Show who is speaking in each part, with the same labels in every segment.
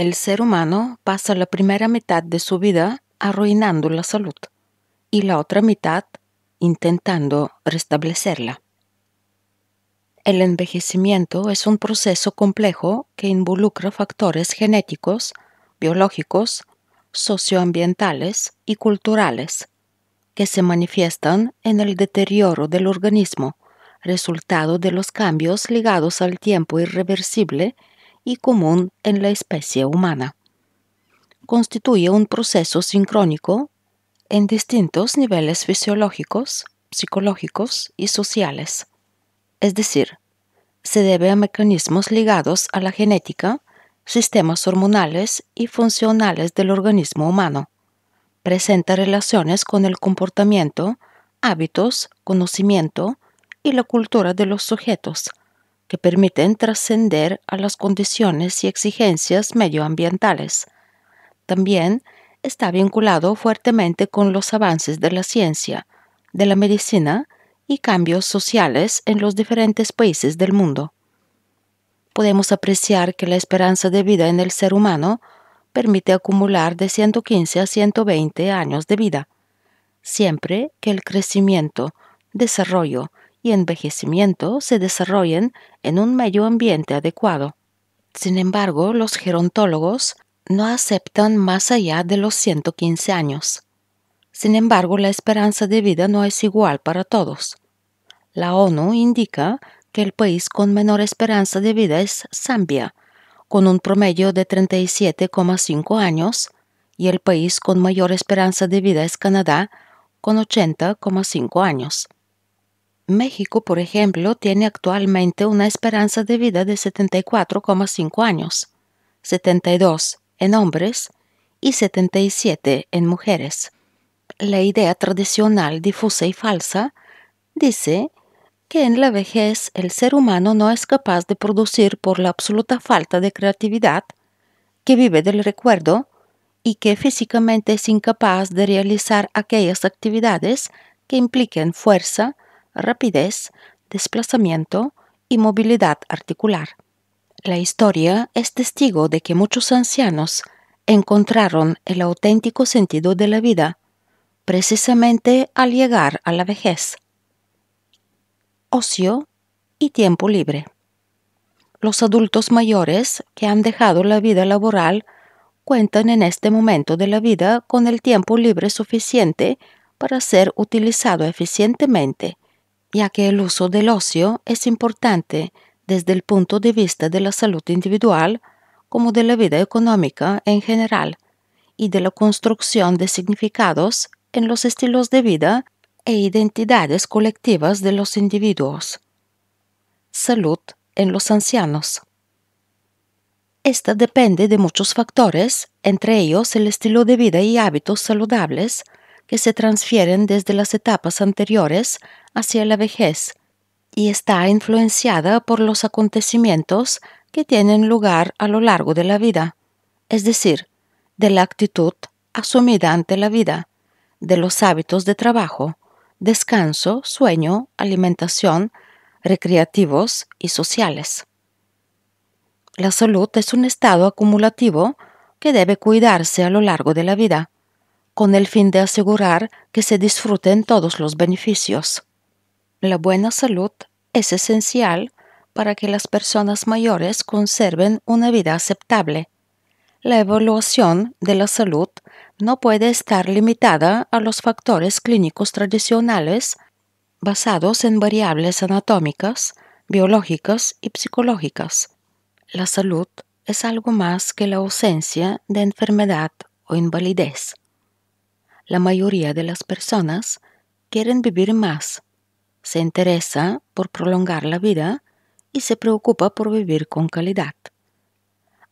Speaker 1: el ser humano pasa la primera mitad de su vida arruinando la salud y la otra mitad intentando restablecerla. El envejecimiento es un proceso complejo que involucra factores genéticos, biológicos, socioambientales y culturales, que se manifiestan en el deterioro del organismo, resultado de los cambios ligados al tiempo irreversible y común en la especie humana. Constituye un proceso sincrónico en distintos niveles fisiológicos, psicológicos y sociales. Es decir, se debe a mecanismos ligados a la genética, sistemas hormonales y funcionales del organismo humano. Presenta relaciones con el comportamiento, hábitos, conocimiento y la cultura de los sujetos, que permiten trascender a las condiciones y exigencias medioambientales. También está vinculado fuertemente con los avances de la ciencia, de la medicina y cambios sociales en los diferentes países del mundo. Podemos apreciar que la esperanza de vida en el ser humano permite acumular de 115 a 120 años de vida, siempre que el crecimiento, desarrollo y envejecimiento se desarrollen en un medio ambiente adecuado. Sin embargo, los gerontólogos no aceptan más allá de los 115 años. Sin embargo, la esperanza de vida no es igual para todos. La ONU indica que el país con menor esperanza de vida es Zambia, con un promedio de 37,5 años, y el país con mayor esperanza de vida es Canadá, con 80,5 años. México, por ejemplo, tiene actualmente una esperanza de vida de 74,5 años, 72 en hombres y 77 en mujeres. La idea tradicional difusa y falsa dice que en la vejez el ser humano no es capaz de producir por la absoluta falta de creatividad, que vive del recuerdo y que físicamente es incapaz de realizar aquellas actividades que impliquen fuerza, rapidez, desplazamiento y movilidad articular. La historia es testigo de que muchos ancianos encontraron el auténtico sentido de la vida precisamente al llegar a la vejez. Ocio y tiempo libre. Los adultos mayores que han dejado la vida laboral cuentan en este momento de la vida con el tiempo libre suficiente para ser utilizado eficientemente ya que el uso del ocio es importante desde el punto de vista de la salud individual como de la vida económica en general y de la construcción de significados en los estilos de vida e identidades colectivas de los individuos. Salud en los ancianos. Esta depende de muchos factores, entre ellos el estilo de vida y hábitos saludables, que se transfieren desde las etapas anteriores hacia la vejez y está influenciada por los acontecimientos que tienen lugar a lo largo de la vida, es decir, de la actitud asumida ante la vida, de los hábitos de trabajo, descanso, sueño, alimentación, recreativos y sociales. La salud es un estado acumulativo que debe cuidarse a lo largo de la vida con el fin de asegurar que se disfruten todos los beneficios. La buena salud es esencial para que las personas mayores conserven una vida aceptable. La evaluación de la salud no puede estar limitada a los factores clínicos tradicionales basados en variables anatómicas, biológicas y psicológicas. La salud es algo más que la ausencia de enfermedad o invalidez la mayoría de las personas quieren vivir más, se interesa por prolongar la vida y se preocupa por vivir con calidad.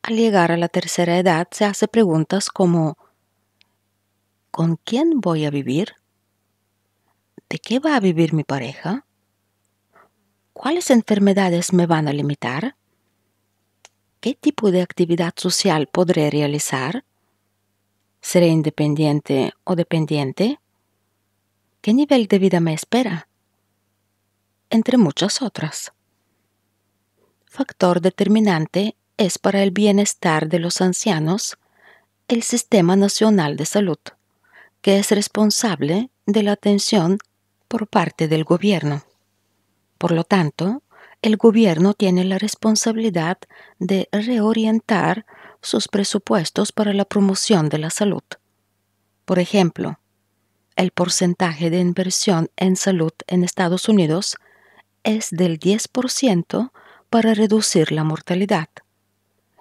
Speaker 1: Al llegar a la tercera edad se hace preguntas como ¿Con quién voy a vivir? ¿De qué va a vivir mi pareja? ¿Cuáles enfermedades me van a limitar? ¿Qué tipo de actividad social podré realizar? ¿Seré independiente o dependiente? ¿Qué nivel de vida me espera? Entre muchas otras. Factor determinante es para el bienestar de los ancianos el Sistema Nacional de Salud, que es responsable de la atención por parte del gobierno. Por lo tanto, el gobierno tiene la responsabilidad de reorientar sus presupuestos para la promoción de la salud. Por ejemplo, el porcentaje de inversión en salud en Estados Unidos es del 10% para reducir la mortalidad.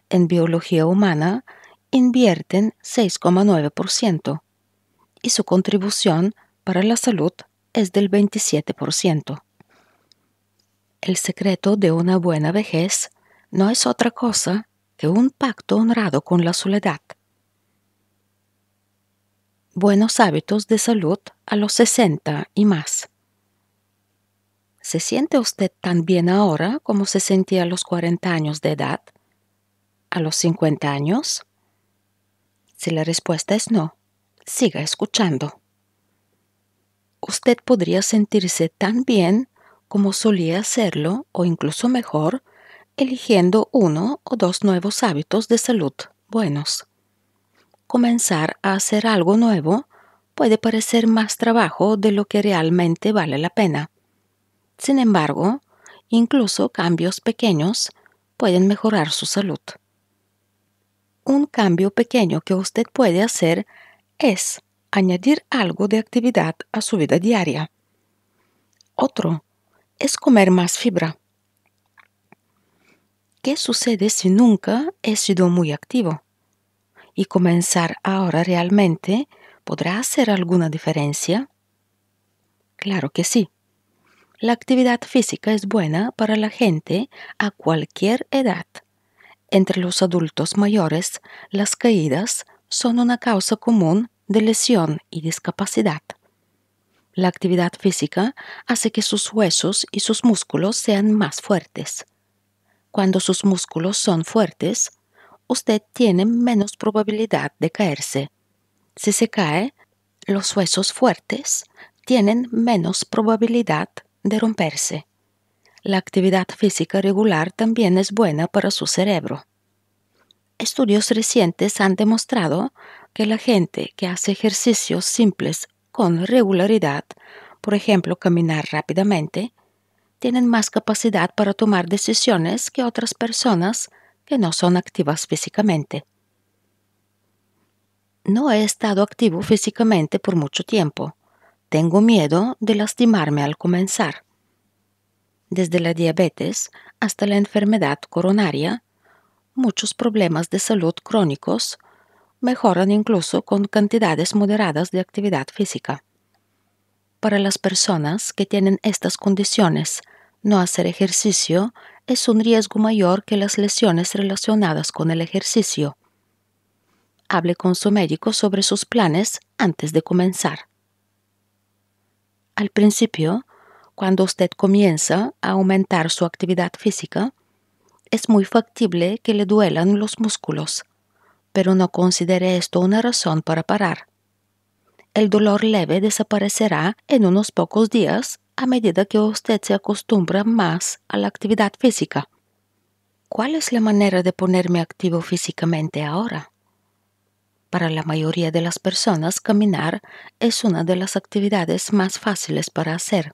Speaker 1: En biología humana invierten 6,9% y su contribución para la salud es del 27%. El secreto de una buena vejez no es otra cosa de un pacto honrado con la soledad. Buenos hábitos de salud a los 60 y más. ¿Se siente usted tan bien ahora como se sentía a los 40 años de edad? ¿A los 50 años? Si la respuesta es no, siga escuchando. Usted podría sentirse tan bien como solía hacerlo o incluso mejor eligiendo uno o dos nuevos hábitos de salud buenos. Comenzar a hacer algo nuevo puede parecer más trabajo de lo que realmente vale la pena. Sin embargo, incluso cambios pequeños pueden mejorar su salud. Un cambio pequeño que usted puede hacer es añadir algo de actividad a su vida diaria. Otro es comer más fibra. ¿Qué sucede si nunca he sido muy activo? ¿Y comenzar ahora realmente podrá hacer alguna diferencia? Claro que sí. La actividad física es buena para la gente a cualquier edad. Entre los adultos mayores, las caídas son una causa común de lesión y discapacidad. La actividad física hace que sus huesos y sus músculos sean más fuertes. Cuando sus músculos son fuertes, usted tiene menos probabilidad de caerse. Si se cae, los huesos fuertes tienen menos probabilidad de romperse. La actividad física regular también es buena para su cerebro. Estudios recientes han demostrado que la gente que hace ejercicios simples con regularidad, por ejemplo caminar rápidamente, tienen más capacidad para tomar decisiones que otras personas que no son activas físicamente. No he estado activo físicamente por mucho tiempo. Tengo miedo de lastimarme al comenzar. Desde la diabetes hasta la enfermedad coronaria, muchos problemas de salud crónicos mejoran incluso con cantidades moderadas de actividad física. Para las personas que tienen estas condiciones, no hacer ejercicio es un riesgo mayor que las lesiones relacionadas con el ejercicio. Hable con su médico sobre sus planes antes de comenzar. Al principio, cuando usted comienza a aumentar su actividad física, es muy factible que le duelan los músculos, pero no considere esto una razón para parar el dolor leve desaparecerá en unos pocos días a medida que usted se acostumbra más a la actividad física. ¿Cuál es la manera de ponerme activo físicamente ahora? Para la mayoría de las personas, caminar es una de las actividades más fáciles para hacer.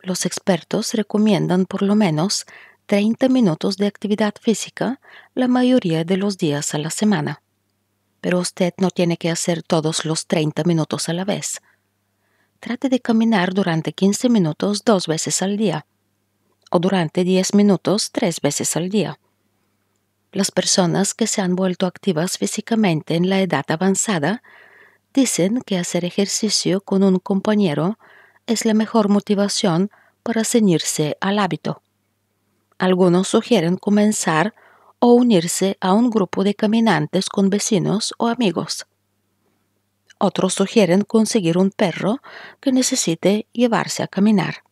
Speaker 1: Los expertos recomiendan por lo menos 30 minutos de actividad física la mayoría de los días a la semana pero usted no tiene que hacer todos los 30 minutos a la vez. Trate de caminar durante 15 minutos dos veces al día o durante 10 minutos tres veces al día. Las personas que se han vuelto activas físicamente en la edad avanzada dicen que hacer ejercicio con un compañero es la mejor motivación para ceñirse al hábito. Algunos sugieren comenzar o unirse a un grupo de caminantes con vecinos o amigos. Otros sugieren conseguir un perro que necesite llevarse a caminar.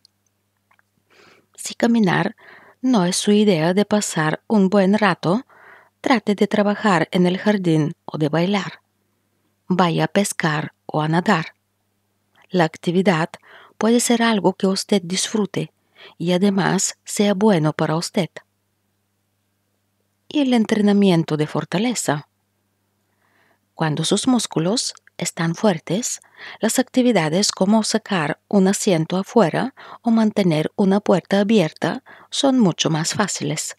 Speaker 1: Si caminar no es su idea de pasar un buen rato, trate de trabajar en el jardín o de bailar. Vaya a pescar o a nadar. La actividad puede ser algo que usted disfrute y además sea bueno para usted y el entrenamiento de fortaleza. Cuando sus músculos están fuertes, las actividades como sacar un asiento afuera o mantener una puerta abierta son mucho más fáciles.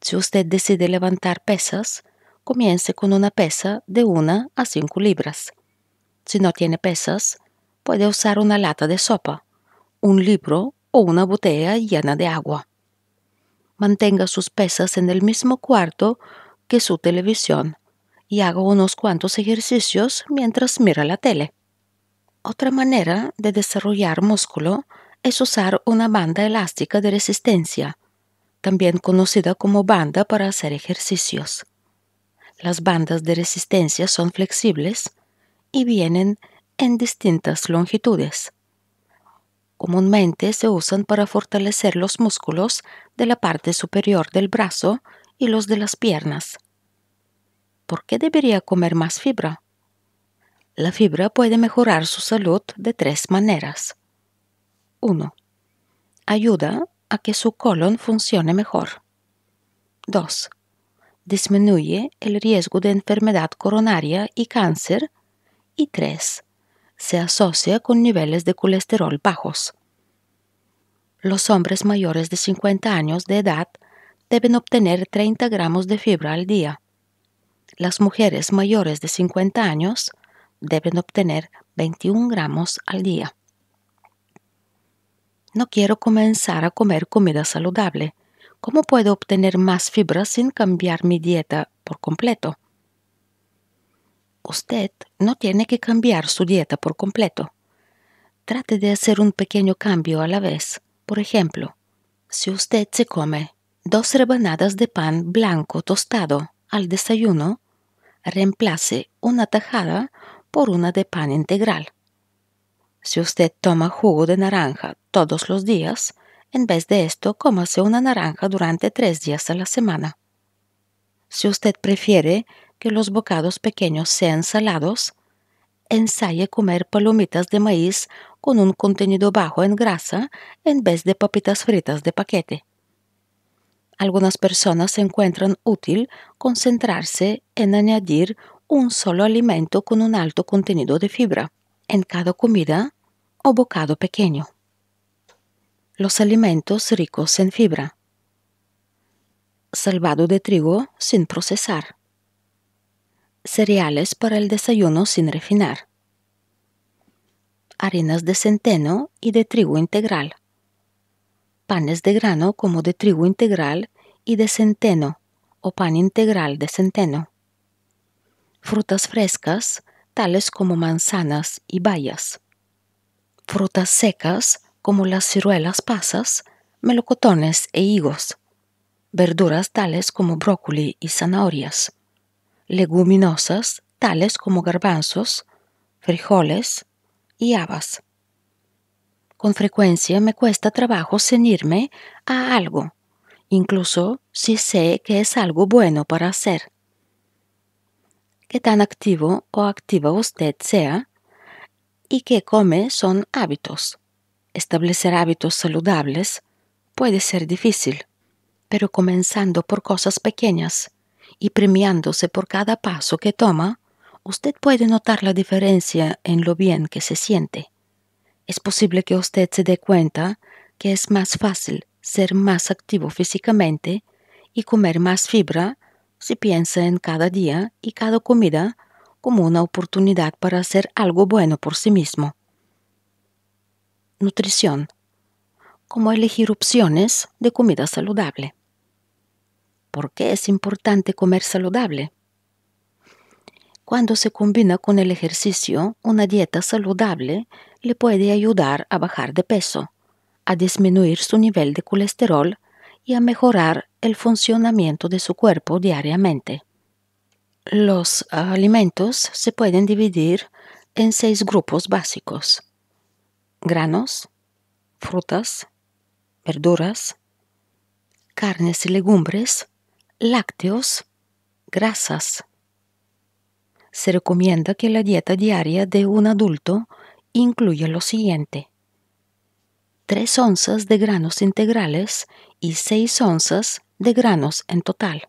Speaker 1: Si usted decide levantar pesas, comience con una pesa de 1 a 5 libras. Si no tiene pesas, puede usar una lata de sopa, un libro o una botella llena de agua mantenga sus pesas en el mismo cuarto que su televisión y haga unos cuantos ejercicios mientras mira la tele. Otra manera de desarrollar músculo es usar una banda elástica de resistencia, también conocida como banda para hacer ejercicios. Las bandas de resistencia son flexibles y vienen en distintas longitudes. Comúnmente se usan para fortalecer los músculos de la parte superior del brazo y los de las piernas. ¿Por qué debería comer más fibra? La fibra puede mejorar su salud de tres maneras. 1. Ayuda a que su colon funcione mejor. 2. Disminuye el riesgo de enfermedad coronaria y cáncer. Y 3 se asocia con niveles de colesterol bajos. Los hombres mayores de 50 años de edad deben obtener 30 gramos de fibra al día. Las mujeres mayores de 50 años deben obtener 21 gramos al día. No quiero comenzar a comer comida saludable. ¿Cómo puedo obtener más fibra sin cambiar mi dieta por completo? Usted no tiene que cambiar su dieta por completo. Trate de hacer un pequeño cambio a la vez. Por ejemplo, si usted se come dos rebanadas de pan blanco tostado al desayuno, reemplace una tajada por una de pan integral. Si usted toma jugo de naranja todos los días, en vez de esto, cómase una naranja durante tres días a la semana. Si usted prefiere que los bocados pequeños sean salados, ensaye comer palomitas de maíz con un contenido bajo en grasa en vez de papitas fritas de paquete. Algunas personas encuentran útil concentrarse en añadir un solo alimento con un alto contenido de fibra en cada comida o bocado pequeño. Los alimentos ricos en fibra. Salvado de trigo sin procesar cereales para el desayuno sin refinar, harinas de centeno y de trigo integral, panes de grano como de trigo integral y de centeno o pan integral de centeno, frutas frescas tales como manzanas y bayas, frutas secas como las ciruelas pasas, melocotones e higos, verduras tales como brócoli y zanahorias leguminosas tales como garbanzos, frijoles y habas. Con frecuencia me cuesta trabajo ceñirme a algo, incluso si sé que es algo bueno para hacer. Qué tan activo o activa usted sea y qué come son hábitos. Establecer hábitos saludables puede ser difícil, pero comenzando por cosas pequeñas y premiándose por cada paso que toma, usted puede notar la diferencia en lo bien que se siente. Es posible que usted se dé cuenta que es más fácil ser más activo físicamente y comer más fibra si piensa en cada día y cada comida como una oportunidad para hacer algo bueno por sí mismo. Nutrición. Cómo elegir opciones de comida saludable. ¿Por qué es importante comer saludable? Cuando se combina con el ejercicio, una dieta saludable le puede ayudar a bajar de peso, a disminuir su nivel de colesterol y a mejorar el funcionamiento de su cuerpo diariamente. Los alimentos se pueden dividir en seis grupos básicos. Granos, frutas, verduras, carnes y legumbres, lácteos, grasas. Se recomienda que la dieta diaria de un adulto incluya lo siguiente. 3 onzas de granos integrales y 6 onzas de granos en total.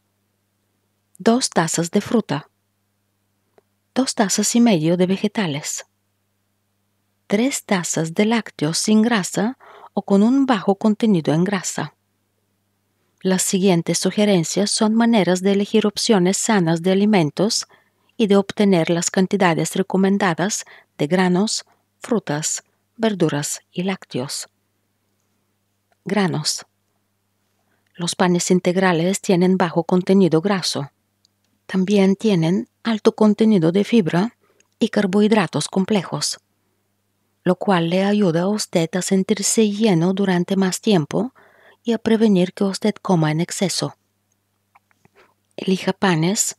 Speaker 1: 2 tazas de fruta. 2 tazas y medio de vegetales. 3 tazas de lácteos sin grasa o con un bajo contenido en grasa. Las siguientes sugerencias son maneras de elegir opciones sanas de alimentos y de obtener las cantidades recomendadas de granos, frutas, verduras y lácteos. Granos. Los panes integrales tienen bajo contenido graso. También tienen alto contenido de fibra y carbohidratos complejos, lo cual le ayuda a usted a sentirse lleno durante más tiempo y a prevenir que usted coma en exceso. Elija panes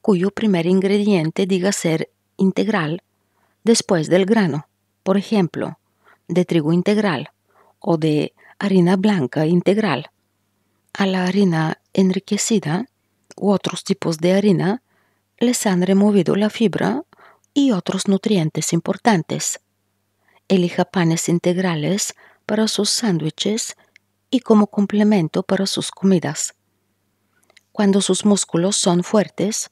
Speaker 1: cuyo primer ingrediente diga ser integral después del grano, por ejemplo, de trigo integral o de harina blanca integral. A la harina enriquecida u otros tipos de harina les han removido la fibra y otros nutrientes importantes. Elija panes integrales para sus sándwiches y como complemento para sus comidas. Cuando sus músculos son fuertes,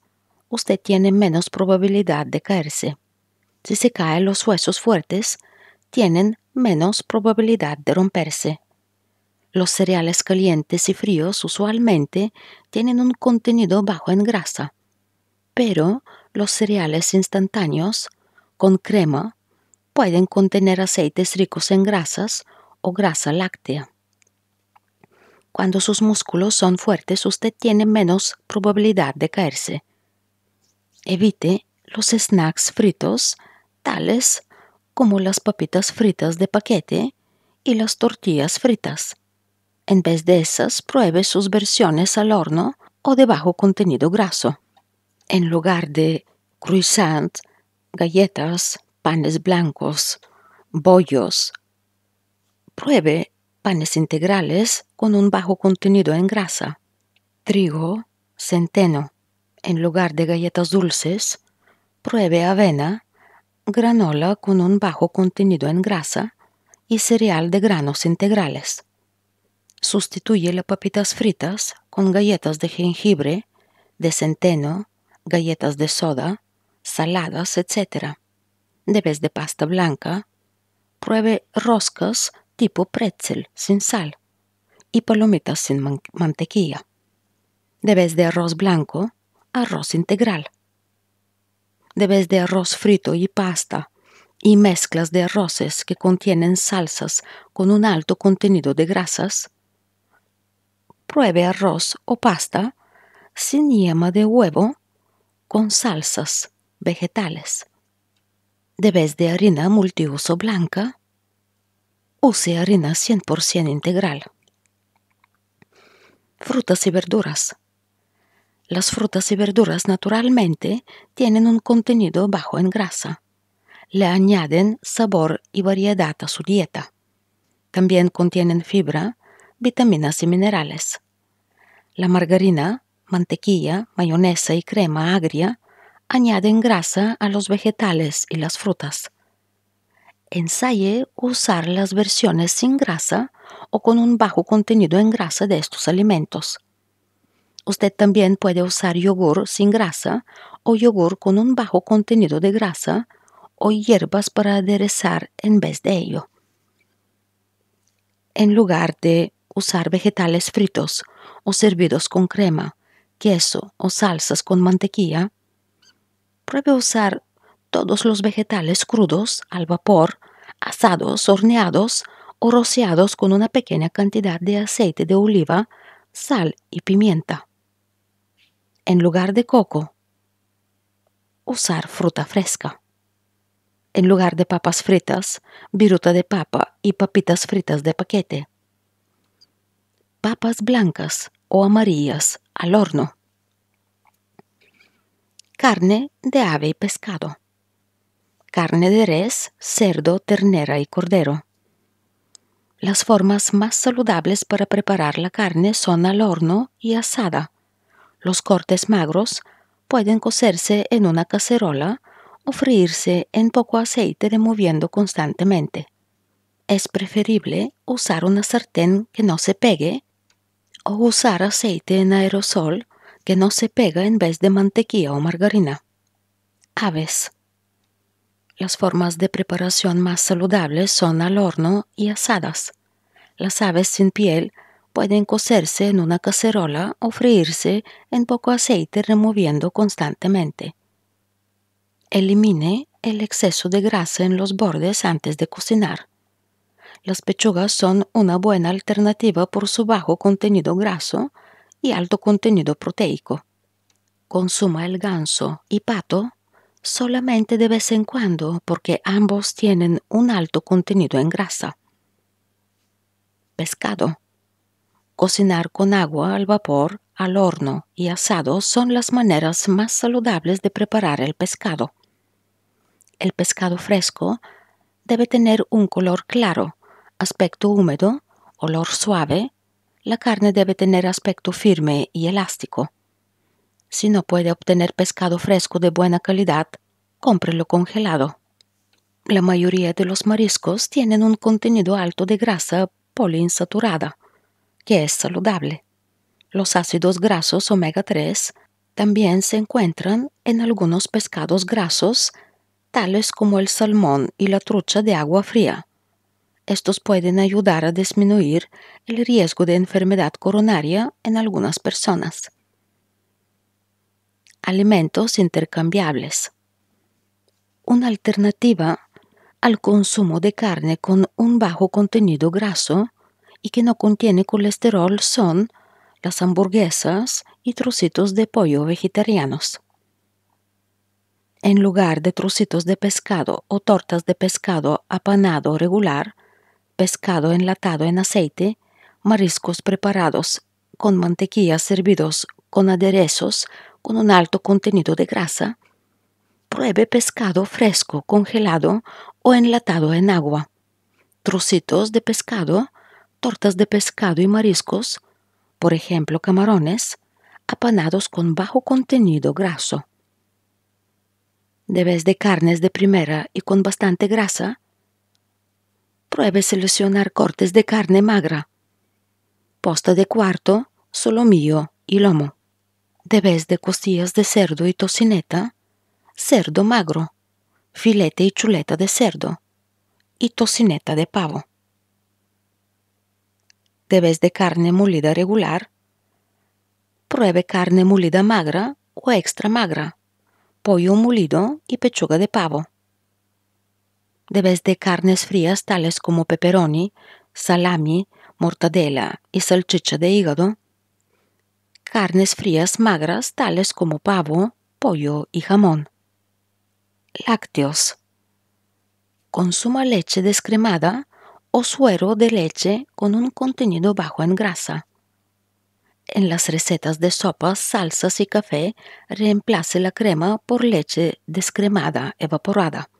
Speaker 1: usted tiene menos probabilidad de caerse. Si se caen los huesos fuertes, tienen menos probabilidad de romperse. Los cereales calientes y fríos usualmente tienen un contenido bajo en grasa, pero los cereales instantáneos, con crema, pueden contener aceites ricos en grasas o grasa láctea. Cuando sus músculos son fuertes, usted tiene menos probabilidad de caerse. Evite los snacks fritos, tales como las papitas fritas de paquete y las tortillas fritas. En vez de esas, pruebe sus versiones al horno o de bajo contenido graso. En lugar de croissant, galletas, panes blancos, bollos, pruebe panes integrales con un bajo contenido en grasa, trigo, centeno, en lugar de galletas dulces, pruebe avena, granola con un bajo contenido en grasa y cereal de granos integrales. Sustituye las papitas fritas con galletas de jengibre, de centeno, galletas de soda, saladas, etc. vez de pasta blanca. Pruebe roscas tipo pretzel sin sal y palomitas sin mantequilla. Debes de arroz blanco, arroz integral. Debes de arroz frito y pasta y mezclas de arroces que contienen salsas con un alto contenido de grasas. Pruebe arroz o pasta sin yema de huevo con salsas vegetales. Debes de harina multiuso blanca Use harina 100% integral. Frutas y verduras. Las frutas y verduras naturalmente tienen un contenido bajo en grasa. Le añaden sabor y variedad a su dieta. También contienen fibra, vitaminas y minerales. La margarina, mantequilla, mayonesa y crema agria añaden grasa a los vegetales y las frutas. Ensaye usar las versiones sin grasa o con un bajo contenido en grasa de estos alimentos. Usted también puede usar yogur sin grasa o yogur con un bajo contenido de grasa o hierbas para aderezar en vez de ello. En lugar de usar vegetales fritos o servidos con crema, queso o salsas con mantequilla, pruebe usar todos los vegetales crudos, al vapor, asados, horneados o rociados con una pequeña cantidad de aceite de oliva, sal y pimienta. En lugar de coco, usar fruta fresca. En lugar de papas fritas, viruta de papa y papitas fritas de paquete. Papas blancas o amarillas al horno. Carne de ave y pescado carne de res, cerdo, ternera y cordero. Las formas más saludables para preparar la carne son al horno y asada. Los cortes magros pueden cocerse en una cacerola o freírse en poco aceite removiendo constantemente. Es preferible usar una sartén que no se pegue o usar aceite en aerosol que no se pega en vez de mantequilla o margarina. Aves. Las formas de preparación más saludables son al horno y asadas. Las aves sin piel pueden cocerse en una cacerola o freírse en poco aceite removiendo constantemente. Elimine el exceso de grasa en los bordes antes de cocinar. Las pechugas son una buena alternativa por su bajo contenido graso y alto contenido proteico. Consuma el ganso y pato solamente de vez en cuando porque ambos tienen un alto contenido en grasa. Pescado. Cocinar con agua al vapor, al horno y asado son las maneras más saludables de preparar el pescado. El pescado fresco debe tener un color claro, aspecto húmedo, olor suave, la carne debe tener aspecto firme y elástico. Si no puede obtener pescado fresco de buena calidad, cómprelo congelado. La mayoría de los mariscos tienen un contenido alto de grasa poliinsaturada, que es saludable. Los ácidos grasos omega 3 también se encuentran en algunos pescados grasos, tales como el salmón y la trucha de agua fría. Estos pueden ayudar a disminuir el riesgo de enfermedad coronaria en algunas personas alimentos intercambiables. Una alternativa al consumo de carne con un bajo contenido graso y que no contiene colesterol son las hamburguesas y trocitos de pollo vegetarianos. En lugar de trocitos de pescado o tortas de pescado apanado regular, pescado enlatado en aceite, mariscos preparados con mantequilla servidos con aderezos con un alto contenido de grasa, pruebe pescado fresco, congelado o enlatado en agua, trocitos de pescado, tortas de pescado y mariscos, por ejemplo camarones, apanados con bajo contenido graso. Debes de carnes de primera y con bastante grasa, pruebe seleccionar cortes de carne magra, posta de cuarto, solomillo y lomo debes de costillas de cerdo y tocineta, cerdo magro, filete y chuleta de cerdo y tocineta de pavo. Debes de carne molida regular, pruebe carne molida magra o extra magra, pollo molido y pechuga de pavo. Debes de carnes frías tales como peperoni, salami, mortadela y salchicha de hígado, carnes frías magras tales como pavo, pollo y jamón. Lácteos. Consuma leche descremada o suero de leche con un contenido bajo en grasa. En las recetas de sopas, salsas y café, reemplace la crema por leche descremada evaporada.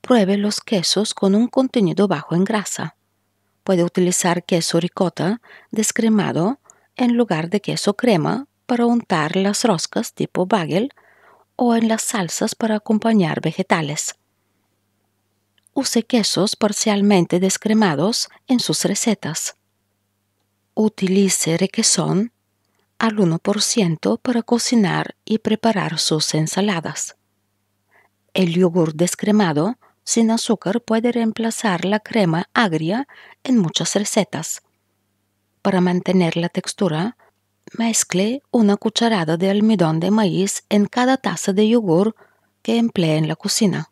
Speaker 1: Pruebe los quesos con un contenido bajo en grasa. Puede utilizar queso ricota, descremado, en lugar de queso crema para untar las roscas tipo bagel o en las salsas para acompañar vegetales. Use quesos parcialmente descremados en sus recetas. Utilice requesón al 1% para cocinar y preparar sus ensaladas. El yogur descremado sin azúcar puede reemplazar la crema agria en muchas recetas. Para mantener la textura, mezcle una cucharada de almidón de maíz en cada taza de yogur que emplee en la cocina.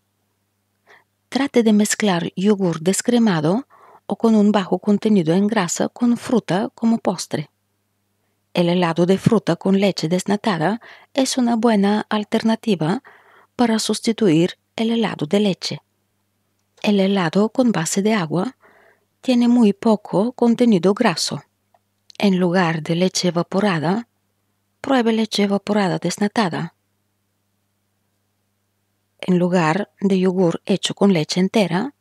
Speaker 1: Trate de mezclar yogur descremado o con un bajo contenido en grasa con fruta como postre. El helado de fruta con leche desnatada es una buena alternativa para sustituir el helado de leche. El helado con base de agua tiene muy poco contenido graso en lugar de leche evaporada, pruebe leche evaporada desnatada. En lugar de yogur hecho con leche entera,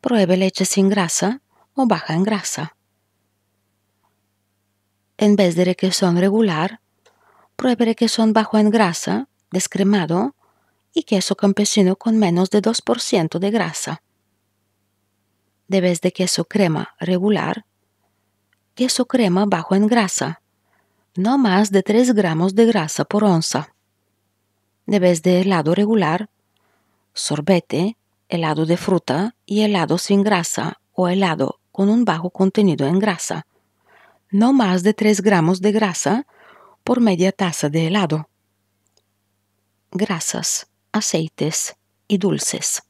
Speaker 1: pruebe leche sin grasa o baja en grasa. En vez de requesón regular, pruebe requesón bajo en grasa, descremado y queso campesino con menos de 2% de grasa. De vez de queso crema regular, queso crema bajo en grasa, no más de 3 gramos de grasa por onza. Debes de helado regular, sorbete, helado de fruta y helado sin grasa o helado con un bajo contenido en grasa. No más de 3 gramos de grasa por media taza de helado. Grasas, aceites y dulces.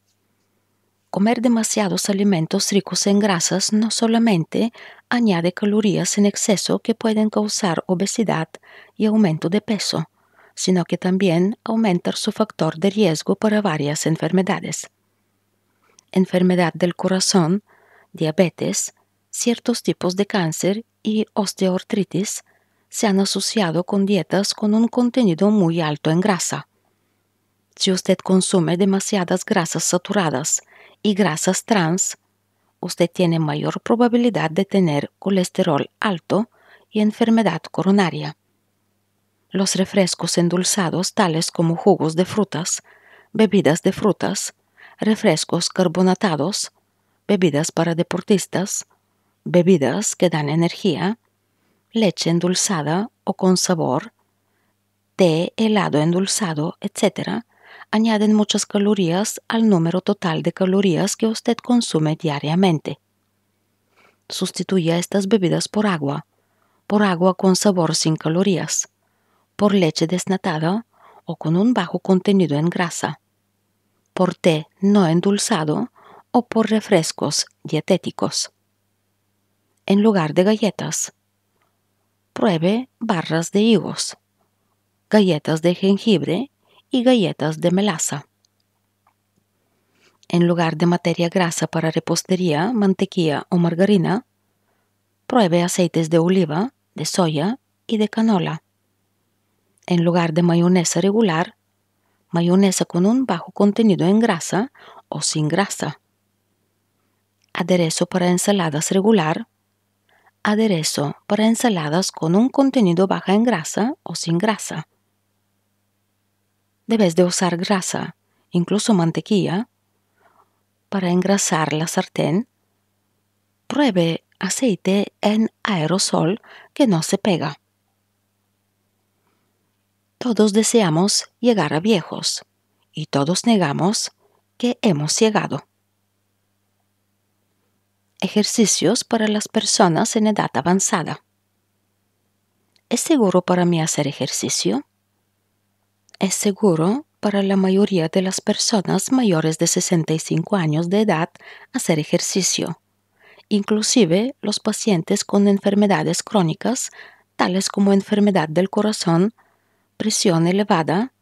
Speaker 1: Comer demasiados alimentos ricos en grasas no solamente añade calorías en exceso que pueden causar obesidad y aumento de peso, sino que también aumentar su factor de riesgo para varias enfermedades. Enfermedad del corazón, diabetes, ciertos tipos de cáncer y osteoartritis se han asociado con dietas con un contenido muy alto en grasa. Si usted consume demasiadas grasas saturadas y grasas trans, usted tiene mayor probabilidad de tener colesterol alto y enfermedad coronaria. Los refrescos endulzados tales como jugos de frutas, bebidas de frutas, refrescos carbonatados, bebidas para deportistas, bebidas que dan energía, leche endulzada o con sabor, té helado endulzado, etc., añaden muchas calorías al número total de calorías que usted consume diariamente. Sustituya estas bebidas por agua, por agua con sabor sin calorías, por leche desnatada o con un bajo contenido en grasa, por té no endulzado o por refrescos dietéticos. En lugar de galletas, pruebe barras de higos, galletas de jengibre y galletas de melaza. En lugar de materia grasa para repostería, mantequilla o margarina, pruebe aceites de oliva, de soya y de canola. En lugar de mayonesa regular, mayonesa con un bajo contenido en grasa o sin grasa. Aderezo para ensaladas regular. Aderezo para ensaladas con un contenido baja en grasa o sin grasa debes de usar grasa, incluso mantequilla, para engrasar la sartén. Pruebe aceite en aerosol que no se pega. Todos deseamos llegar a viejos y todos negamos que hemos llegado. Ejercicios para las personas en edad avanzada. ¿Es seguro para mí hacer ejercicio? es seguro para la mayoría de las personas mayores de 65 años de edad hacer ejercicio, inclusive los pacientes con enfermedades crónicas tales como enfermedad del corazón, presión elevada,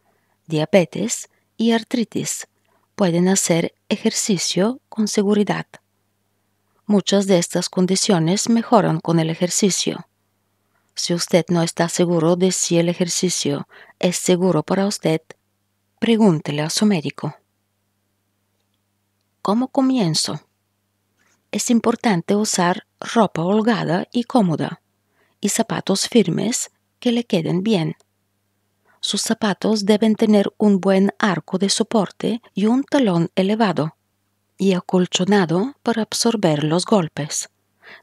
Speaker 1: diabetes y artritis, pueden hacer ejercicio con seguridad. Muchas de estas condiciones mejoran con el ejercicio. Si usted no está seguro de si el ejercicio es seguro para usted, pregúntele a su médico. ¿Cómo comienzo? Es importante usar ropa holgada y cómoda y zapatos firmes que le queden bien. Sus zapatos deben tener un buen arco de soporte y un talón elevado y acolchonado para absorber los golpes.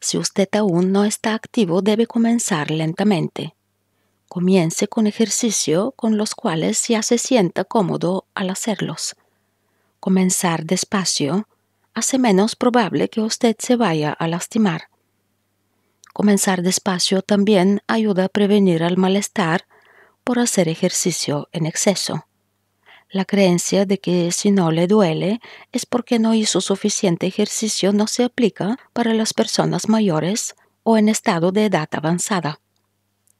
Speaker 1: Si usted aún no está activo, debe comenzar lentamente. Comience con ejercicio con los cuales ya se sienta cómodo al hacerlos. Comenzar despacio hace menos probable que usted se vaya a lastimar. Comenzar despacio también ayuda a prevenir el malestar por hacer ejercicio en exceso. La creencia de que si no le duele es porque no hizo suficiente ejercicio no se aplica para las personas mayores o en estado de edad avanzada.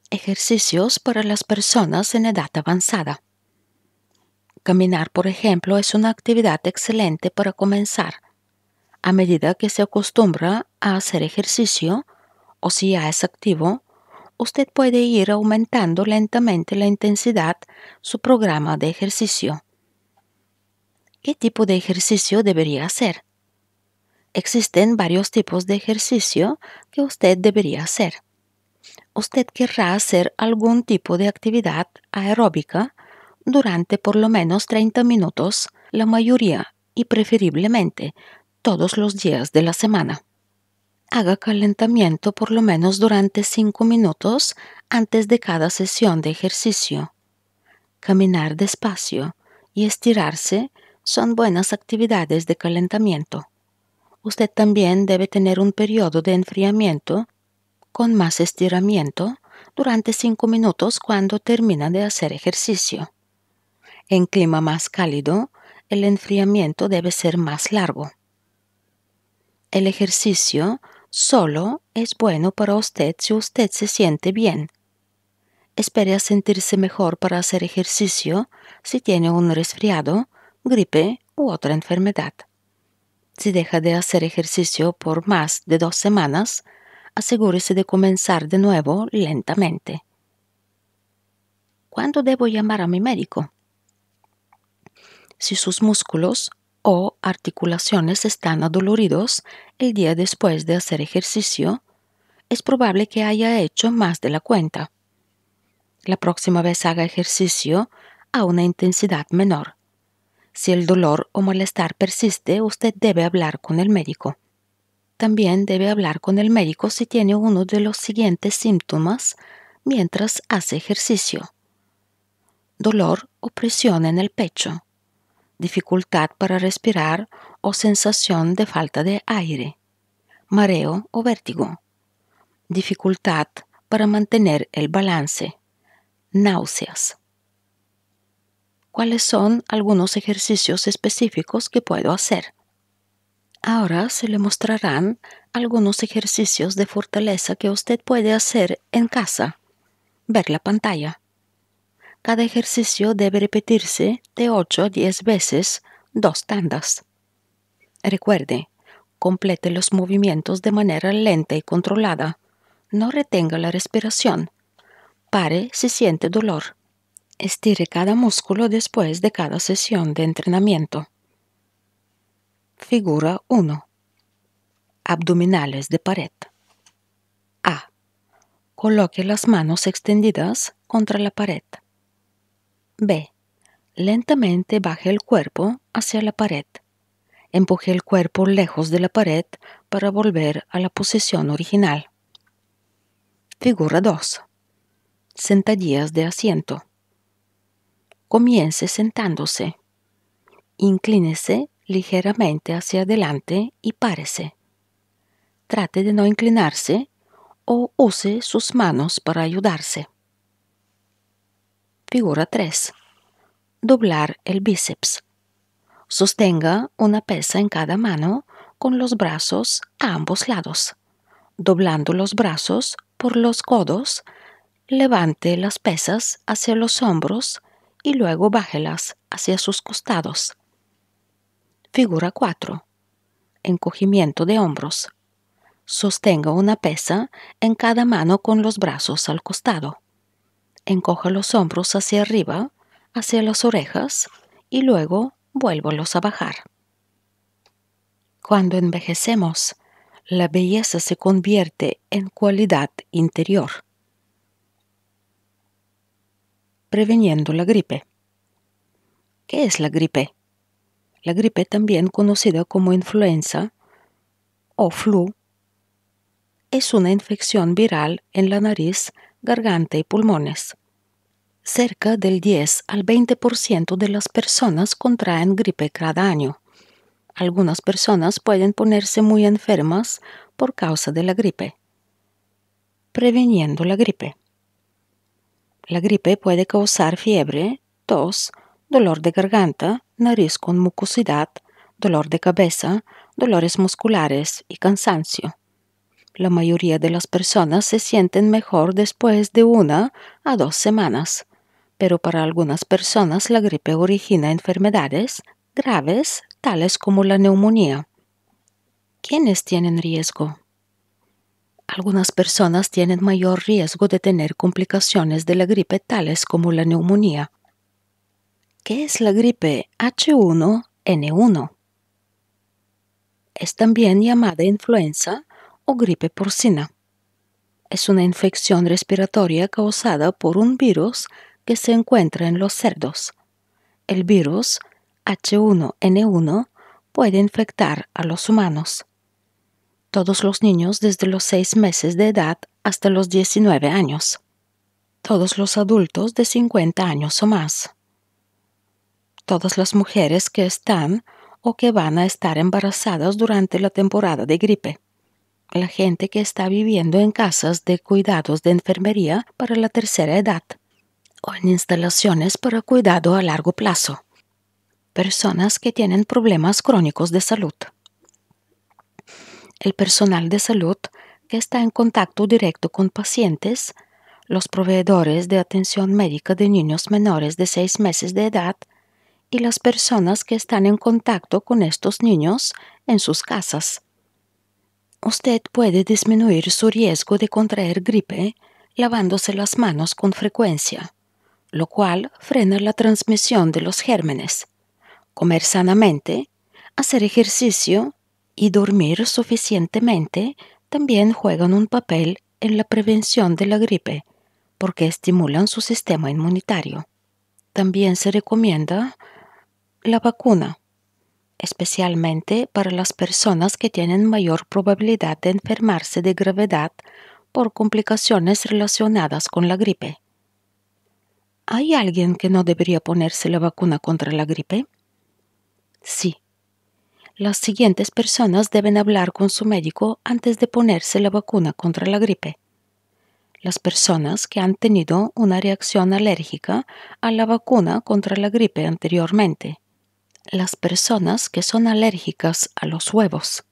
Speaker 1: Ejercicios para las personas en edad avanzada. Caminar, por ejemplo, es una actividad excelente para comenzar. A medida que se acostumbra a hacer ejercicio, o si ya es activo, usted puede ir aumentando lentamente la intensidad su programa de ejercicio. ¿Qué tipo de ejercicio debería hacer? Existen varios tipos de ejercicio que usted debería hacer. Usted querrá hacer algún tipo de actividad aeróbica durante por lo menos 30 minutos, la mayoría y preferiblemente todos los días de la semana haga calentamiento por lo menos durante 5 minutos antes de cada sesión de ejercicio. Caminar despacio y estirarse son buenas actividades de calentamiento. Usted también debe tener un periodo de enfriamiento con más estiramiento durante 5 minutos cuando termina de hacer ejercicio. En clima más cálido, el enfriamiento debe ser más largo. El ejercicio Solo es bueno para usted si usted se siente bien. Espere a sentirse mejor para hacer ejercicio si tiene un resfriado, gripe u otra enfermedad. Si deja de hacer ejercicio por más de dos semanas, asegúrese de comenzar de nuevo lentamente. ¿Cuándo debo llamar a mi médico? Si sus músculos o articulaciones están adoloridos el día después de hacer ejercicio, es probable que haya hecho más de la cuenta. La próxima vez haga ejercicio a una intensidad menor. Si el dolor o malestar persiste, usted debe hablar con el médico. También debe hablar con el médico si tiene uno de los siguientes síntomas mientras hace ejercicio. Dolor o presión en el pecho dificultad para respirar o sensación de falta de aire, mareo o vértigo, dificultad para mantener el balance, náuseas. ¿Cuáles son algunos ejercicios específicos que puedo hacer? Ahora se le mostrarán algunos ejercicios de fortaleza que usted puede hacer en casa. Ver la pantalla cada ejercicio debe repetirse de 8 a 10 veces, dos tandas. Recuerde, complete los movimientos de manera lenta y controlada. No retenga la respiración. Pare si siente dolor. Estire cada músculo después de cada sesión de entrenamiento. Figura 1. Abdominales de pared. A. Coloque las manos extendidas contra la pared. B. Lentamente baje el cuerpo hacia la pared. Empuje el cuerpo lejos de la pared para volver a la posición original. Figura 2. Sentadillas de asiento. Comience sentándose. Inclínese ligeramente hacia adelante y párese. Trate de no inclinarse o use sus manos para ayudarse. Figura 3. Doblar el bíceps. Sostenga una pesa en cada mano con los brazos a ambos lados. Doblando los brazos por los codos, levante las pesas hacia los hombros y luego bájelas hacia sus costados. Figura 4. Encogimiento de hombros. Sostenga una pesa en cada mano con los brazos al costado. Encoja los hombros hacia arriba, hacia las orejas y luego vuélvolos a bajar. Cuando envejecemos, la belleza se convierte en cualidad interior. Preveniendo la gripe. ¿Qué es la gripe? La gripe, también conocida como influenza o flu, es una infección viral en la nariz garganta y pulmones. Cerca del 10 al 20% de las personas contraen gripe cada año. Algunas personas pueden ponerse muy enfermas por causa de la gripe. Preveniendo la gripe. La gripe puede causar fiebre, tos, dolor de garganta, nariz con mucosidad, dolor de cabeza, dolores musculares y cansancio. La mayoría de las personas se sienten mejor después de una a dos semanas, pero para algunas personas la gripe origina enfermedades graves tales como la neumonía. ¿Quiénes tienen riesgo? Algunas personas tienen mayor riesgo de tener complicaciones de la gripe tales como la neumonía. ¿Qué es la gripe H1N1? Es también llamada influenza o gripe porcina. Es una infección respiratoria causada por un virus que se encuentra en los cerdos. El virus H1N1 puede infectar a los humanos. Todos los niños desde los 6 meses de edad hasta los 19 años. Todos los adultos de 50 años o más. Todas las mujeres que están o que van a estar embarazadas durante la temporada de gripe la gente que está viviendo en casas de cuidados de enfermería para la tercera edad o en instalaciones para cuidado a largo plazo, personas que tienen problemas crónicos de salud. El personal de salud que está en contacto directo con pacientes, los proveedores de atención médica de niños menores de seis meses de edad y las personas que están en contacto con estos niños en sus casas Usted puede disminuir su riesgo de contraer gripe lavándose las manos con frecuencia, lo cual frena la transmisión de los gérmenes. Comer sanamente, hacer ejercicio y dormir suficientemente también juegan un papel en la prevención de la gripe, porque estimulan su sistema inmunitario. También se recomienda la vacuna especialmente para las personas que tienen mayor probabilidad de enfermarse de gravedad por complicaciones relacionadas con la gripe. ¿Hay alguien que no debería ponerse la vacuna contra la gripe? Sí. Las siguientes personas deben hablar con su médico antes de ponerse la vacuna contra la gripe. Las personas que han tenido una reacción alérgica a la vacuna contra la gripe anteriormente las personas que son alérgicas a los huevos,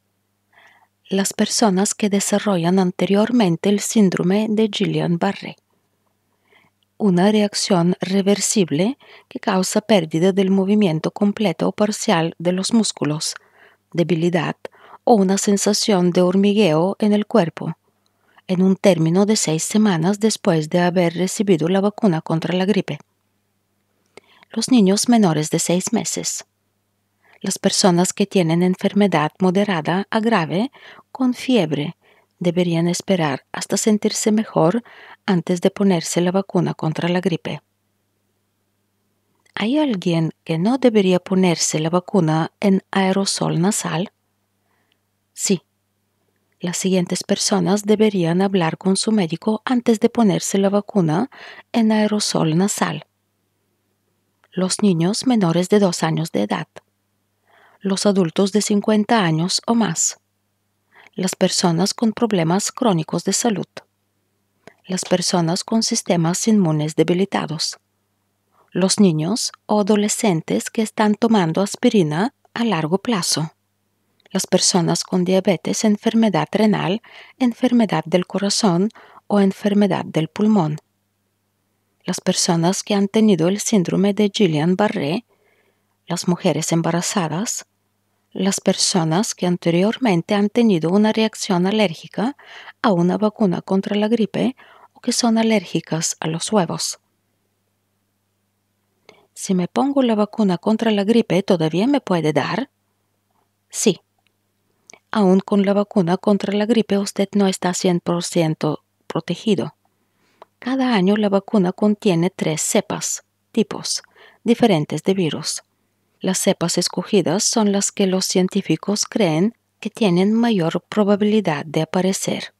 Speaker 1: las personas que desarrollan anteriormente el síndrome de Gillian-Barré, una reacción reversible que causa pérdida del movimiento completo o parcial de los músculos, debilidad o una sensación de hormigueo en el cuerpo, en un término de seis semanas después de haber recibido la vacuna contra la gripe. Los niños menores de seis meses las personas que tienen enfermedad moderada a grave con fiebre deberían esperar hasta sentirse mejor antes de ponerse la vacuna contra la gripe. ¿Hay alguien que no debería ponerse la vacuna en aerosol nasal? Sí. Las siguientes personas deberían hablar con su médico antes de ponerse la vacuna en aerosol nasal. Los niños menores de dos años de edad los adultos de 50 años o más, las personas con problemas crónicos de salud, las personas con sistemas inmunes debilitados, los niños o adolescentes que están tomando aspirina a largo plazo, las personas con diabetes, enfermedad renal, enfermedad del corazón o enfermedad del pulmón, las personas que han tenido el síndrome de Gillian Barré, las mujeres embarazadas, las personas que anteriormente han tenido una reacción alérgica a una vacuna contra la gripe o que son alérgicas a los huevos. Si me pongo la vacuna contra la gripe, ¿todavía me puede dar? Sí. Aún con la vacuna contra la gripe usted no está 100% protegido. Cada año la vacuna contiene tres cepas, tipos, diferentes de virus. Las cepas escogidas son las que los científicos creen que tienen mayor probabilidad de aparecer.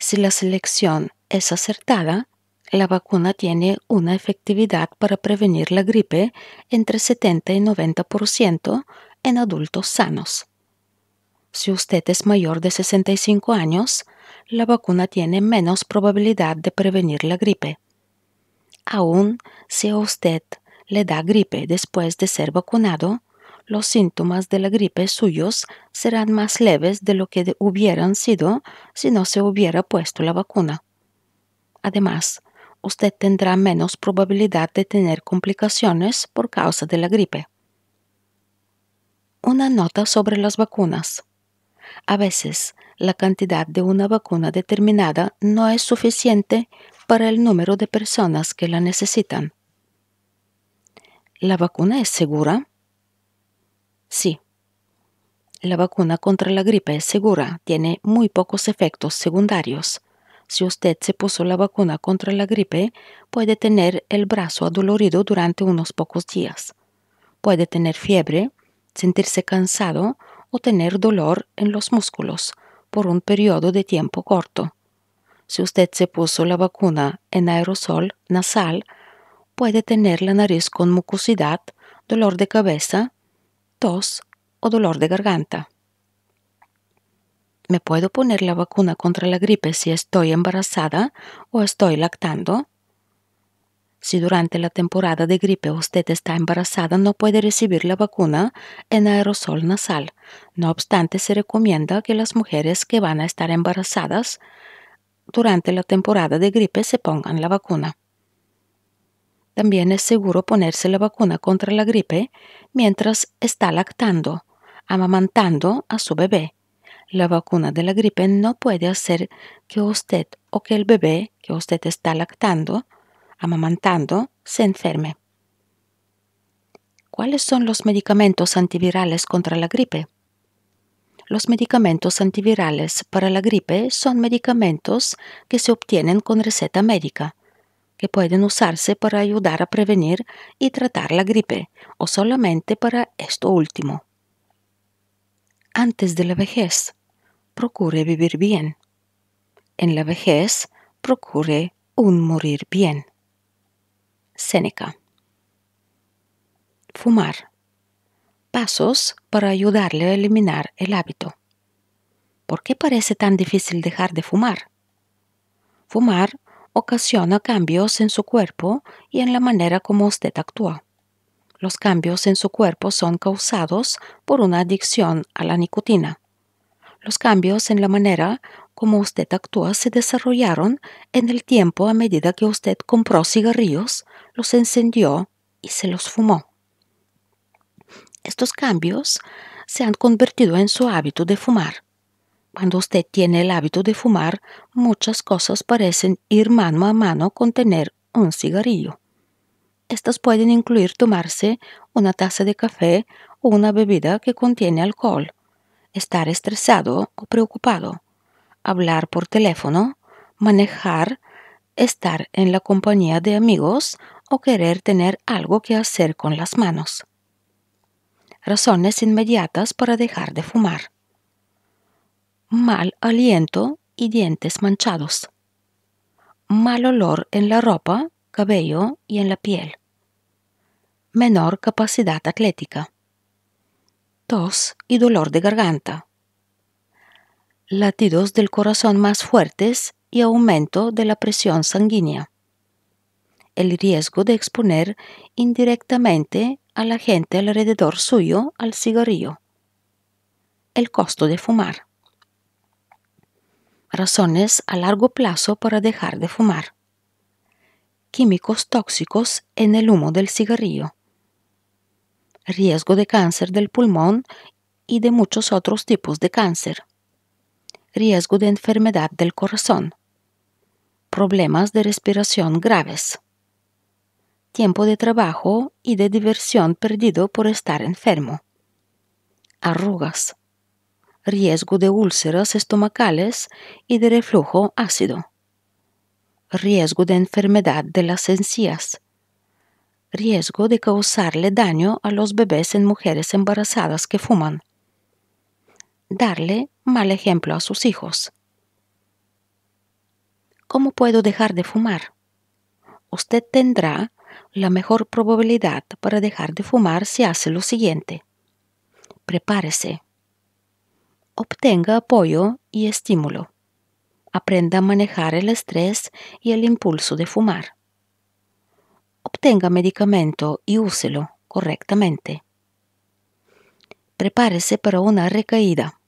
Speaker 1: Si la selección es acertada, la vacuna tiene una efectividad para prevenir la gripe entre 70 y 90% en adultos sanos. Si usted es mayor de 65 años, la vacuna tiene menos probabilidad de prevenir la gripe. Aún si usted le da gripe después de ser vacunado, los síntomas de la gripe suyos serán más leves de lo que hubieran sido si no se hubiera puesto la vacuna. Además, usted tendrá menos probabilidad de tener complicaciones por causa de la gripe. Una nota sobre las vacunas. A veces, la cantidad de una vacuna determinada no es suficiente para el número de personas que la necesitan. ¿La vacuna es segura? Sí. La vacuna contra la gripe es segura, tiene muy pocos efectos secundarios. Si usted se puso la vacuna contra la gripe, puede tener el brazo adolorido durante unos pocos días. Puede tener fiebre, sentirse cansado o tener dolor en los músculos por un periodo de tiempo corto. Si usted se puso la vacuna en aerosol nasal, puede tener la nariz con mucosidad, dolor de cabeza, tos o dolor de garganta. ¿Me puedo poner la vacuna contra la gripe si estoy embarazada o estoy lactando? Si durante la temporada de gripe usted está embarazada, no puede recibir la vacuna en aerosol nasal. No obstante, se recomienda que las mujeres que van a estar embarazadas durante la temporada de gripe se pongan la vacuna. También es seguro ponerse la vacuna contra la gripe mientras está lactando, amamantando a su bebé. La vacuna de la gripe no puede hacer que usted o que el bebé que usted está lactando, amamantando, se enferme. ¿Cuáles son los medicamentos antivirales contra la gripe? Los medicamentos antivirales para la gripe son medicamentos que se obtienen con receta médica que pueden usarse para ayudar a prevenir y tratar la gripe o solamente para esto último. Antes de la vejez, procure vivir bien. En la vejez, procure un morir bien. Seneca. Fumar. Pasos para ayudarle a eliminar el hábito. ¿Por qué parece tan difícil dejar de fumar? Fumar ocasiona cambios en su cuerpo y en la manera como usted actúa. Los cambios en su cuerpo son causados por una adicción a la nicotina. Los cambios en la manera como usted actúa se desarrollaron en el tiempo a medida que usted compró cigarrillos, los encendió y se los fumó. Estos cambios se han convertido en su hábito de fumar cuando usted tiene el hábito de fumar, muchas cosas parecen ir mano a mano con tener un cigarrillo. Estas pueden incluir tomarse una taza de café o una bebida que contiene alcohol, estar estresado o preocupado, hablar por teléfono, manejar, estar en la compañía de amigos o querer tener algo que hacer con las manos. Razones inmediatas para dejar de fumar mal aliento y dientes manchados. Mal olor en la ropa, cabello y en la piel. Menor capacidad atlética. Tos y dolor de garganta. Latidos del corazón más fuertes y aumento de la presión sanguínea. El riesgo de exponer indirectamente a la gente alrededor suyo al cigarrillo. El costo de fumar razones a largo plazo para dejar de fumar. Químicos tóxicos en el humo del cigarrillo. Riesgo de cáncer del pulmón y de muchos otros tipos de cáncer. Riesgo de enfermedad del corazón. Problemas de respiración graves. Tiempo de trabajo y de diversión perdido por estar enfermo. Arrugas riesgo de úlceras estomacales y de reflujo ácido, riesgo de enfermedad de las encías, riesgo de causarle daño a los bebés en mujeres embarazadas que fuman, darle mal ejemplo a sus hijos. ¿Cómo puedo dejar de fumar? Usted tendrá la mejor probabilidad para dejar de fumar si hace lo siguiente. Prepárese obtenga apoyo y estímulo. Aprenda a manejar el estrés y el impulso de fumar. Obtenga medicamento y úselo correctamente. Prepárese para una recaída.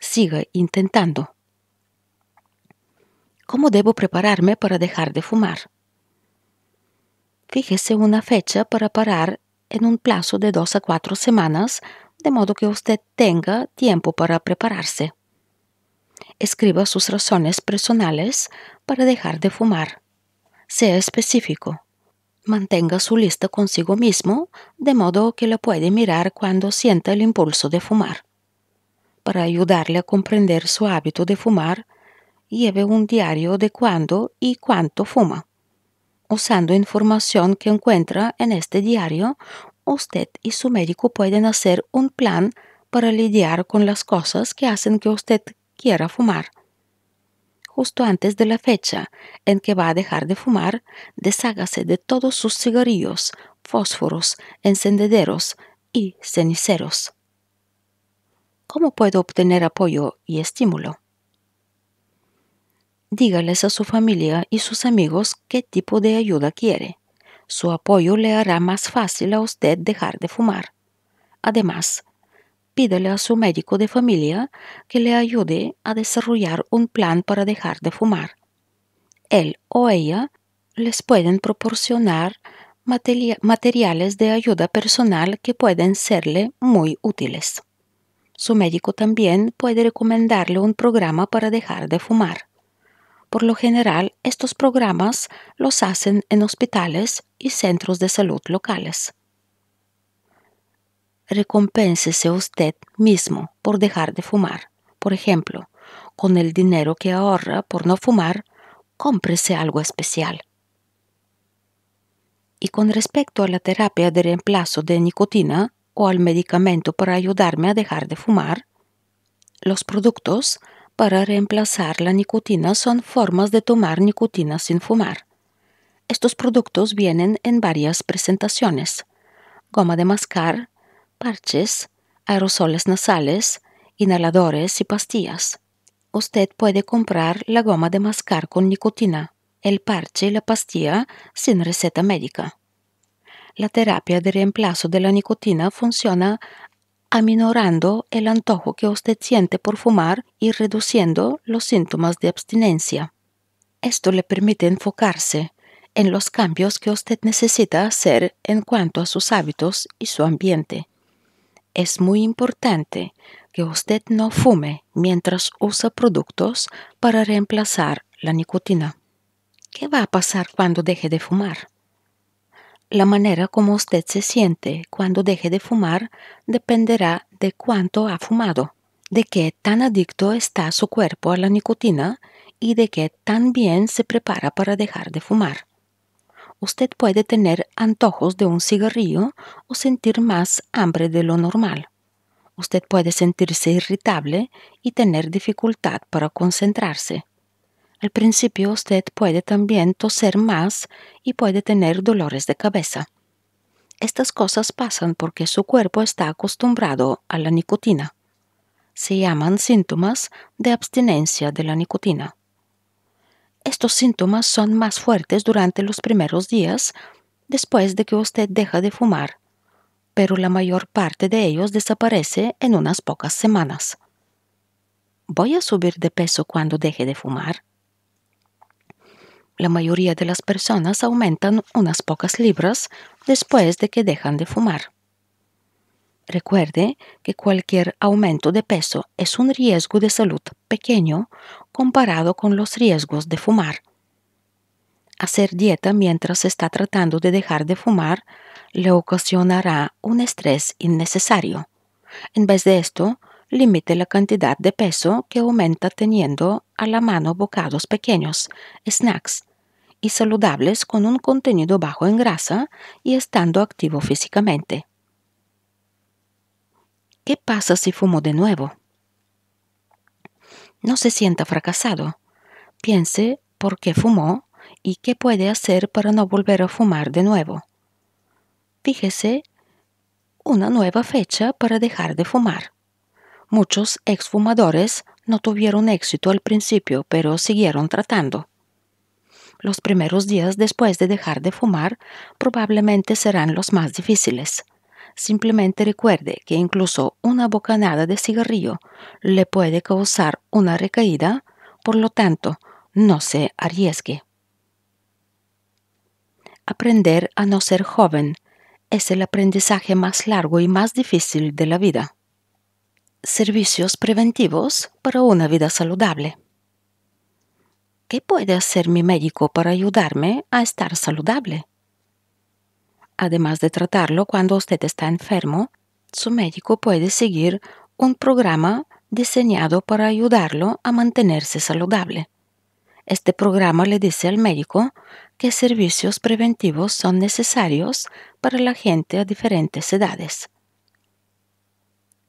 Speaker 1: Siga intentando. ¿Cómo debo prepararme para dejar de fumar? Fíjese una fecha para parar en un plazo de dos a cuatro semanas de modo que usted tenga tiempo para prepararse. Escriba sus razones personales para dejar de fumar. Sea específico. Mantenga su lista consigo mismo, de modo que la puede mirar cuando sienta el impulso de fumar. Para ayudarle a comprender su hábito de fumar, lleve un diario de cuándo y cuánto fuma. Usando información que encuentra en este diario, usted y su médico pueden hacer un plan para lidiar con las cosas que hacen que usted quiera fumar. Justo antes de la fecha en que va a dejar de fumar, deshágase de todos sus cigarrillos, fósforos, encendederos y ceniceros. ¿Cómo puedo obtener apoyo y estímulo? Dígales a su familia y sus amigos qué tipo de ayuda quiere. Su apoyo le hará más fácil a usted dejar de fumar. Además, pídele a su médico de familia que le ayude a desarrollar un plan para dejar de fumar. Él o ella les pueden proporcionar materiales de ayuda personal que pueden serle muy útiles. Su médico también puede recomendarle un programa para dejar de fumar. Por lo general, estos programas los hacen en hospitales y centros de salud locales. Recompénsese usted mismo por dejar de fumar. Por ejemplo, con el dinero que ahorra por no fumar, cómprese algo especial. Y con respecto a la terapia de reemplazo de nicotina o al medicamento para ayudarme a dejar de fumar, los productos para reemplazar la nicotina son formas de tomar nicotina sin fumar. Estos productos vienen en varias presentaciones. Goma de mascar, parches, aerosoles nasales, inhaladores y pastillas. Usted puede comprar la goma de mascar con nicotina, el parche y la pastilla sin receta médica. La terapia de reemplazo de la nicotina funciona aminorando el antojo que usted siente por fumar y reduciendo los síntomas de abstinencia. Esto le permite enfocarse en los cambios que usted necesita hacer en cuanto a sus hábitos y su ambiente. Es muy importante que usted no fume mientras usa productos para reemplazar la nicotina. ¿Qué va a pasar cuando deje de fumar? La manera como usted se siente cuando deje de fumar dependerá de cuánto ha fumado, de qué tan adicto está su cuerpo a la nicotina y de qué tan bien se prepara para dejar de fumar. Usted puede tener antojos de un cigarrillo o sentir más hambre de lo normal. Usted puede sentirse irritable y tener dificultad para concentrarse. Al principio usted puede también toser más y puede tener dolores de cabeza. Estas cosas pasan porque su cuerpo está acostumbrado a la nicotina. Se llaman síntomas de abstinencia de la nicotina. Estos síntomas son más fuertes durante los primeros días después de que usted deja de fumar, pero la mayor parte de ellos desaparece en unas pocas semanas. ¿Voy a subir de peso cuando deje de fumar? la mayoría de las personas aumentan unas pocas libras después de que dejan de fumar. Recuerde que cualquier aumento de peso es un riesgo de salud pequeño comparado con los riesgos de fumar. Hacer dieta mientras está tratando de dejar de fumar le ocasionará un estrés innecesario. En vez de esto, limite la cantidad de peso que aumenta teniendo a la mano bocados pequeños, snacks, y saludables con un contenido bajo en grasa y estando activo físicamente. ¿Qué pasa si fumo de nuevo? No se sienta fracasado. Piense por qué fumó y qué puede hacer para no volver a fumar de nuevo. Fíjese una nueva fecha para dejar de fumar. Muchos exfumadores no tuvieron éxito al principio, pero siguieron tratando. Los primeros días después de dejar de fumar probablemente serán los más difíciles. Simplemente recuerde que incluso una bocanada de cigarrillo le puede causar una recaída, por lo tanto, no se arriesgue. Aprender a no ser joven es el aprendizaje más largo y más difícil de la vida. Servicios preventivos para una vida saludable. ¿qué puede hacer mi médico para ayudarme a estar saludable? Además de tratarlo cuando usted está enfermo, su médico puede seguir un programa diseñado para ayudarlo a mantenerse saludable. Este programa le dice al médico que servicios preventivos son necesarios para la gente a diferentes edades.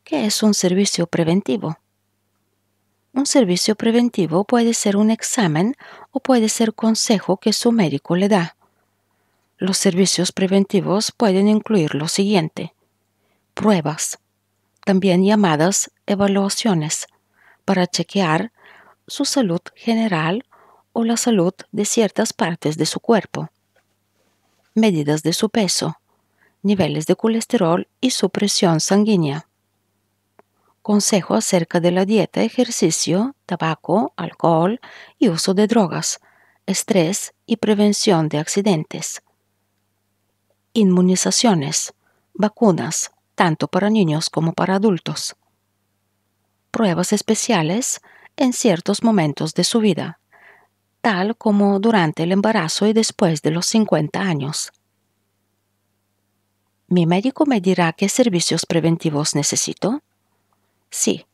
Speaker 1: ¿Qué es un servicio preventivo? Un servicio preventivo puede ser un examen o puede ser consejo que su médico le da. Los servicios preventivos pueden incluir lo siguiente. Pruebas, también llamadas evaluaciones, para chequear su salud general o la salud de ciertas partes de su cuerpo. Medidas de su peso, niveles de colesterol y su presión sanguínea consejo acerca de la dieta, ejercicio, tabaco, alcohol y uso de drogas, estrés y prevención de accidentes. Inmunizaciones, vacunas, tanto para niños como para adultos. Pruebas especiales en ciertos momentos de su vida, tal como durante el embarazo y después de los 50 años. Mi médico me dirá qué servicios preventivos necesito Sí,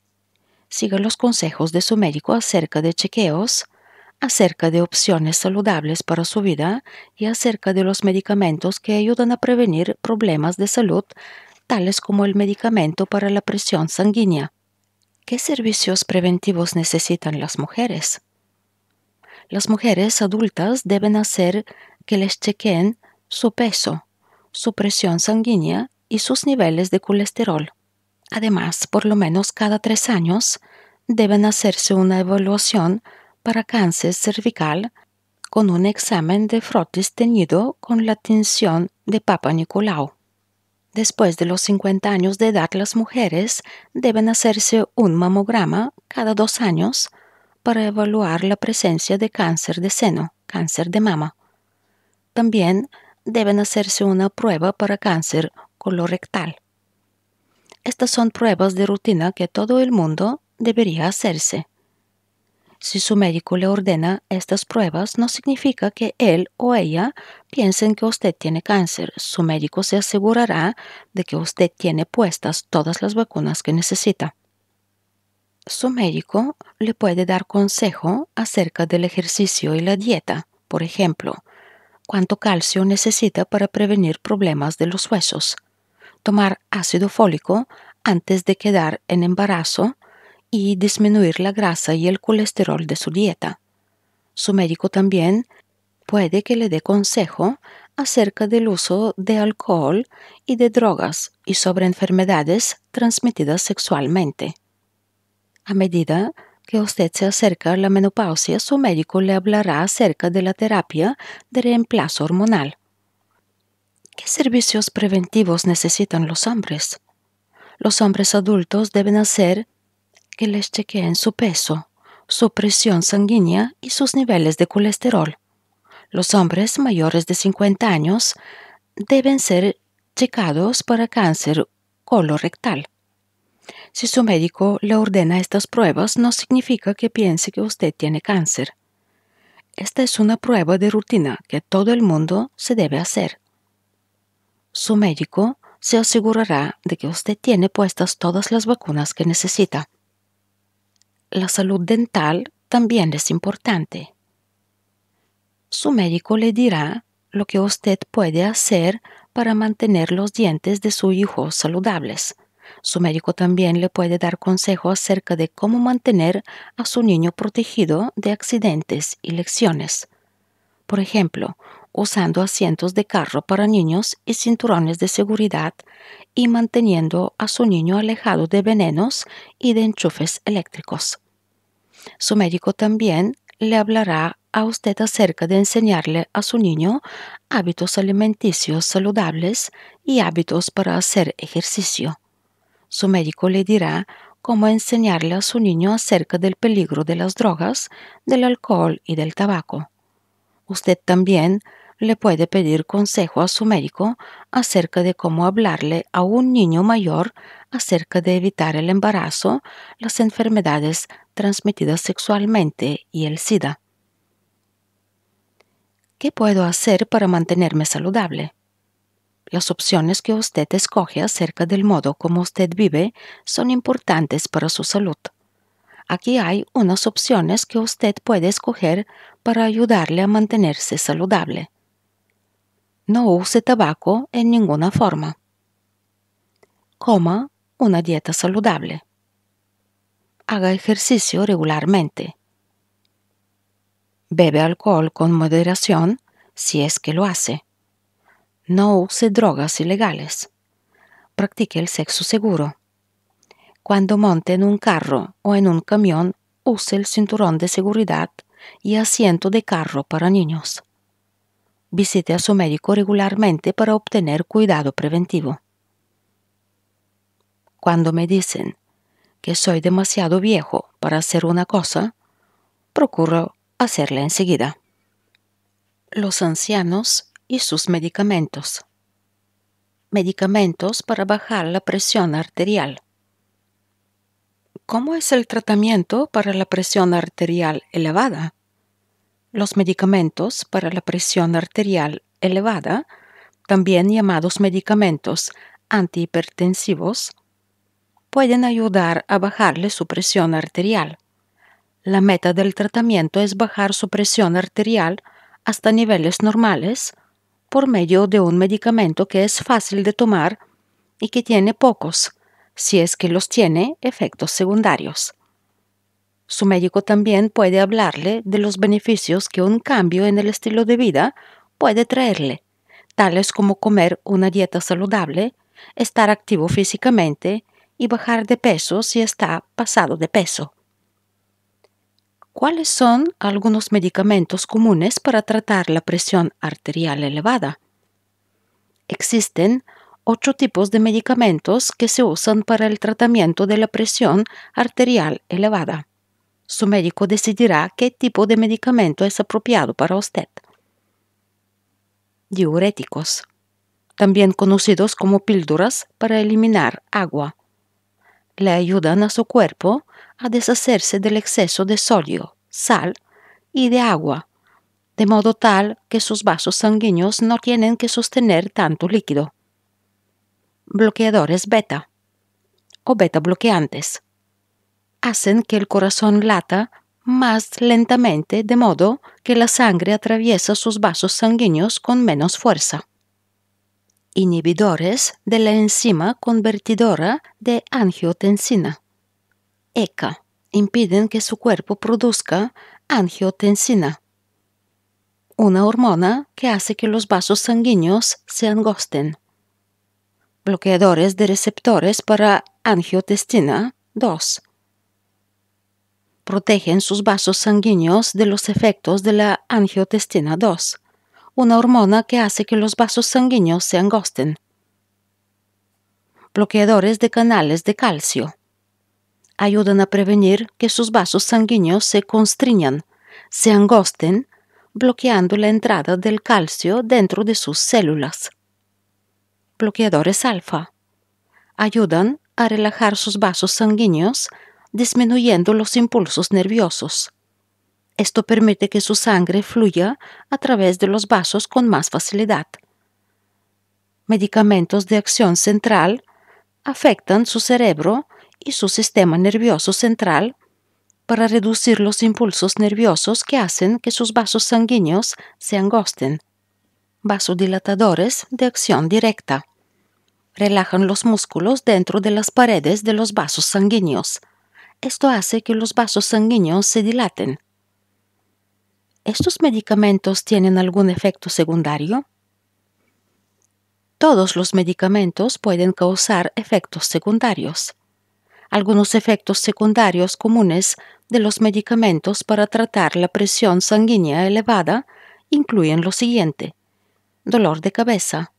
Speaker 1: siga los consejos de su médico acerca de chequeos, acerca de opciones saludables para su vida y acerca de los medicamentos que ayudan a prevenir problemas de salud, tales como el medicamento para la presión sanguínea. ¿Qué servicios preventivos necesitan las mujeres? Las mujeres adultas deben hacer que les chequeen su peso, su presión sanguínea y sus niveles de colesterol. Además, por lo menos cada tres años deben hacerse una evaluación para cáncer cervical con un examen de frotis teñido con la atención de Papa Nicolau. Después de los 50 años de edad, las mujeres deben hacerse un mamograma cada dos años para evaluar la presencia de cáncer de seno, cáncer de mama. También deben hacerse una prueba para cáncer colorectal. Estas son pruebas de rutina que todo el mundo debería hacerse. Si su médico le ordena estas pruebas, no significa que él o ella piensen que usted tiene cáncer. Su médico se asegurará de que usted tiene puestas todas las vacunas que necesita. Su médico le puede dar consejo acerca del ejercicio y la dieta, por ejemplo, cuánto calcio necesita para prevenir problemas de los huesos tomar ácido fólico antes de quedar en embarazo y disminuir la grasa y el colesterol de su dieta. Su médico también puede que le dé consejo acerca del uso de alcohol y de drogas y sobre enfermedades transmitidas sexualmente. A medida que usted se acerca a la menopausia, su médico le hablará acerca de la terapia de reemplazo hormonal. ¿Qué servicios preventivos necesitan los hombres? Los hombres adultos deben hacer que les chequeen su peso, su presión sanguínea y sus niveles de colesterol. Los hombres mayores de 50 años deben ser checados para cáncer colorectal. Si su médico le ordena estas pruebas, no significa que piense que usted tiene cáncer. Esta es una prueba de rutina que todo el mundo se debe hacer. Su médico se asegurará de que usted tiene puestas todas las vacunas que necesita. La salud dental también es importante. Su médico le dirá lo que usted puede hacer para mantener los dientes de su hijo saludables. Su médico también le puede dar consejos acerca de cómo mantener a su niño protegido de accidentes y lecciones. Por ejemplo, usando asientos de carro para niños y cinturones de seguridad y manteniendo a su niño alejado de venenos y de enchufes eléctricos. Su médico también le hablará a usted acerca de enseñarle a su niño hábitos alimenticios saludables y hábitos para hacer ejercicio. Su médico le dirá cómo enseñarle a su niño acerca del peligro de las drogas, del alcohol y del tabaco. Usted también le puede pedir consejo a su médico acerca de cómo hablarle a un niño mayor acerca de evitar el embarazo, las enfermedades transmitidas sexualmente y el SIDA. ¿Qué puedo hacer para mantenerme saludable? Las opciones que usted escoge acerca del modo como usted vive son importantes para su salud. Aquí hay unas opciones que usted puede escoger para ayudarle a mantenerse saludable no use tabaco en ninguna forma. Coma una dieta saludable. Haga ejercicio regularmente. Bebe alcohol con moderación si es que lo hace. No use drogas ilegales. Practique el sexo seguro. Cuando monte en un carro o en un camión, use el cinturón de seguridad y asiento de carro para niños. Visite a su médico regularmente para obtener cuidado preventivo. Cuando me dicen que soy demasiado viejo para hacer una cosa, procuro hacerla enseguida. Los ancianos y sus medicamentos. Medicamentos para bajar la presión arterial. ¿Cómo es el tratamiento para la presión arterial elevada? los medicamentos para la presión arterial elevada, también llamados medicamentos antihipertensivos, pueden ayudar a bajarle su presión arterial. La meta del tratamiento es bajar su presión arterial hasta niveles normales por medio de un medicamento que es fácil de tomar y que tiene pocos, si es que los tiene, efectos secundarios. Su médico también puede hablarle de los beneficios que un cambio en el estilo de vida puede traerle, tales como comer una dieta saludable, estar activo físicamente y bajar de peso si está pasado de peso. ¿Cuáles son algunos medicamentos comunes para tratar la presión arterial elevada? Existen ocho tipos de medicamentos que se usan para el tratamiento de la presión arterial elevada. Su médico decidirá qué tipo de medicamento es apropiado para usted. Diuréticos, también conocidos como píldoras para eliminar agua, le ayudan a su cuerpo a deshacerse del exceso de sodio, sal y de agua, de modo tal que sus vasos sanguíneos no tienen que sostener tanto líquido. Bloqueadores beta o beta bloqueantes hacen que el corazón lata más lentamente, de modo que la sangre atraviesa sus vasos sanguíneos con menos fuerza. Inhibidores de la enzima convertidora de angiotensina. ECA impiden que su cuerpo produzca angiotensina, una hormona que hace que los vasos sanguíneos se angosten. Bloqueadores de receptores para angiotensina 2 protegen sus vasos sanguíneos de los efectos de la angiotestina 2, una hormona que hace que los vasos sanguíneos se angosten. Bloqueadores de canales de calcio. Ayudan a prevenir que sus vasos sanguíneos se constriñan, se angosten, bloqueando la entrada del calcio dentro de sus células. Bloqueadores alfa. Ayudan a relajar sus vasos sanguíneos disminuyendo los impulsos nerviosos. Esto permite que su sangre fluya a través de los vasos con más facilidad. Medicamentos de acción central afectan su cerebro y su sistema nervioso central para reducir los impulsos nerviosos que hacen que sus vasos sanguíneos se angosten. Vasodilatadores de acción directa. Relajan los músculos dentro de las paredes de los vasos sanguíneos. Esto hace que los vasos sanguíneos se dilaten. ¿Estos medicamentos tienen algún efecto secundario? Todos los medicamentos pueden causar efectos secundarios. Algunos efectos secundarios comunes de los medicamentos para tratar la presión sanguínea elevada incluyen lo siguiente. Dolor de cabeza,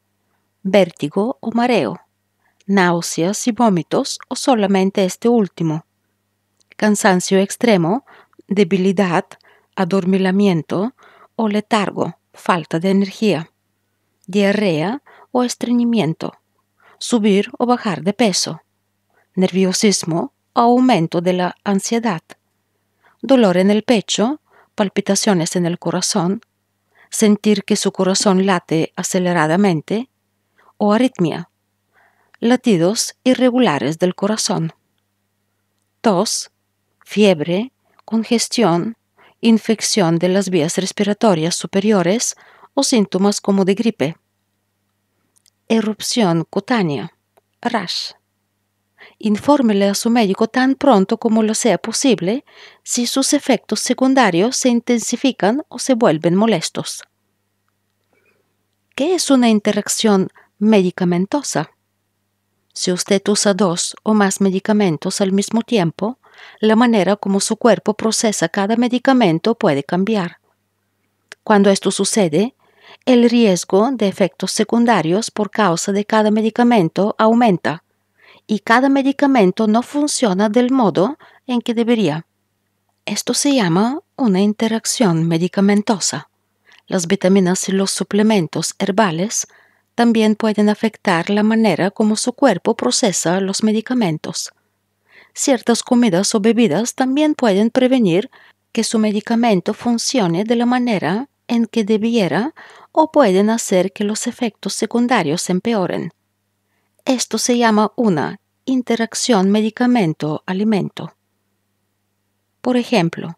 Speaker 1: vértigo o mareo, náuseas y vómitos o solamente este último, cansancio extremo, debilidad, adormilamiento o letargo, falta de energía, diarrea o estreñimiento, subir o bajar de peso, nerviosismo o aumento de la ansiedad, dolor en el pecho, palpitaciones en el corazón, sentir que su corazón late aceleradamente o arritmia, latidos irregulares del corazón, tos, fiebre, congestión, infección de las vías respiratorias superiores o síntomas como de gripe. Erupción cutánea, rash. Infórmele a su médico tan pronto como lo sea posible si sus efectos secundarios se intensifican o se vuelven molestos. ¿Qué es una interacción medicamentosa? Si usted usa dos o más medicamentos al mismo tiempo, la manera como su cuerpo procesa cada medicamento puede cambiar. Cuando esto sucede, el riesgo de efectos secundarios por causa de cada medicamento aumenta y cada medicamento no funciona del modo en que debería. Esto se llama una interacción medicamentosa. Las vitaminas y los suplementos herbales también pueden afectar la manera como su cuerpo procesa los medicamentos. Ciertas comidas o bebidas también pueden prevenir que su medicamento funcione de la manera en que debiera o pueden hacer que los efectos secundarios empeoren. Esto se llama una interacción medicamento-alimento. Por ejemplo,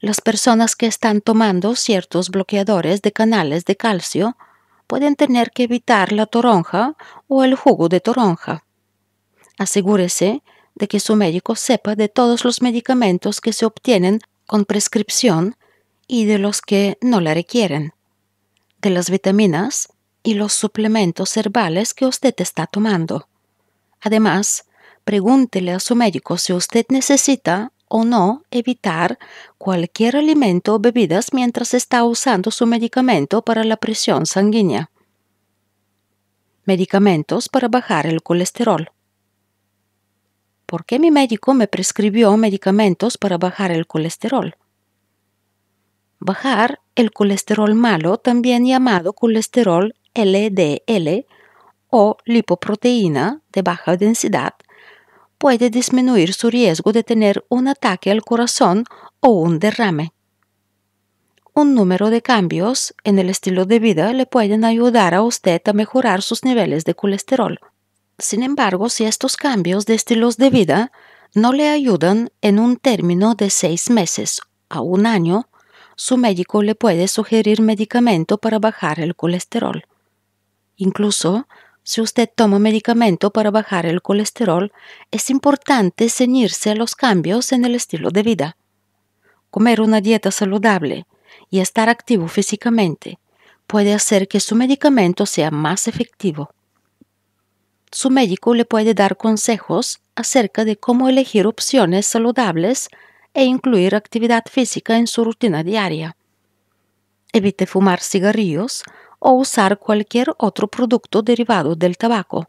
Speaker 1: las personas que están tomando ciertos bloqueadores de canales de calcio pueden tener que evitar la toronja o el jugo de toronja. Asegúrese de que su médico sepa de todos los medicamentos que se obtienen con prescripción y de los que no la requieren, de las vitaminas y los suplementos herbales que usted está tomando. Además, pregúntele a su médico si usted necesita o no evitar cualquier alimento o bebidas mientras está usando su medicamento para la presión sanguínea. Medicamentos para bajar el colesterol. ¿por qué mi médico me prescribió medicamentos para bajar el colesterol? Bajar el colesterol malo, también llamado colesterol LDL o lipoproteína de baja densidad, puede disminuir su riesgo de tener un ataque al corazón o un derrame. Un número de cambios en el estilo de vida le pueden ayudar a usted a mejorar sus niveles de colesterol. Sin embargo, si estos cambios de estilos de vida no le ayudan en un término de seis meses a un año, su médico le puede sugerir medicamento para bajar el colesterol. Incluso, si usted toma medicamento para bajar el colesterol, es importante ceñirse a los cambios en el estilo de vida. Comer una dieta saludable y estar activo físicamente puede hacer que su medicamento sea más efectivo su médico le puede dar consejos acerca de cómo elegir opciones saludables e incluir actividad física en su rutina diaria. Evite fumar cigarrillos o usar cualquier otro producto derivado del tabaco.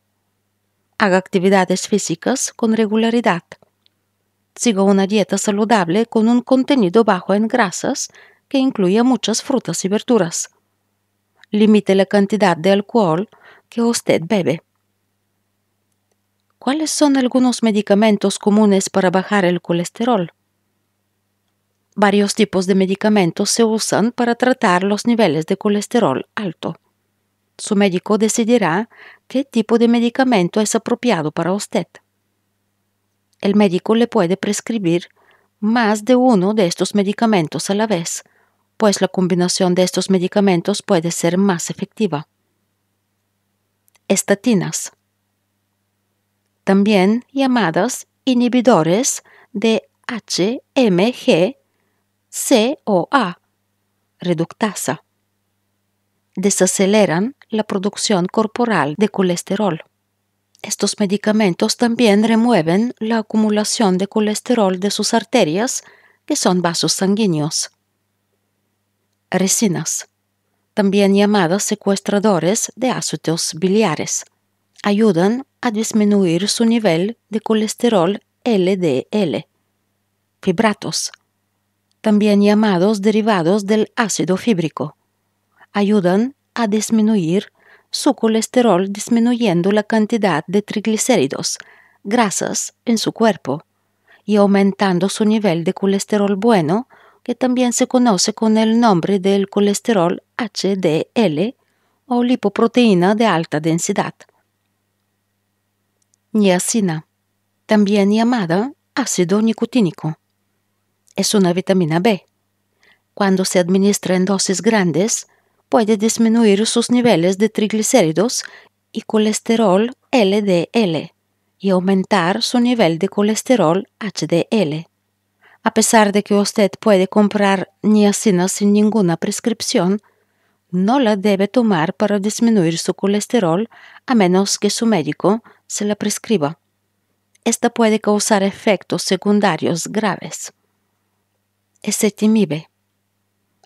Speaker 1: Haga actividades físicas con regularidad. Siga una dieta saludable con un contenido bajo en grasas que incluya muchas frutas y verduras. Limite la cantidad de alcohol que usted bebe. ¿Cuáles son algunos medicamentos comunes para bajar el colesterol? Varios tipos de medicamentos se usan para tratar los niveles de colesterol alto. Su médico decidirá qué tipo de medicamento es apropiado para usted. El médico le puede prescribir más de uno de estos medicamentos a la vez, pues la combinación de estos medicamentos puede ser más efectiva. Estatinas también llamados inhibidores de HMG COA, reductasa. Desaceleran la producción corporal de colesterol. Estos medicamentos también remueven la acumulación de colesterol de sus arterias, que son vasos sanguíneos. Resinas, también llamadas secuestradores de ácidos biliares ayudan a disminuir su nivel de colesterol LDL, fibratos, también llamados derivados del ácido fíbrico. Ayudan a disminuir su colesterol disminuyendo la cantidad de triglicéridos, grasas en su cuerpo y aumentando su nivel de colesterol bueno, que también se conoce con el nombre del colesterol HDL o lipoproteína de alta densidad niacina, también llamada ácido nicotínico. Es una vitamina B. Cuando se administra en dosis grandes, puede disminuir sus niveles de triglicéridos y colesterol LDL y aumentar su nivel de colesterol HDL. A pesar de que usted puede comprar niacina sin ninguna prescripción, no la debe tomar para disminuir su colesterol a menos que su médico se la prescriba. Esta puede causar efectos secundarios graves. Ezetimibe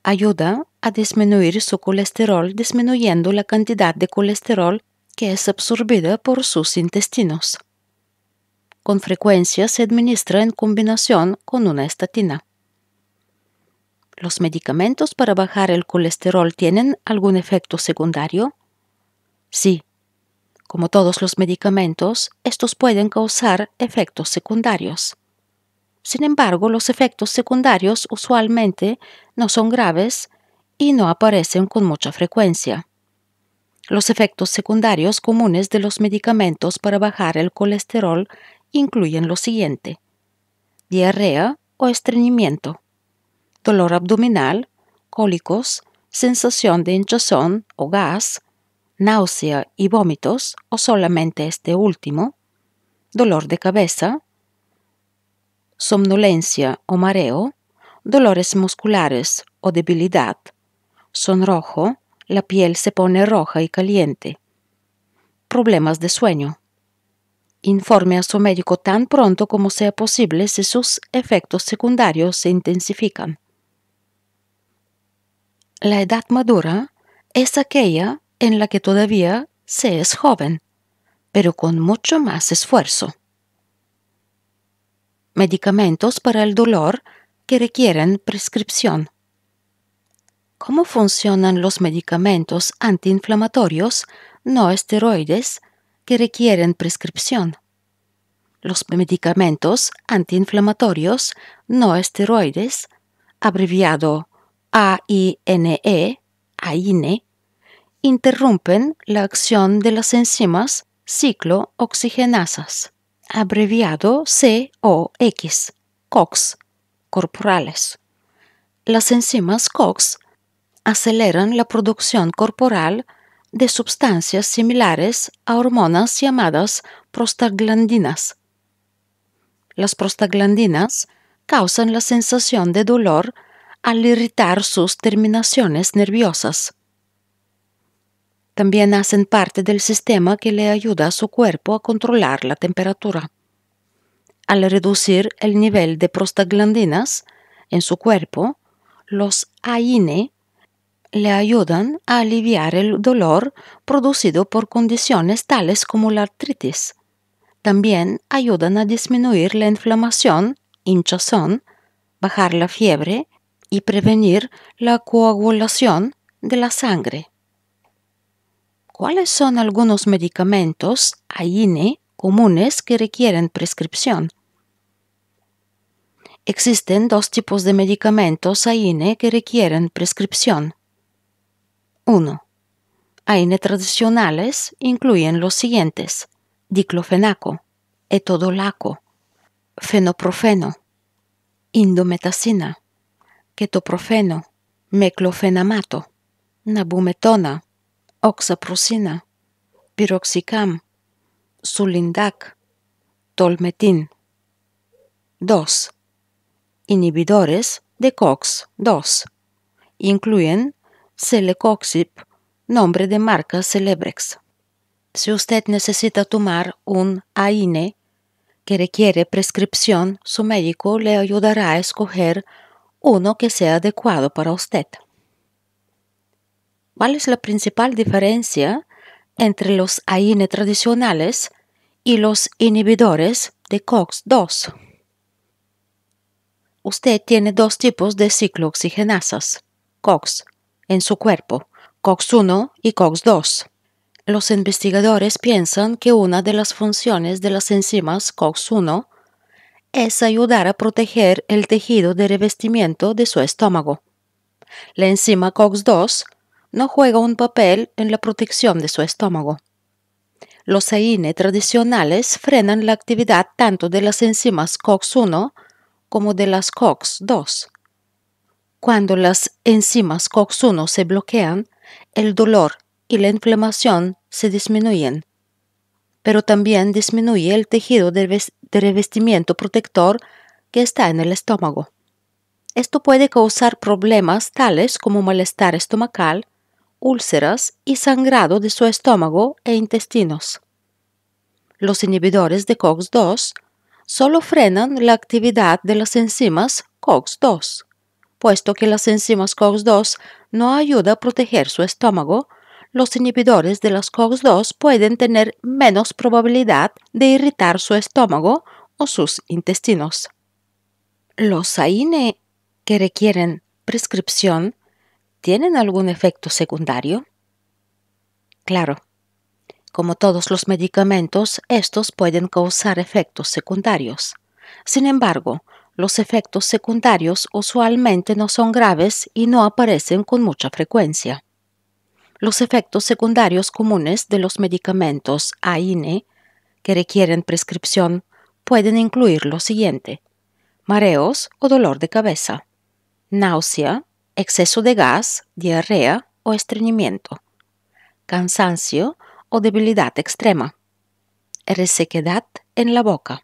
Speaker 1: ayuda a disminuir su colesterol disminuyendo la cantidad de colesterol que es absorbida por sus intestinos. Con frecuencia se administra en combinación con una estatina. ¿Los medicamentos para bajar el colesterol tienen algún efecto secundario? Sí, como todos los medicamentos, estos pueden causar efectos secundarios. Sin embargo, los efectos secundarios usualmente no son graves y no aparecen con mucha frecuencia. Los efectos secundarios comunes de los medicamentos para bajar el colesterol incluyen lo siguiente. Diarrea o estreñimiento, dolor abdominal, cólicos, sensación de hinchazón o gas, náusea y vómitos o solamente este último, dolor de cabeza, somnolencia o mareo, dolores musculares o debilidad, sonrojo, la piel se pone roja y caliente, problemas de sueño. Informe a su médico tan pronto como sea posible si sus efectos secundarios se intensifican. La edad madura es aquella en la que todavía se es joven, pero con mucho más esfuerzo. Medicamentos para el dolor que requieren prescripción. ¿Cómo funcionan los medicamentos antiinflamatorios no esteroides que requieren prescripción? Los medicamentos antiinflamatorios no esteroides, abreviado AINE, AINE, interrumpen la acción de las enzimas ciclooxigenasas, abreviado COX, COX, corporales. Las enzimas COX aceleran la producción corporal de sustancias similares a hormonas llamadas prostaglandinas. Las prostaglandinas causan la sensación de dolor al irritar sus terminaciones nerviosas también hacen parte del sistema que le ayuda a su cuerpo a controlar la temperatura. Al reducir el nivel de prostaglandinas en su cuerpo, los AINE le ayudan a aliviar el dolor producido por condiciones tales como la artritis. También ayudan a disminuir la inflamación, hinchazón, bajar la fiebre y prevenir la coagulación de la sangre. ¿Cuáles son algunos medicamentos AINE comunes que requieren prescripción? Existen dos tipos de medicamentos AINE que requieren prescripción. 1. AINE tradicionales incluyen los siguientes: diclofenaco, etodolaco, fenoprofeno, indometacina, ketoprofeno, meclofenamato, nabumetona, Oxaprosina, piroxicam, sulindac, tolmetin. 2. Inhibidores de COX-2. Incluyen celecoxib, nombre de marca Celebrex. Si usted necesita tomar un AINE que requiere prescripción, su médico le ayudará a escoger uno que sea adecuado para usted. ¿Cuál es la principal diferencia entre los AINE tradicionales y los inhibidores de COX-2? Usted tiene dos tipos de ciclooxigenasas, COX, en su cuerpo, COX-1 y COX-2. Los investigadores piensan que una de las funciones de las enzimas COX-1 es ayudar a proteger el tejido de revestimiento de su estómago. La enzima COX-2 no juega un papel en la protección de su estómago. Los AINE tradicionales frenan la actividad tanto de las enzimas COX-1 como de las COX-2. Cuando las enzimas COX-1 se bloquean, el dolor y la inflamación se disminuyen, pero también disminuye el tejido de revestimiento protector que está en el estómago. Esto puede causar problemas tales como malestar estomacal úlceras y sangrado de su estómago e intestinos. Los inhibidores de COX-2 solo frenan la actividad de las enzimas COX-2, puesto que las enzimas COX-2 no ayudan a proteger su estómago, los inhibidores de las COX-2 pueden tener menos probabilidad de irritar su estómago o sus intestinos. Los AINE que requieren prescripción ¿Tienen algún efecto secundario? Claro, como todos los medicamentos, estos pueden causar efectos secundarios. Sin embargo, los efectos secundarios usualmente no son graves y no aparecen con mucha frecuencia. Los efectos secundarios comunes de los medicamentos AINE que requieren prescripción pueden incluir lo siguiente: mareos o dolor de cabeza, náusea exceso de gas, diarrea o estreñimiento, cansancio o debilidad extrema, resequedad en la boca.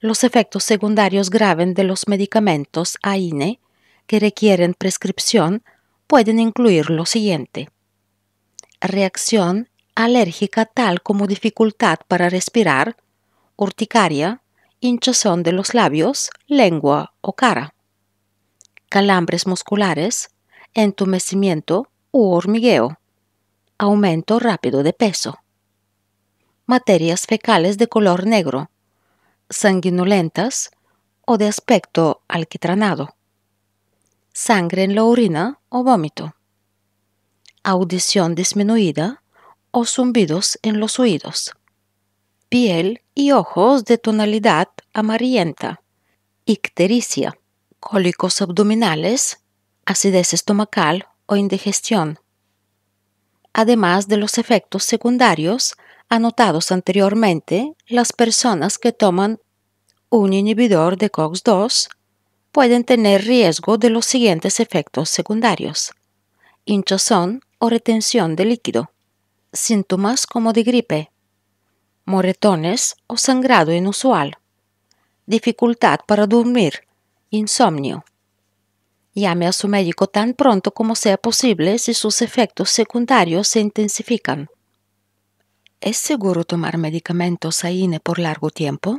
Speaker 1: Los efectos secundarios graves de los medicamentos AINE que requieren prescripción pueden incluir lo siguiente. Reacción alérgica tal como dificultad para respirar, urticaria, hinchazón de los labios, lengua o cara calambres musculares, entumecimiento u hormigueo, aumento rápido de peso, materias fecales de color negro, sanguinolentas o de aspecto alquitranado, sangre en la orina o vómito, audición disminuida o zumbidos en los oídos, piel y ojos de tonalidad amarillenta, ictericia cólicos abdominales, acidez estomacal o indigestión, además de los efectos secundarios anotados anteriormente, las personas que toman un inhibidor de COX-2 pueden tener riesgo de los siguientes efectos secundarios. Hinchazón o retención de líquido. Síntomas como de gripe. Moretones o sangrado inusual. Dificultad para dormir insomnio. Llame a su médico tan pronto como sea posible si sus efectos secundarios se intensifican. ¿Es seguro tomar medicamentos AINE por largo tiempo?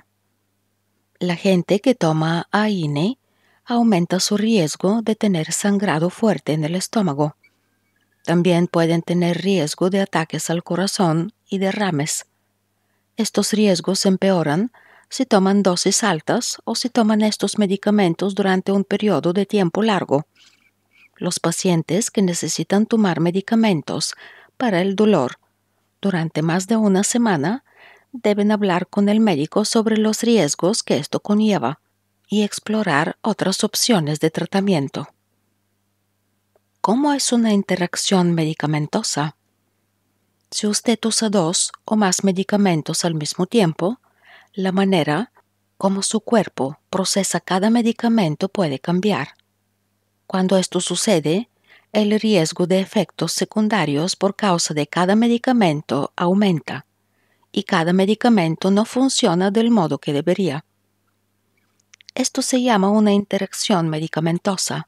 Speaker 1: La gente que toma AINE aumenta su riesgo de tener sangrado fuerte en el estómago. También pueden tener riesgo de ataques al corazón y derrames. Estos riesgos empeoran si toman dosis altas o si toman estos medicamentos durante un periodo de tiempo largo. Los pacientes que necesitan tomar medicamentos para el dolor durante más de una semana deben hablar con el médico sobre los riesgos que esto conlleva y explorar otras opciones de tratamiento. ¿Cómo es una interacción medicamentosa? Si usted usa dos o más medicamentos al mismo tiempo, la manera como su cuerpo procesa cada medicamento puede cambiar. Cuando esto sucede, el riesgo de efectos secundarios por causa de cada medicamento aumenta y cada medicamento no funciona del modo que debería. Esto se llama una interacción medicamentosa.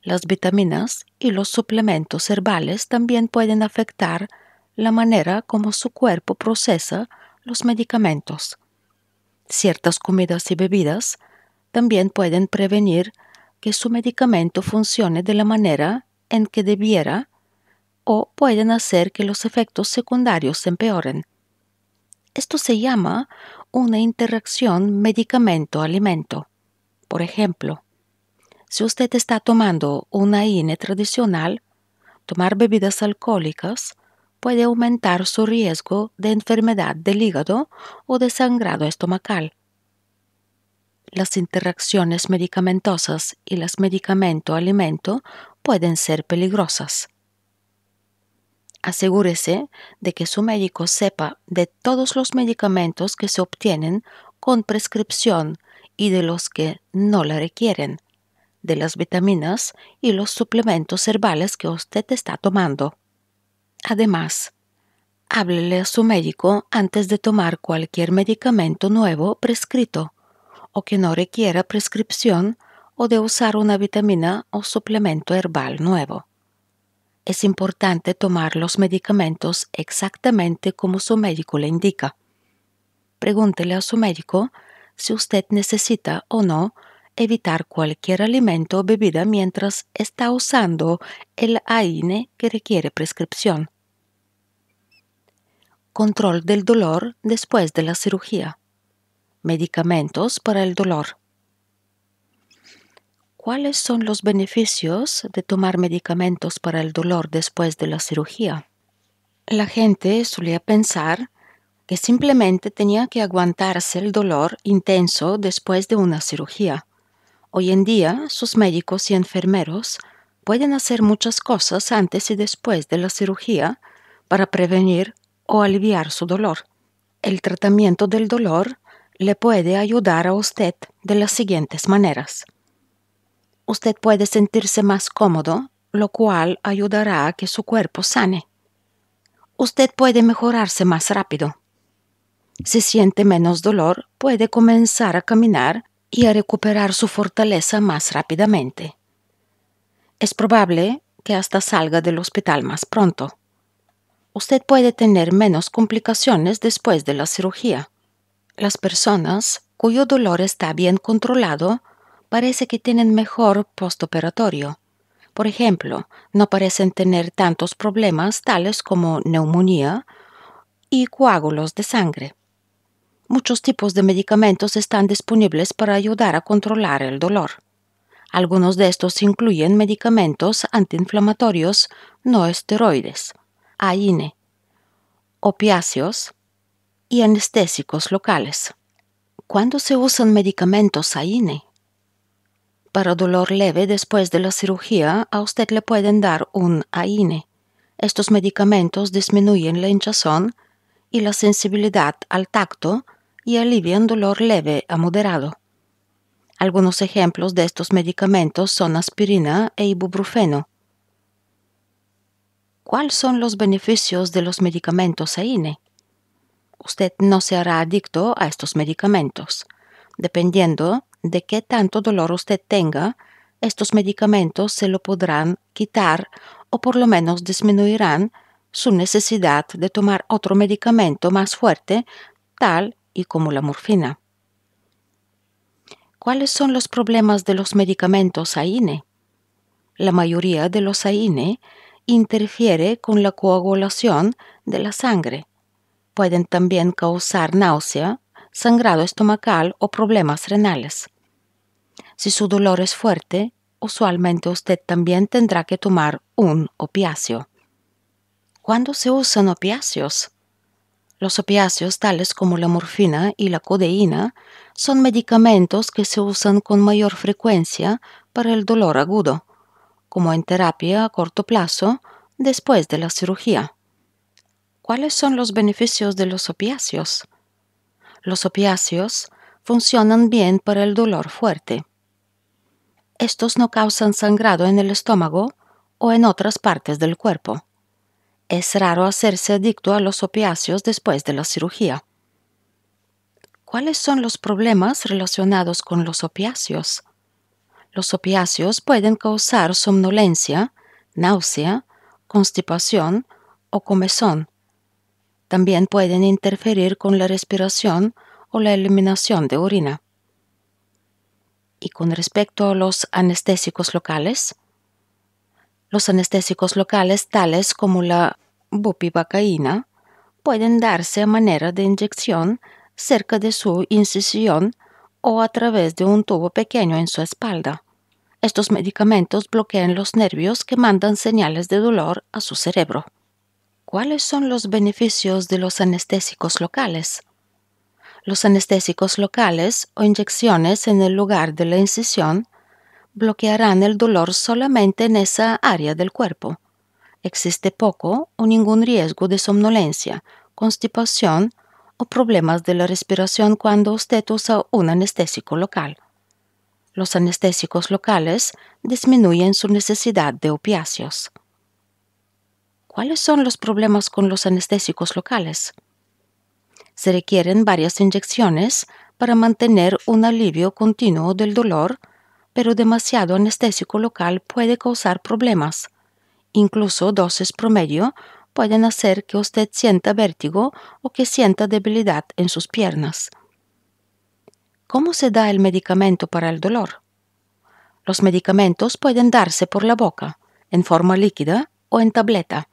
Speaker 1: Las vitaminas y los suplementos herbales también pueden afectar la manera como su cuerpo procesa los medicamentos. Ciertas comidas y bebidas también pueden prevenir que su medicamento funcione de la manera en que debiera o pueden hacer que los efectos secundarios se empeoren. Esto se llama una interacción medicamento-alimento. Por ejemplo, si usted está tomando una INE tradicional, tomar bebidas alcohólicas puede aumentar su riesgo de enfermedad del hígado o de sangrado estomacal. Las interacciones medicamentosas y las medicamento-alimento pueden ser peligrosas. Asegúrese de que su médico sepa de todos los medicamentos que se obtienen con prescripción y de los que no la requieren, de las vitaminas y los suplementos herbales que usted está tomando. Además, háblele a su médico antes de tomar cualquier medicamento nuevo prescrito o que no requiera prescripción o de usar una vitamina o suplemento herbal nuevo. Es importante tomar los medicamentos exactamente como su médico le indica. Pregúntele a su médico si usted necesita o no evitar cualquier alimento o bebida mientras está usando el AINE que requiere prescripción control del dolor después de la cirugía, medicamentos para el dolor. ¿Cuáles son los beneficios de tomar medicamentos para el dolor después de la cirugía? La gente solía pensar que simplemente tenía que aguantarse el dolor intenso después de una cirugía. Hoy en día, sus médicos y enfermeros pueden hacer muchas cosas antes y después de la cirugía para prevenir o aliviar su dolor. El tratamiento del dolor le puede ayudar a usted de las siguientes maneras. Usted puede sentirse más cómodo, lo cual ayudará a que su cuerpo sane. Usted puede mejorarse más rápido. Si siente menos dolor, puede comenzar a caminar y a recuperar su fortaleza más rápidamente. Es probable que hasta salga del hospital más pronto usted puede tener menos complicaciones después de la cirugía. Las personas cuyo dolor está bien controlado parece que tienen mejor postoperatorio. Por ejemplo, no parecen tener tantos problemas tales como neumonía y coágulos de sangre. Muchos tipos de medicamentos están disponibles para ayudar a controlar el dolor. Algunos de estos incluyen medicamentos antiinflamatorios no esteroides. AINE, opiáceos y anestésicos locales. ¿Cuándo se usan medicamentos AINE? Para dolor leve después de la cirugía, a usted le pueden dar un AINE. Estos medicamentos disminuyen la hinchazón y la sensibilidad al tacto y alivian dolor leve a moderado. Algunos ejemplos de estos medicamentos son aspirina e ibuprofeno. ¿Cuáles son los beneficios de los medicamentos AINE? E? Usted no se hará adicto a estos medicamentos. Dependiendo de qué tanto dolor usted tenga, estos medicamentos se lo podrán quitar o por lo menos disminuirán su necesidad de tomar otro medicamento más fuerte, tal y como la morfina. ¿Cuáles son los problemas de los medicamentos AINE? La mayoría de los AINE interfiere con la coagulación de la sangre. Pueden también causar náusea, sangrado estomacal o problemas renales. Si su dolor es fuerte, usualmente usted también tendrá que tomar un opiáceo. ¿Cuándo se usan opiáceos? Los opiáceos, tales como la morfina y la codeína, son medicamentos que se usan con mayor frecuencia para el dolor agudo como en terapia a corto plazo después de la cirugía. ¿Cuáles son los beneficios de los opiáceos? Los opiáceos funcionan bien para el dolor fuerte. Estos no causan sangrado en el estómago o en otras partes del cuerpo. Es raro hacerse adicto a los opiáceos después de la cirugía. ¿Cuáles son los problemas relacionados con los opiáceos? Los opiáceos pueden causar somnolencia, náusea, constipación o comezón. También pueden interferir con la respiración o la eliminación de orina. Y con respecto a los anestésicos locales, los anestésicos locales tales como la bupivacaína pueden darse a manera de inyección cerca de su incisión o a través de un tubo pequeño en su espalda. Estos medicamentos bloquean los nervios que mandan señales de dolor a su cerebro. ¿Cuáles son los beneficios de los anestésicos locales? Los anestésicos locales o inyecciones en el lugar de la incisión bloquearán el dolor solamente en esa área del cuerpo. Existe poco o ningún riesgo de somnolencia, constipación o problemas de la respiración cuando usted usa un anestésico local los anestésicos locales disminuyen su necesidad de opiáceos. ¿Cuáles son los problemas con los anestésicos locales? Se requieren varias inyecciones para mantener un alivio continuo del dolor, pero demasiado anestésico local puede causar problemas. Incluso dosis promedio pueden hacer que usted sienta vértigo o que sienta debilidad en sus piernas. ¿Cómo se da el medicamento para el dolor? Los medicamentos pueden darse por la boca, en forma líquida o en tableta,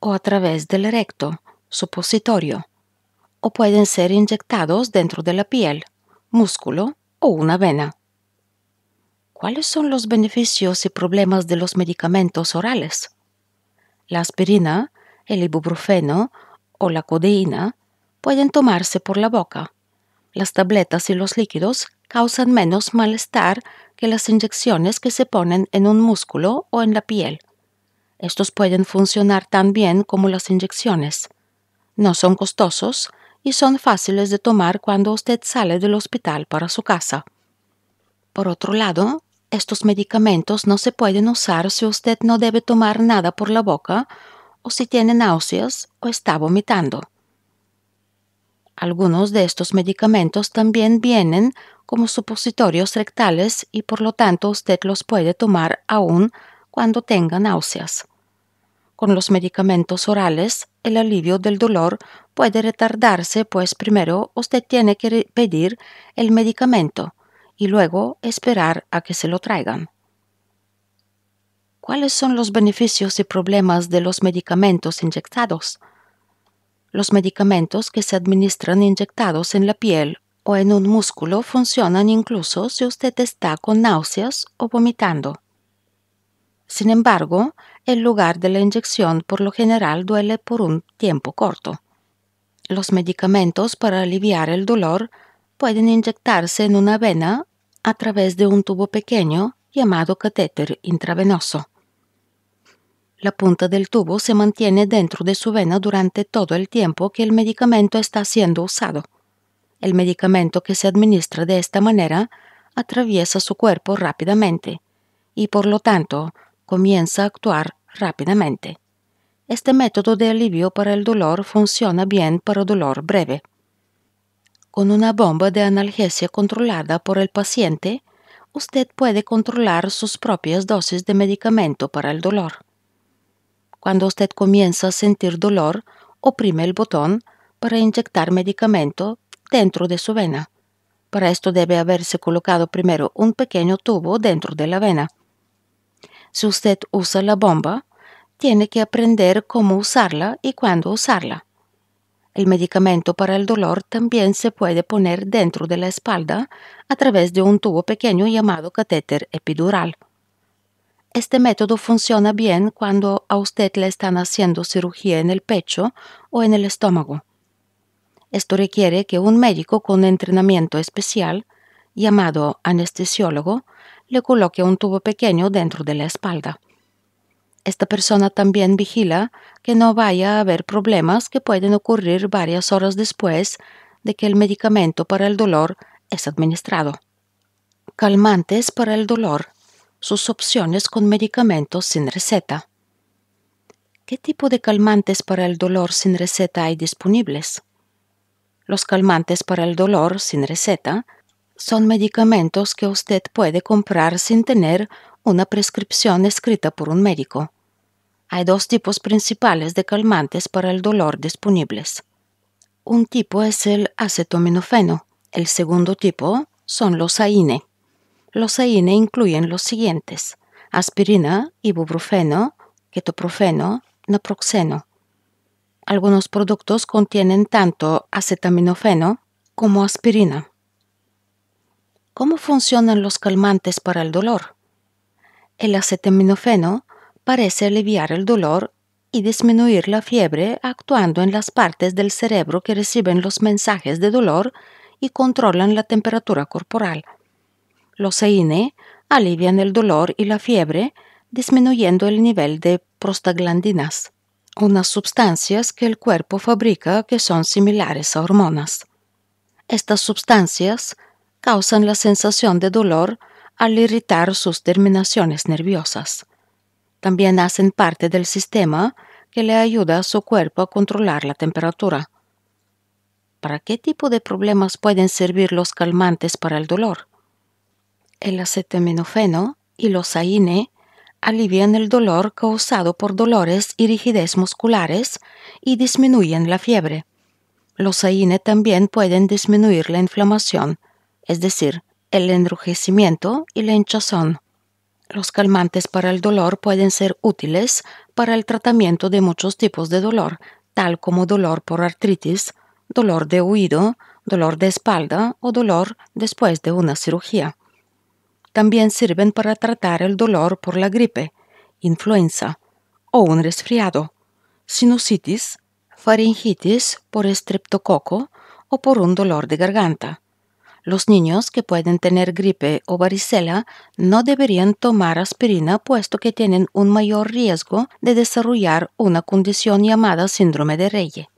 Speaker 1: o a través del recto, supositorio, o pueden ser inyectados dentro de la piel, músculo o una vena. ¿Cuáles son los beneficios y problemas de los medicamentos orales? La aspirina, el ibuprofeno o la codeína pueden tomarse por la boca, las tabletas y los líquidos causan menos malestar que las inyecciones que se ponen en un músculo o en la piel. Estos pueden funcionar tan bien como las inyecciones. No son costosos y son fáciles de tomar cuando usted sale del hospital para su casa. Por otro lado, estos medicamentos no se pueden usar si usted no debe tomar nada por la boca o si tiene náuseas o está vomitando. Algunos de estos medicamentos también vienen como supositorios rectales y por lo tanto usted los puede tomar aún cuando tenga náuseas. Con los medicamentos orales, el alivio del dolor puede retardarse, pues primero usted tiene que pedir el medicamento y luego esperar a que se lo traigan. ¿Cuáles son los beneficios y problemas de los medicamentos inyectados? Los medicamentos que se administran inyectados en la piel o en un músculo funcionan incluso si usted está con náuseas o vomitando. Sin embargo, el lugar de la inyección por lo general duele por un tiempo corto. Los medicamentos para aliviar el dolor pueden inyectarse en una vena a través de un tubo pequeño llamado catéter intravenoso. La punta del tubo se mantiene dentro de su vena durante todo el tiempo que el medicamento está siendo usado. El medicamento que se administra de esta manera atraviesa su cuerpo rápidamente y por lo tanto comienza a actuar rápidamente. Este método de alivio para el dolor funciona bien para dolor breve. Con una bomba de analgesia controlada por el paciente, usted puede controlar sus propias dosis de medicamento para el dolor. Cuando usted comienza a sentir dolor, oprime el botón para inyectar medicamento dentro de su vena. Para esto debe haberse colocado primero un pequeño tubo dentro de la vena. Si usted usa la bomba, tiene que aprender cómo usarla y cuándo usarla. El medicamento para el dolor también se puede poner dentro de la espalda a través de un tubo pequeño llamado catéter epidural. Este método funciona bien cuando a usted le están haciendo cirugía en el pecho o en el estómago. Esto requiere que un médico con entrenamiento especial, llamado anestesiólogo, le coloque un tubo pequeño dentro de la espalda. Esta persona también vigila que no vaya a haber problemas que pueden ocurrir varias horas después de que el medicamento para el dolor es administrado. Calmantes para el dolor sus opciones con medicamentos sin receta. ¿Qué tipo de calmantes para el dolor sin receta hay disponibles? Los calmantes para el dolor sin receta son medicamentos que usted puede comprar sin tener una prescripción escrita por un médico. Hay dos tipos principales de calmantes para el dolor disponibles. Un tipo es el acetaminofeno, el segundo tipo son los AINE. Los AINE incluyen los siguientes: aspirina, ibuprofeno, ketoprofeno, naproxeno. Algunos productos contienen tanto acetaminofeno como aspirina. ¿Cómo funcionan los calmantes para el dolor? El acetaminofeno parece aliviar el dolor y disminuir la fiebre actuando en las partes del cerebro que reciben los mensajes de dolor y controlan la temperatura corporal. Los AINE alivian el dolor y la fiebre, disminuyendo el nivel de prostaglandinas, unas sustancias que el cuerpo fabrica que son similares a hormonas. Estas sustancias causan la sensación de dolor al irritar sus terminaciones nerviosas. También hacen parte del sistema que le ayuda a su cuerpo a controlar la temperatura. ¿Para qué tipo de problemas pueden servir los calmantes para el dolor? el acetaminofeno y los AINE alivian el dolor causado por dolores y rigidez musculares y disminuyen la fiebre. Los AINE también pueden disminuir la inflamación, es decir, el enrojecimiento y la hinchazón. Los calmantes para el dolor pueden ser útiles para el tratamiento de muchos tipos de dolor, tal como dolor por artritis, dolor de oído, dolor de espalda o dolor después de una cirugía también sirven para tratar el dolor por la gripe, influenza o un resfriado, sinusitis, faringitis por estreptococo o por un dolor de garganta. Los niños que pueden tener gripe o varicela no deberían tomar aspirina puesto que tienen un mayor riesgo de desarrollar una condición llamada síndrome de Reye.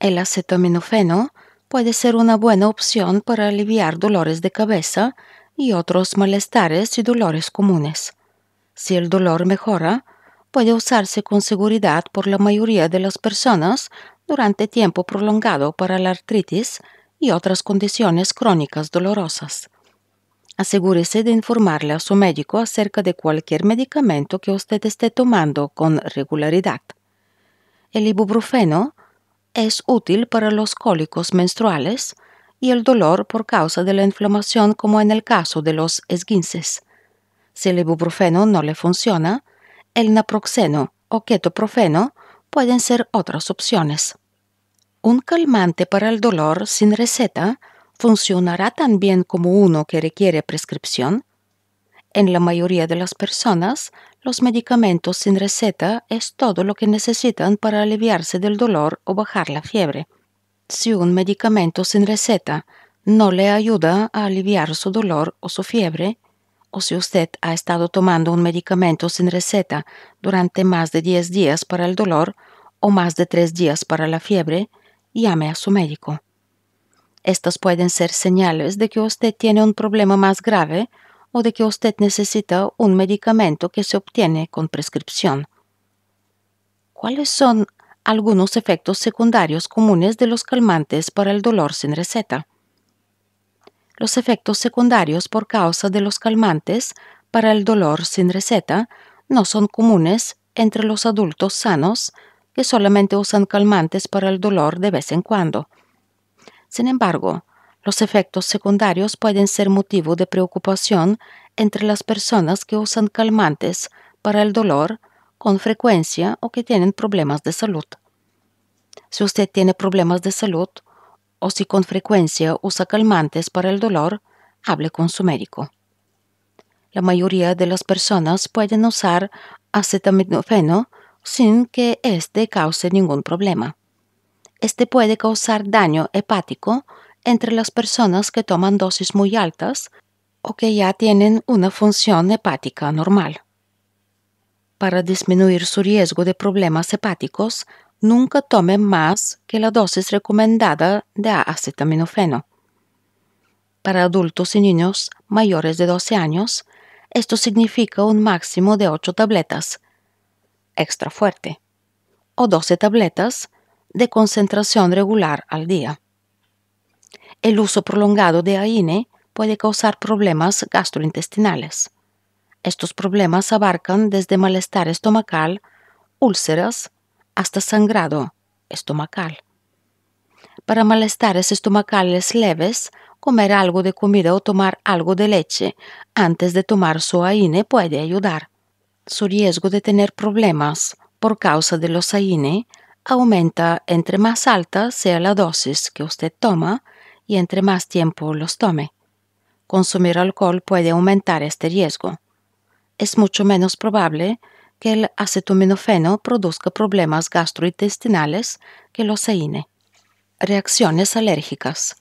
Speaker 1: El acetaminofeno puede ser una buena opción para aliviar dolores de cabeza y otros malestares y dolores comunes. Si el dolor mejora, puede usarse con seguridad por la mayoría de las personas durante tiempo prolongado para la artritis y otras condiciones crónicas dolorosas. Asegúrese de informarle a su médico acerca de cualquier medicamento que usted esté tomando con regularidad. El ibuprofeno es útil para los cólicos menstruales y el dolor por causa de la inflamación como en el caso de los esguinces. Si el ibuprofeno no le funciona, el naproxeno o ketoprofeno pueden ser otras opciones. Un calmante para el dolor sin receta funcionará tan bien como uno que requiere prescripción. En la mayoría de las personas, los medicamentos sin receta es todo lo que necesitan para aliviarse del dolor o bajar la fiebre si un medicamento sin receta no le ayuda a aliviar su dolor o su fiebre, o si usted ha estado tomando un medicamento sin receta durante más de 10 días para el dolor o más de 3 días para la fiebre, llame a su médico. Estas pueden ser señales de que usted tiene un problema más grave o de que usted necesita un medicamento que se obtiene con prescripción. ¿Cuáles son algunos efectos secundarios comunes de los calmantes para el dolor sin receta. Los efectos secundarios por causa de los calmantes para el dolor sin receta no son comunes entre los adultos sanos que solamente usan calmantes para el dolor de vez en cuando. Sin embargo, los efectos secundarios pueden ser motivo de preocupación entre las personas que usan calmantes para el dolor con frecuencia o que tienen problemas de salud. Si usted tiene problemas de salud o si con frecuencia usa calmantes para el dolor, hable con su médico. La mayoría de las personas pueden usar acetaminofeno sin que éste cause ningún problema. Este puede causar daño hepático entre las personas que toman dosis muy altas o que ya tienen una función hepática normal. Para disminuir su riesgo de problemas hepáticos, nunca tome más que la dosis recomendada de acetaminofeno. Para adultos y niños mayores de 12 años, esto significa un máximo de 8 tabletas extra fuerte o 12 tabletas de concentración regular al día. El uso prolongado de AINE puede causar problemas gastrointestinales. Estos problemas abarcan desde malestar estomacal, úlceras, hasta sangrado estomacal. Para malestares estomacales leves, comer algo de comida o tomar algo de leche antes de tomar su AINE puede ayudar. Su riesgo de tener problemas por causa de los AINE aumenta entre más alta sea la dosis que usted toma y entre más tiempo los tome. Consumir alcohol puede aumentar este riesgo es mucho menos probable que el acetaminofeno produzca problemas gastrointestinales que el oseine. Reacciones alérgicas.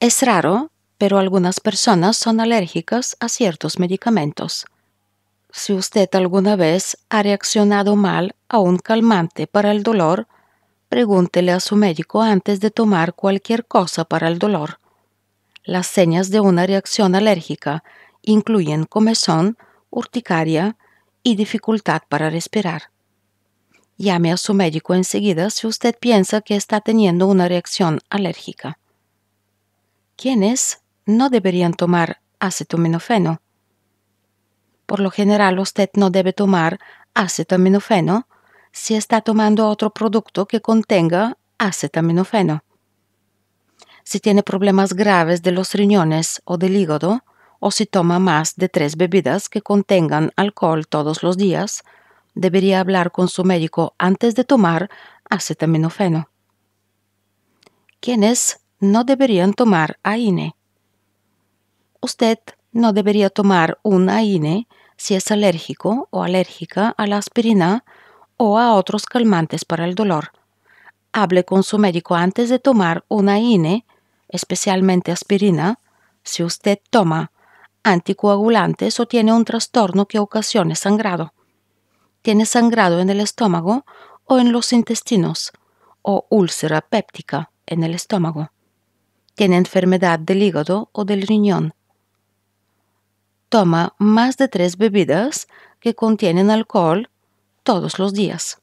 Speaker 1: Es raro, pero algunas personas son alérgicas a ciertos medicamentos. Si usted alguna vez ha reaccionado mal a un calmante para el dolor, pregúntele a su médico antes de tomar cualquier cosa para el dolor. Las señas de una reacción alérgica incluyen comezón, urticaria y dificultad para respirar. Llame a su médico enseguida si usted piensa que está teniendo una reacción alérgica. ¿Quiénes no deberían tomar acetaminofeno? Por lo general usted no debe tomar acetaminofeno si está tomando otro producto que contenga acetaminofeno. Si tiene problemas graves de los riñones o del hígado, o si toma más de tres bebidas que contengan alcohol todos los días, debería hablar con su médico antes de tomar acetaminofeno. ¿Quiénes no deberían tomar AINE? Usted no debería tomar un AINE si es alérgico o alérgica a la aspirina o a otros calmantes para el dolor. Hable con su médico antes de tomar una AINE, especialmente aspirina, si usted toma anticoagulantes o tiene un trastorno que ocasiona sangrado. Tiene sangrado en el estómago o en los intestinos o úlcera péptica en el estómago. Tiene enfermedad del hígado o del riñón. Toma más de tres bebidas que contienen alcohol todos los días.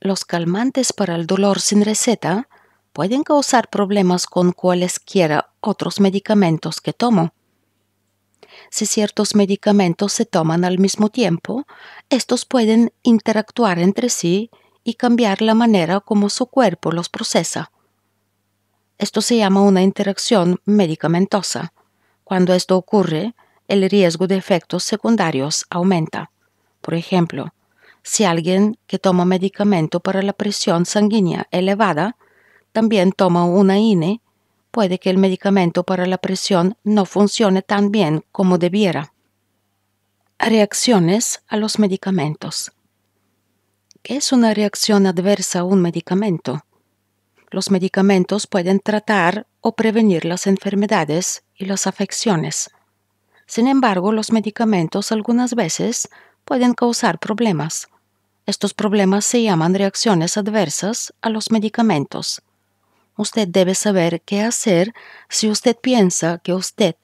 Speaker 1: Los calmantes para el dolor sin receta pueden causar problemas con cualesquiera otros medicamentos que tomo si ciertos medicamentos se toman al mismo tiempo, estos pueden interactuar entre sí y cambiar la manera como su cuerpo los procesa. Esto se llama una interacción medicamentosa. Cuando esto ocurre, el riesgo de efectos secundarios aumenta. Por ejemplo, si alguien que toma medicamento para la presión sanguínea elevada también toma una INE, puede que el medicamento para la presión no funcione tan bien como debiera. Reacciones a los medicamentos. ¿Qué es una reacción adversa a un medicamento? Los medicamentos pueden tratar o prevenir las enfermedades y las afecciones. Sin embargo, los medicamentos algunas veces pueden causar problemas. Estos problemas se llaman reacciones adversas a los medicamentos usted debe saber qué hacer si usted piensa que usted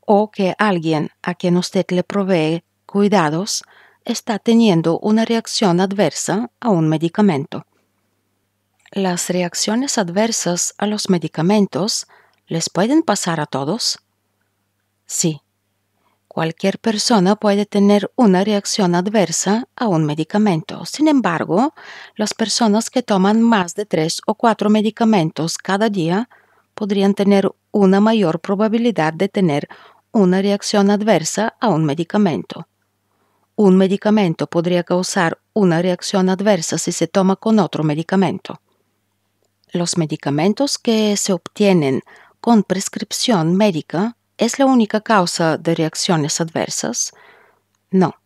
Speaker 1: o que alguien a quien usted le provee cuidados está teniendo una reacción adversa a un medicamento. Las reacciones adversas a los medicamentos les pueden pasar a todos. Sí, Cualquier persona puede tener una reacción adversa a un medicamento. Sin embargo, las personas que toman más de tres o cuatro medicamentos cada día podrían tener una mayor probabilidad de tener una reacción adversa a un medicamento. Un medicamento podría causar una reacción adversa si se toma con otro medicamento. Los medicamentos que se obtienen con prescripción médica ¿Es la única causa de reacciones adversas? No.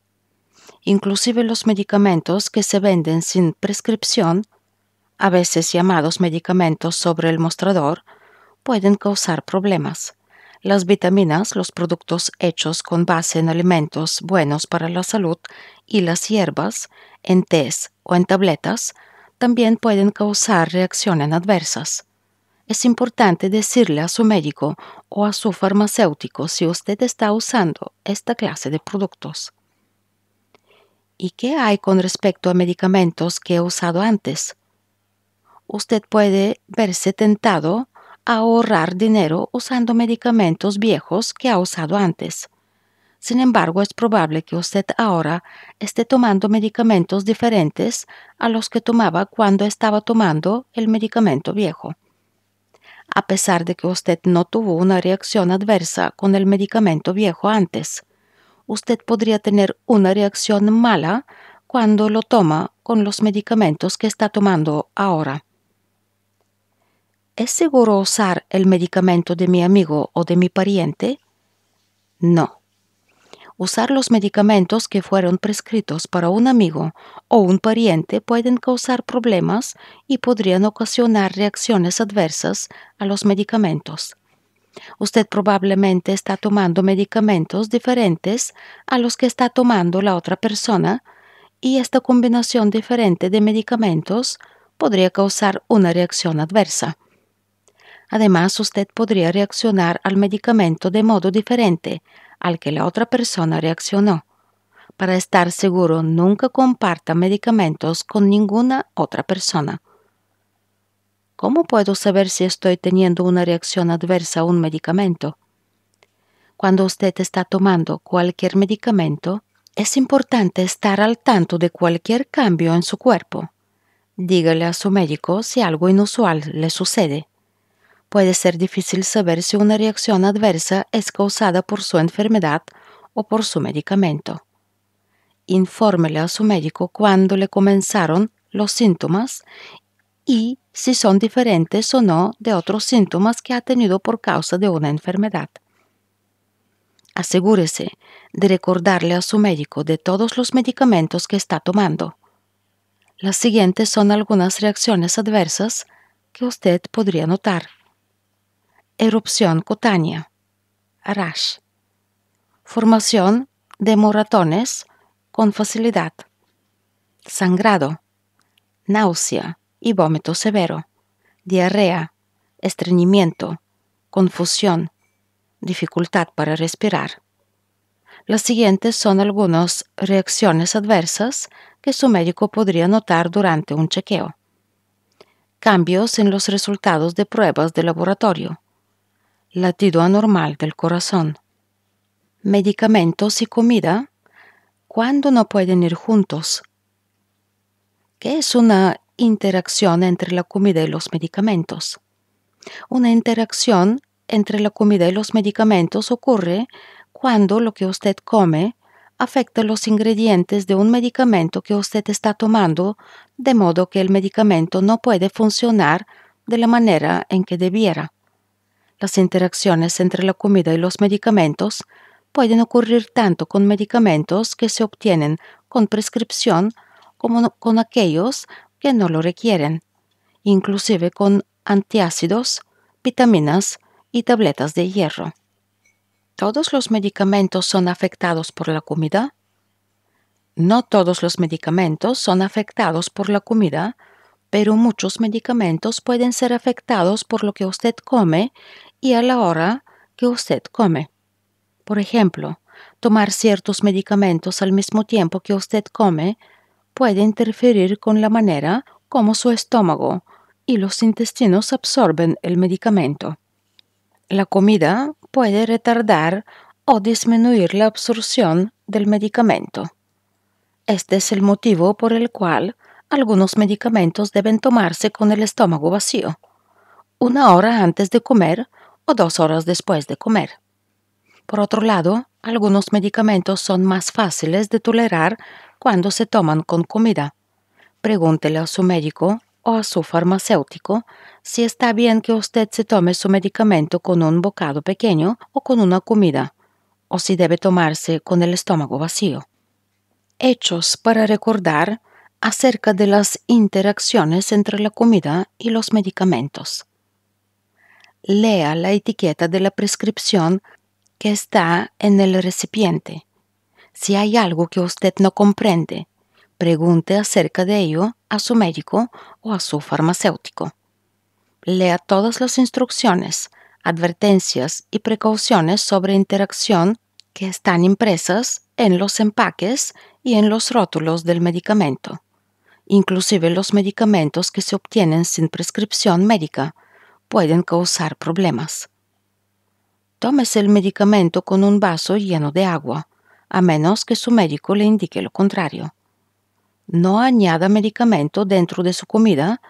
Speaker 1: Inclusive los medicamentos que se venden sin prescripción, a veces llamados medicamentos sobre el mostrador, pueden causar problemas. Las vitaminas, los productos hechos con base en alimentos buenos para la salud y las hierbas, en tés o en tabletas, también pueden causar reacciones adversas es importante decirle a su médico o a su farmacéutico si usted está usando esta clase de productos. ¿Y qué hay con respecto a medicamentos que he usado antes? Usted puede verse tentado a ahorrar dinero usando medicamentos viejos que ha usado antes. Sin embargo, es probable que usted ahora esté tomando medicamentos diferentes a los que tomaba cuando estaba tomando el medicamento viejo a pesar de que usted no tuvo una reacción adversa con el medicamento viejo antes. Usted podría tener una reacción mala cuando lo toma con los medicamentos que está tomando ahora. ¿Es seguro usar el medicamento de mi amigo o de mi pariente? No usar los medicamentos que fueron prescritos para un amigo o un pariente pueden causar problemas y podrían ocasionar reacciones adversas a los medicamentos. Usted probablemente está tomando medicamentos diferentes a los que está tomando la otra persona y esta combinación diferente de medicamentos podría causar una reacción adversa. Además, usted podría reaccionar al medicamento de modo diferente al que la otra persona reaccionó. Para estar seguro, nunca comparta medicamentos con ninguna otra persona. ¿Cómo puedo saber si estoy teniendo una reacción adversa a un medicamento? Cuando usted está tomando cualquier medicamento, es importante estar al tanto de cualquier cambio en su cuerpo. Dígale a su médico si algo inusual le sucede. Puede ser difícil saber si una reacción adversa es causada por su enfermedad o por su medicamento. Infórmele a su médico cuándo le comenzaron los síntomas y si son diferentes o no de otros síntomas que ha tenido por causa de una enfermedad. Asegúrese de recordarle a su médico de todos los medicamentos que está tomando. Las siguientes son algunas reacciones adversas que usted podría notar erupción cutánea, rash, formación de moratones con facilidad, sangrado, náusea y vómito severo, diarrea, estreñimiento, confusión, dificultad para respirar. Las siguientes son algunas reacciones adversas que su médico podría notar durante un chequeo. Cambios en los resultados de pruebas de laboratorio latido anormal del corazón. Medicamentos y comida, cuando no pueden ir juntos, ¿Qué es una interacción entre la comida y los medicamentos. Una interacción entre la comida y los medicamentos ocurre cuando lo que usted come afecta los ingredientes de un medicamento que usted está tomando, de modo que el medicamento no puede funcionar de la manera en que debiera. Las interacciones entre la comida y los medicamentos pueden ocurrir tanto con medicamentos que se obtienen con prescripción como con aquellos que no lo requieren, inclusive con antiácidos, vitaminas y tabletas de hierro. ¿Todos los medicamentos son afectados por la comida? No todos los medicamentos son afectados por la comida, pero muchos medicamentos pueden ser afectados por lo que usted come a la hora que usted come. Por ejemplo, tomar ciertos medicamentos al mismo tiempo que usted come puede interferir con la manera como su estómago y los intestinos absorben el medicamento. La comida puede retardar o disminuir la absorción del medicamento. Este es el motivo por el cual algunos medicamentos deben tomarse con el estómago vacío, una hora antes de comer o dos horas después de comer. Por otro lado, algunos medicamentos son más fáciles de tolerar cuando se toman con comida. Pregúntele a su médico o a su farmacéutico si está bien que usted se tome su medicamento con un bocado pequeño o con una comida, o si debe tomarse con el estómago vacío. Hechos para recordar acerca de las interacciones entre la comida y los medicamentos lea la etiqueta de la prescripción que está en el recipiente. Si hay algo que usted no comprende, pregunte acerca de ello a su médico o a su farmacéutico. Lea todas las instrucciones, advertencias y precauciones sobre interacción que están impresas en los empaques y en los rótulos del medicamento, inclusive los medicamentos que se obtienen sin prescripción médica pueden causar problemas. Tómese el medicamento con un vaso lleno de agua, a menos que su médico le indique lo contrario. No añada medicamento dentro de su comida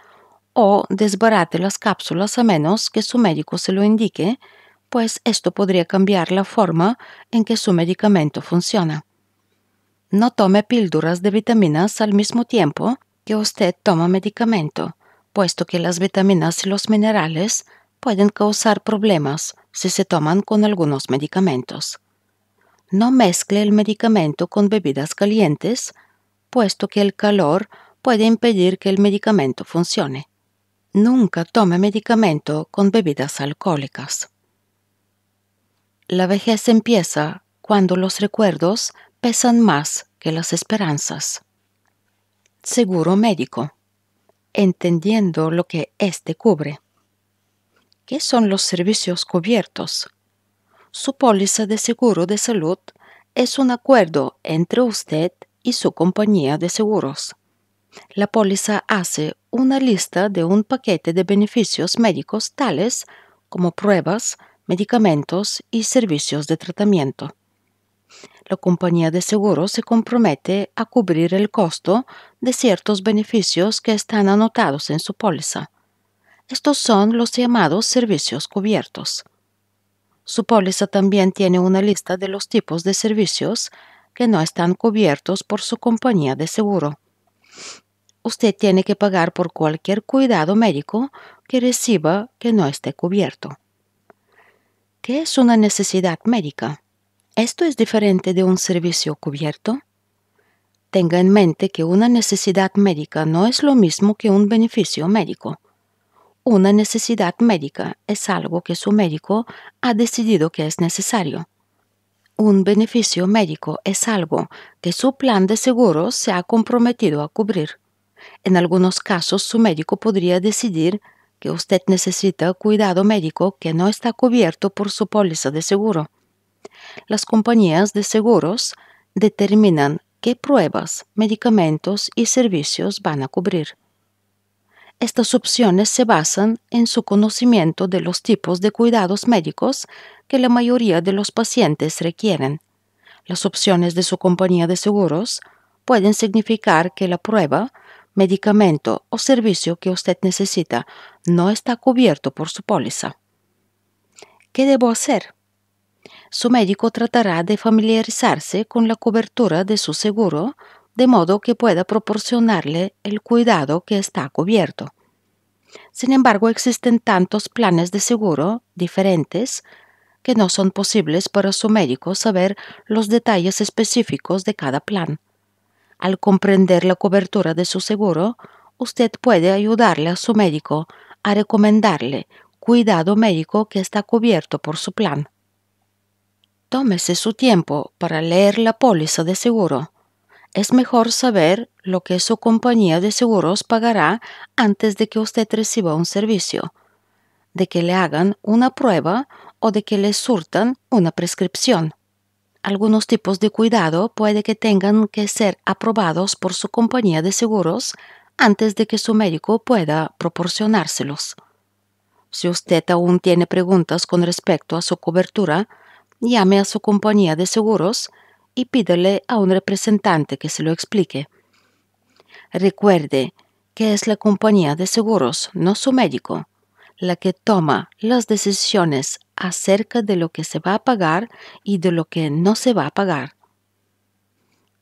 Speaker 1: o desbarate las cápsulas a menos que su médico se lo indique, pues esto podría cambiar la forma en que su medicamento funciona. No tome píldoras de vitaminas al mismo tiempo que usted toma medicamento puesto que las vitaminas y los minerales pueden causar problemas si se toman con algunos medicamentos. No mezcle el medicamento con bebidas calientes, puesto que el calor puede impedir que el medicamento funcione. Nunca tome medicamento con bebidas alcohólicas. La vejez empieza cuando los recuerdos pesan más que las esperanzas. Seguro médico entendiendo lo que éste cubre. ¿Qué son los servicios cubiertos? Su póliza de seguro de salud es un acuerdo entre usted y su compañía de seguros. La póliza hace una lista de un paquete de beneficios médicos tales como pruebas, medicamentos y servicios de tratamiento. La compañía de seguro se compromete a cubrir el costo de ciertos beneficios que están anotados en su póliza. Estos son los llamados servicios cubiertos. Su póliza también tiene una lista de los tipos de servicios que no están cubiertos por su compañía de seguro. Usted tiene que pagar por cualquier cuidado médico que reciba que no esté cubierto. ¿Qué es una necesidad médica? ¿Esto es diferente de un servicio cubierto? Tenga en mente que una necesidad médica no es lo mismo que un beneficio médico. Una necesidad médica es algo que su médico ha decidido que es necesario. Un beneficio médico es algo que su plan de seguro se ha comprometido a cubrir. En algunos casos su médico podría decidir que usted necesita cuidado médico que no está cubierto por su póliza de seguro. Las compañías de seguros determinan qué pruebas, medicamentos y servicios van a cubrir. Estas opciones se basan en su conocimiento de los tipos de cuidados médicos que la mayoría de los pacientes requieren. Las opciones de su compañía de seguros pueden significar que la prueba, medicamento o servicio que usted necesita no está cubierto por su póliza. ¿Qué debo hacer? su médico tratará de familiarizarse con la cobertura de su seguro, de modo que pueda proporcionarle el cuidado que está cubierto. Sin embargo, existen tantos planes de seguro diferentes que no son posibles para su médico saber los detalles específicos de cada plan. Al comprender la cobertura de su seguro, usted puede ayudarle a su médico a recomendarle cuidado médico que está cubierto por su plan. Tómese su tiempo para leer la póliza de seguro. Es mejor saber lo que su compañía de seguros pagará antes de que usted reciba un servicio, de que le hagan una prueba o de que le surtan una prescripción. Algunos tipos de cuidado puede que tengan que ser aprobados por su compañía de seguros antes de que su médico pueda proporcionárselos. Si usted aún tiene preguntas con respecto a su cobertura, llame a su compañía de seguros y pídele a un representante que se lo explique. Recuerde que es la compañía de seguros, no su médico, la que toma las decisiones acerca de lo que se va a pagar y de lo que no se va a pagar.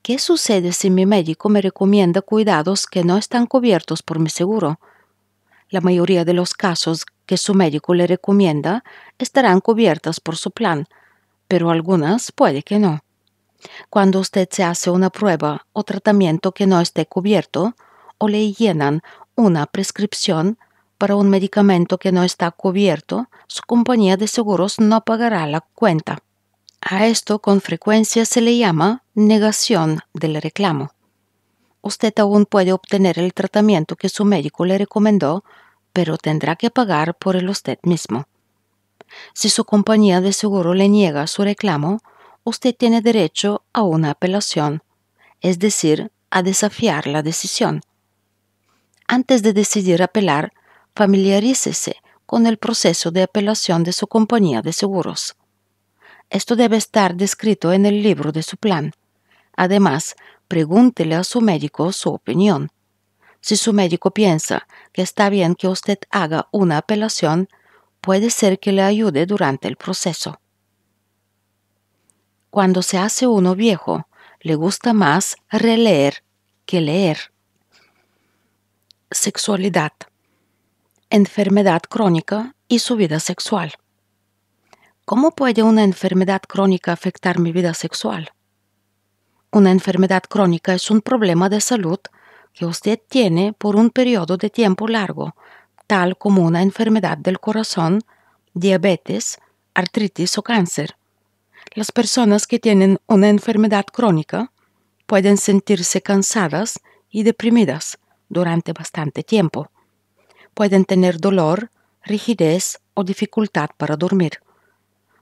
Speaker 1: ¿Qué sucede si mi médico me recomienda cuidados que no están cubiertos por mi seguro? La mayoría de los casos que su médico le recomienda estarán cubiertos por su plan, pero algunas puede que no. Cuando usted se hace una prueba o tratamiento que no esté cubierto, o le llenan una prescripción para un medicamento que no está cubierto, su compañía de seguros no pagará la cuenta. A esto con frecuencia se le llama negación del reclamo. Usted aún puede obtener el tratamiento que su médico le recomendó, pero tendrá que pagar por él usted mismo. Si su compañía de seguro le niega su reclamo, usted tiene derecho a una apelación, es decir, a desafiar la decisión. Antes de decidir apelar, familiarícese con el proceso de apelación de su compañía de seguros. Esto debe estar descrito en el libro de su plan. Además, pregúntele a su médico su opinión. Si su médico piensa que está bien que usted haga una apelación, puede ser que le ayude durante el proceso. Cuando se hace uno viejo, le gusta más releer que leer. Sexualidad, enfermedad crónica y su vida sexual. ¿Cómo puede una enfermedad crónica afectar mi vida sexual? Una enfermedad crónica es un problema de salud que usted tiene por un periodo de tiempo largo tal como una enfermedad del corazón, diabetes, artritis o cáncer. Las personas que tienen una enfermedad crónica pueden sentirse cansadas y deprimidas durante bastante tiempo. Pueden tener dolor, rigidez o dificultad para dormir.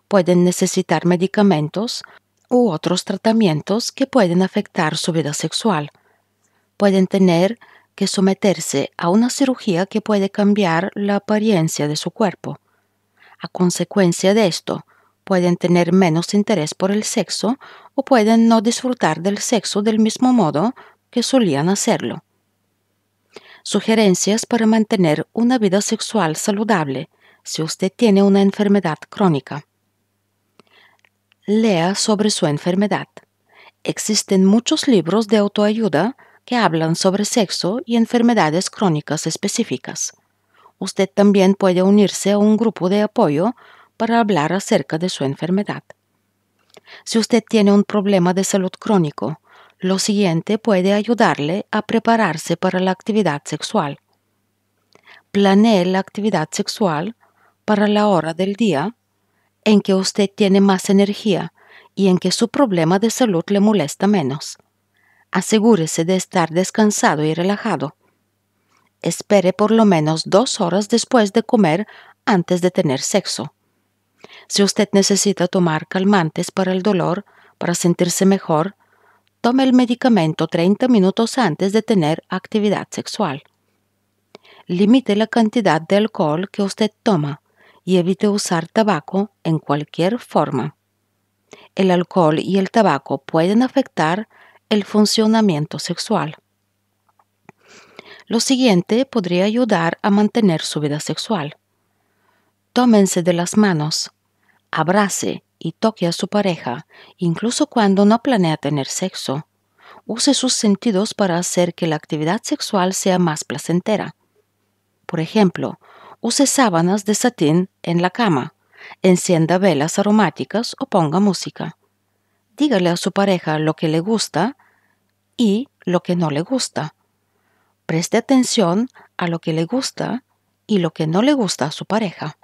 Speaker 1: Pueden necesitar medicamentos u otros tratamientos que pueden afectar su vida sexual. Pueden tener que someterse a una cirugía que puede cambiar la apariencia de su cuerpo. A consecuencia de esto, pueden tener menos interés por el sexo o pueden no disfrutar del sexo del mismo modo que solían hacerlo. Sugerencias para mantener una vida sexual saludable si usted tiene una enfermedad crónica. Lea sobre su enfermedad. Existen muchos libros de autoayuda que hablan sobre sexo y enfermedades crónicas específicas. Usted también puede unirse a un grupo de apoyo para hablar acerca de su enfermedad. Si usted tiene un problema de salud crónico, lo siguiente puede ayudarle a prepararse para la actividad sexual. Planee la actividad sexual para la hora del día en que usted tiene más energía y en que su problema de salud le molesta menos asegúrese de estar descansado y relajado. Espere por lo menos dos horas después de comer antes de tener sexo. Si usted necesita tomar calmantes para el dolor, para sentirse mejor, tome el medicamento 30 minutos antes de tener actividad sexual. Limite la cantidad de alcohol que usted toma y evite usar tabaco en cualquier forma. El alcohol y el tabaco pueden afectar el funcionamiento sexual. Lo siguiente podría ayudar a mantener su vida sexual. Tómense de las manos, abrace y toque a su pareja, incluso cuando no planea tener sexo. Use sus sentidos para hacer que la actividad sexual sea más placentera. Por ejemplo, use sábanas de satín en la cama, encienda velas aromáticas o ponga música. Dígale a su pareja lo que le gusta y lo que no le gusta. Preste atención a lo que le gusta y lo que no le gusta a su pareja.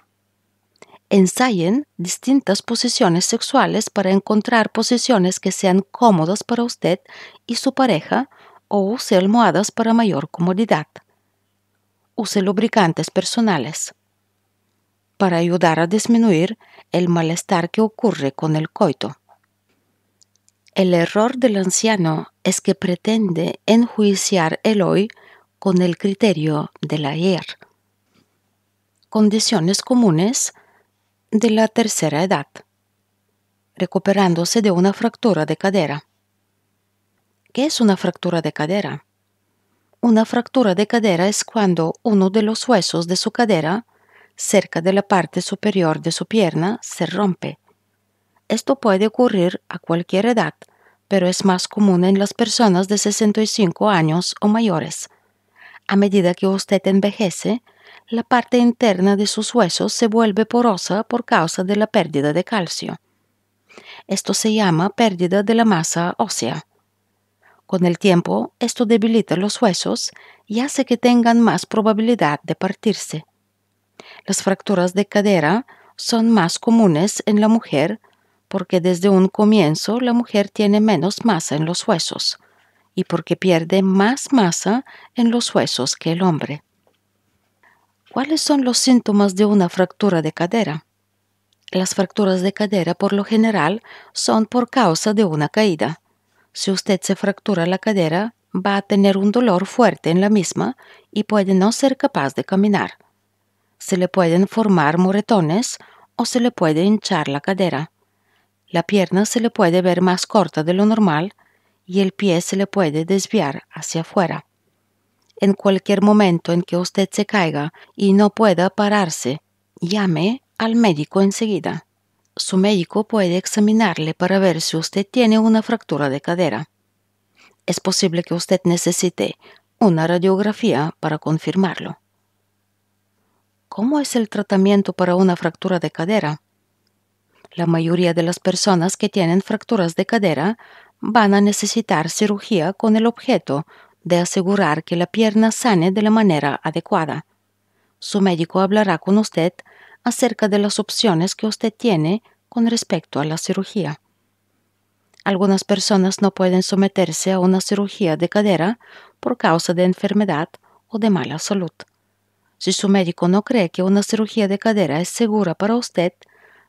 Speaker 1: Ensayen distintas posiciones sexuales para encontrar posiciones que sean cómodas para usted y su pareja o use almohadas para mayor comodidad. Use lubricantes personales para ayudar a disminuir el malestar que ocurre con el coito. El error del anciano es que pretende enjuiciar el hoy con el criterio del ayer. Condiciones comunes de la tercera edad. Recuperándose de una fractura de cadera. ¿Qué es una fractura de cadera? Una fractura de cadera es cuando uno de los huesos de su cadera, cerca de la parte superior de su pierna, se rompe esto puede ocurrir a cualquier edad, pero es más común en las personas de 65 años o mayores. A medida que usted envejece, la parte interna de sus huesos se vuelve porosa por causa de la pérdida de calcio. Esto se llama pérdida de la masa ósea. Con el tiempo, esto debilita los huesos y hace que tengan más probabilidad de partirse. Las fracturas de cadera son más comunes en la mujer porque desde un comienzo la mujer tiene menos masa en los huesos y porque pierde más masa en los huesos que el hombre. ¿Cuáles son los síntomas de una fractura de cadera? Las fracturas de cadera por lo general son por causa de una caída. Si usted se fractura la cadera, va a tener un dolor fuerte en la misma y puede no ser capaz de caminar. Se le pueden formar moretones o se le puede hinchar la cadera. La pierna se le puede ver más corta de lo normal y el pie se le puede desviar hacia afuera. En cualquier momento en que usted se caiga y no pueda pararse, llame al médico enseguida. Su médico puede examinarle para ver si usted tiene una fractura de cadera. Es posible que usted necesite una radiografía para confirmarlo. ¿Cómo es el tratamiento para una fractura de cadera? La mayoría de las personas que tienen fracturas de cadera van a necesitar cirugía con el objeto de asegurar que la pierna sane de la manera adecuada. Su médico hablará con usted acerca de las opciones que usted tiene con respecto a la cirugía. Algunas personas no pueden someterse a una cirugía de cadera por causa de enfermedad o de mala salud. Si su médico no cree que una cirugía de cadera es segura para usted,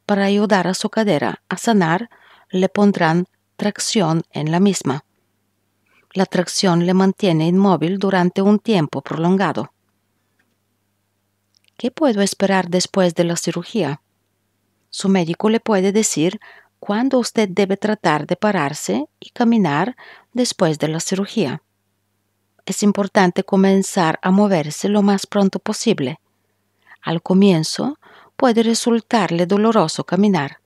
Speaker 1: para ayudar a su cadera a sanar, le pondrán tracción en la misma. La tracción le mantiene inmóvil durante un tiempo prolongado. ¿Qué puedo esperar después de la cirugía? Su médico le puede decir cuándo usted debe tratar de pararse y caminar después de la cirugía. Es importante comenzar a moverse lo más pronto posible. Al comienzo, puede resultarle doloroso caminar.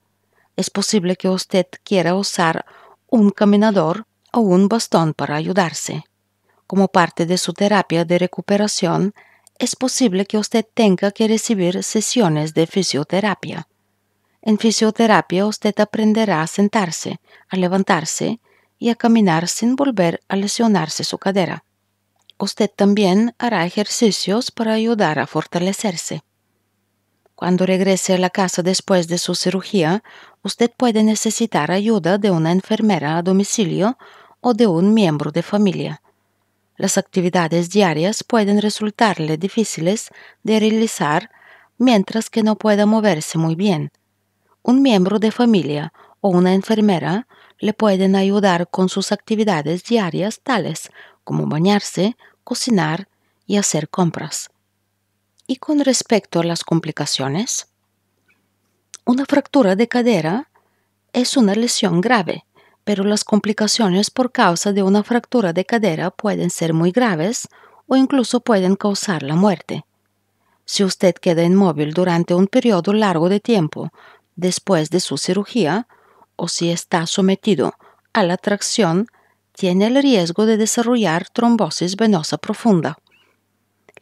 Speaker 1: Es posible que usted quiera usar un caminador o un bastón para ayudarse. Como parte de su terapia de recuperación, es posible que usted tenga que recibir sesiones de fisioterapia. En fisioterapia usted aprenderá a sentarse, a levantarse y a caminar sin volver a lesionarse su cadera. Usted también hará ejercicios para ayudar a fortalecerse. Cuando regrese a la casa después de su cirugía, usted puede necesitar ayuda de una enfermera a domicilio o de un miembro de familia. Las actividades diarias pueden resultarle difíciles de realizar mientras que no pueda moverse muy bien. Un miembro de familia o una enfermera le pueden ayudar con sus actividades diarias tales como bañarse, cocinar y hacer compras. Y con respecto a las complicaciones, una fractura de cadera es una lesión grave, pero las complicaciones por causa de una fractura de cadera pueden ser muy graves o incluso pueden causar la muerte. Si usted queda inmóvil durante un periodo largo de tiempo después de su cirugía o si está sometido a la tracción, tiene el riesgo de desarrollar trombosis venosa profunda.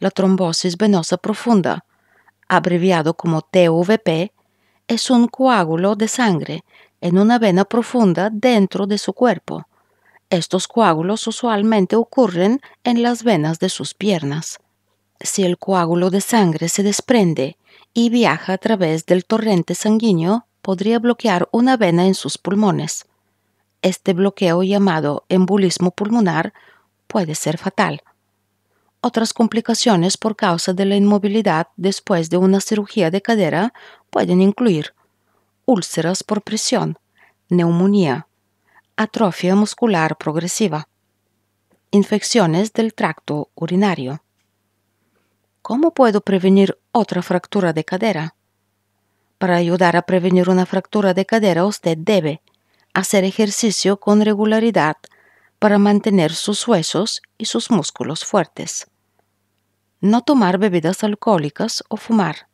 Speaker 1: La trombosis venosa profunda, abreviado como TVP, es un coágulo de sangre en una vena profunda dentro de su cuerpo. Estos coágulos usualmente ocurren en las venas de sus piernas. Si el coágulo de sangre se desprende y viaja a través del torrente sanguíneo, podría bloquear una vena en sus pulmones. Este bloqueo llamado embolismo pulmonar puede ser fatal. Otras complicaciones por causa de la inmovilidad después de una cirugía de cadera pueden incluir úlceras por presión, neumonía, atrofia muscular progresiva, infecciones del tracto urinario. ¿Cómo puedo prevenir otra fractura de cadera? Para ayudar a prevenir una fractura de cadera usted debe hacer ejercicio con regularidad para mantener sus huesos y sus músculos fuertes no tomar bebidas alcohólicas o fumar,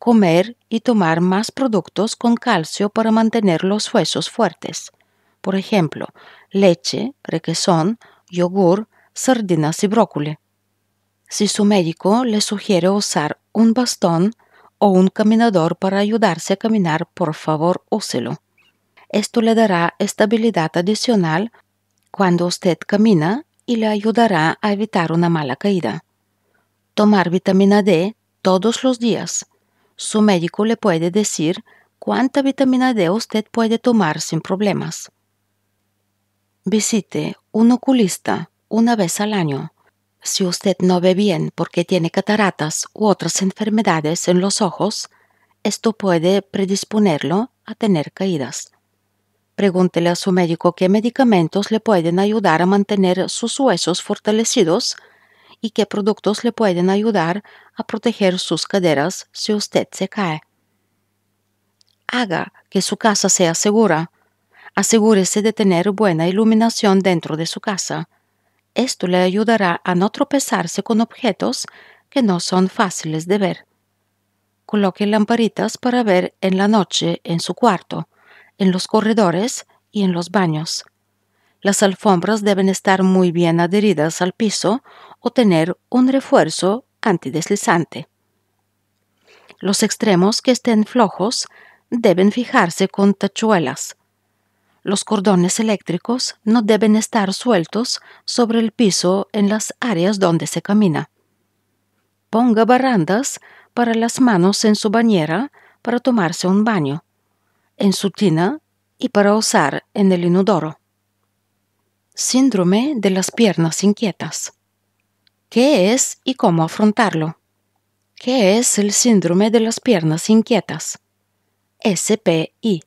Speaker 1: comer y tomar más productos con calcio para mantener los huesos fuertes, por ejemplo, leche, requesón, yogur, sardinas y brócoli. Si su médico le sugiere usar un bastón o un caminador para ayudarse a caminar, por favor, úselo. Esto le dará estabilidad adicional cuando usted camina y le ayudará a evitar una mala caída tomar vitamina D todos los días. Su médico le puede decir cuánta vitamina D usted puede tomar sin problemas. Visite un oculista una vez al año. Si usted no ve bien porque tiene cataratas u otras enfermedades en los ojos, esto puede predisponerlo a tener caídas. Pregúntele a su médico qué medicamentos le pueden ayudar a mantener sus huesos fortalecidos qué productos le pueden ayudar a proteger sus caderas si usted se cae. Haga que su casa sea segura. Asegúrese de tener buena iluminación dentro de su casa. Esto le ayudará a no tropezarse con objetos que no son fáciles de ver. Coloque lamparitas para ver en la noche en su cuarto, en los corredores y en los baños. Las alfombras deben estar muy bien adheridas al piso tener un refuerzo antideslizante. Los extremos que estén flojos deben fijarse con tachuelas. Los cordones eléctricos no deben estar sueltos sobre el piso en las áreas donde se camina. Ponga barrandas para las manos en su bañera para tomarse un baño, en su tina y para usar en el inodoro. Síndrome de las piernas inquietas qué es y cómo afrontarlo. ¿Qué es el síndrome de las piernas inquietas? SPI.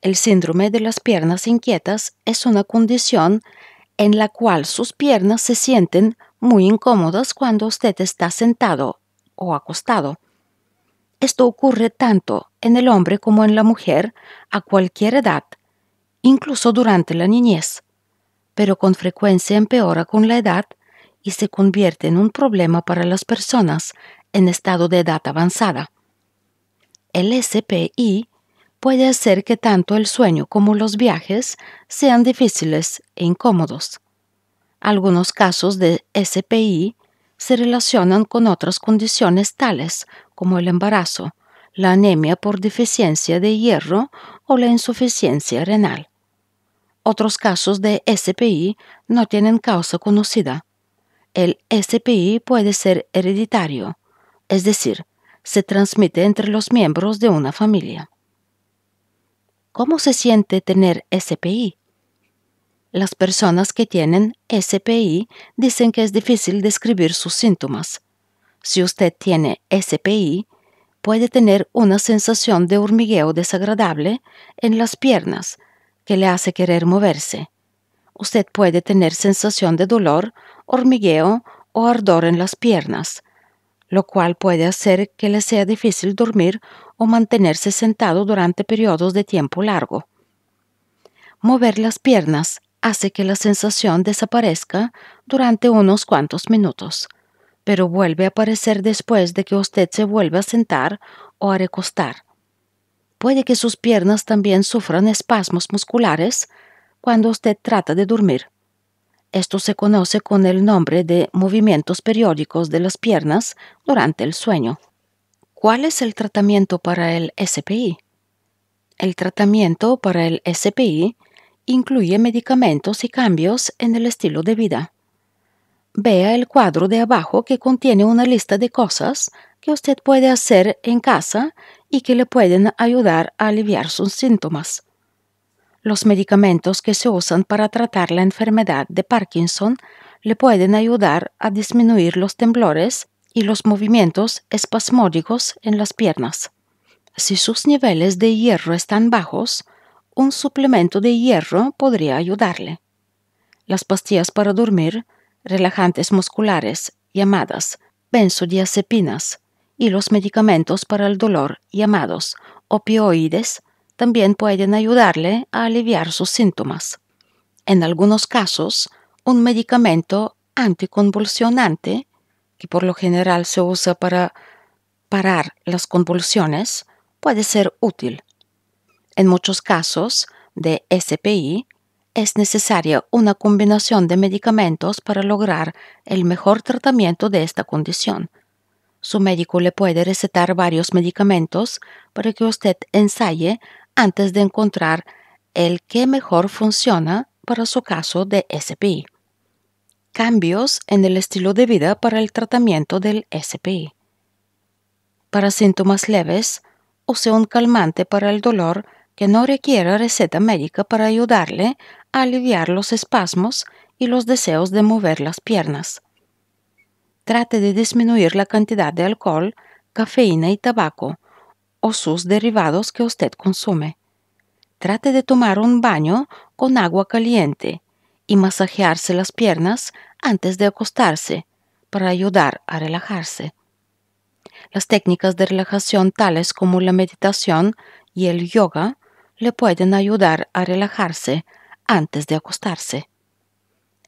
Speaker 1: El síndrome de las piernas inquietas es una condición en la cual sus piernas se sienten muy incómodas cuando usted está sentado o acostado. Esto ocurre tanto en el hombre como en la mujer a cualquier edad, incluso durante la niñez, pero con frecuencia empeora con la edad y se convierte en un problema para las personas en estado de edad avanzada. El SPI puede hacer que tanto el sueño como los viajes sean difíciles e incómodos. Algunos casos de SPI se relacionan con otras condiciones tales como el embarazo, la anemia por deficiencia de hierro o la insuficiencia renal. Otros casos de SPI no tienen causa conocida el SPI puede ser hereditario, es decir, se transmite entre los miembros de una familia. ¿Cómo se siente tener SPI? Las personas que tienen SPI dicen que es difícil describir sus síntomas. Si usted tiene SPI, puede tener una sensación de hormigueo desagradable en las piernas que le hace querer moverse. Usted puede tener sensación de dolor hormigueo o ardor en las piernas, lo cual puede hacer que le sea difícil dormir o mantenerse sentado durante periodos de tiempo largo. Mover las piernas hace que la sensación desaparezca durante unos cuantos minutos, pero vuelve a aparecer después de que usted se vuelva a sentar o a recostar. Puede que sus piernas también sufran espasmos musculares cuando usted trata de dormir esto se conoce con el nombre de movimientos periódicos de las piernas durante el sueño. ¿Cuál es el tratamiento para el SPI? El tratamiento para el SPI incluye medicamentos y cambios en el estilo de vida. Vea el cuadro de abajo que contiene una lista de cosas que usted puede hacer en casa y que le pueden ayudar a aliviar sus síntomas. Los medicamentos que se usan para tratar la enfermedad de Parkinson le pueden ayudar a disminuir los temblores y los movimientos espasmódicos en las piernas. Si sus niveles de hierro están bajos, un suplemento de hierro podría ayudarle. Las pastillas para dormir, relajantes musculares llamadas benzodiazepinas y los medicamentos para el dolor llamados opioides también pueden ayudarle a aliviar sus síntomas. En algunos casos, un medicamento anticonvulsionante, que por lo general se usa para parar las convulsiones, puede ser útil. En muchos casos de SPI, es necesaria una combinación de medicamentos para lograr el mejor tratamiento de esta condición. Su médico le puede recetar varios medicamentos para que usted ensaye antes de encontrar el que mejor funciona para su caso de SP. Cambios en el estilo de vida para el tratamiento del SP. Para síntomas leves, use un calmante para el dolor que no requiera receta médica para ayudarle a aliviar los espasmos y los deseos de mover las piernas. Trate de disminuir la cantidad de alcohol, cafeína y tabaco o sus derivados que usted consume. Trate de tomar un baño con agua caliente y masajearse las piernas antes de acostarse para ayudar a relajarse. Las técnicas de relajación tales como la meditación y el yoga le pueden ayudar a relajarse antes de acostarse.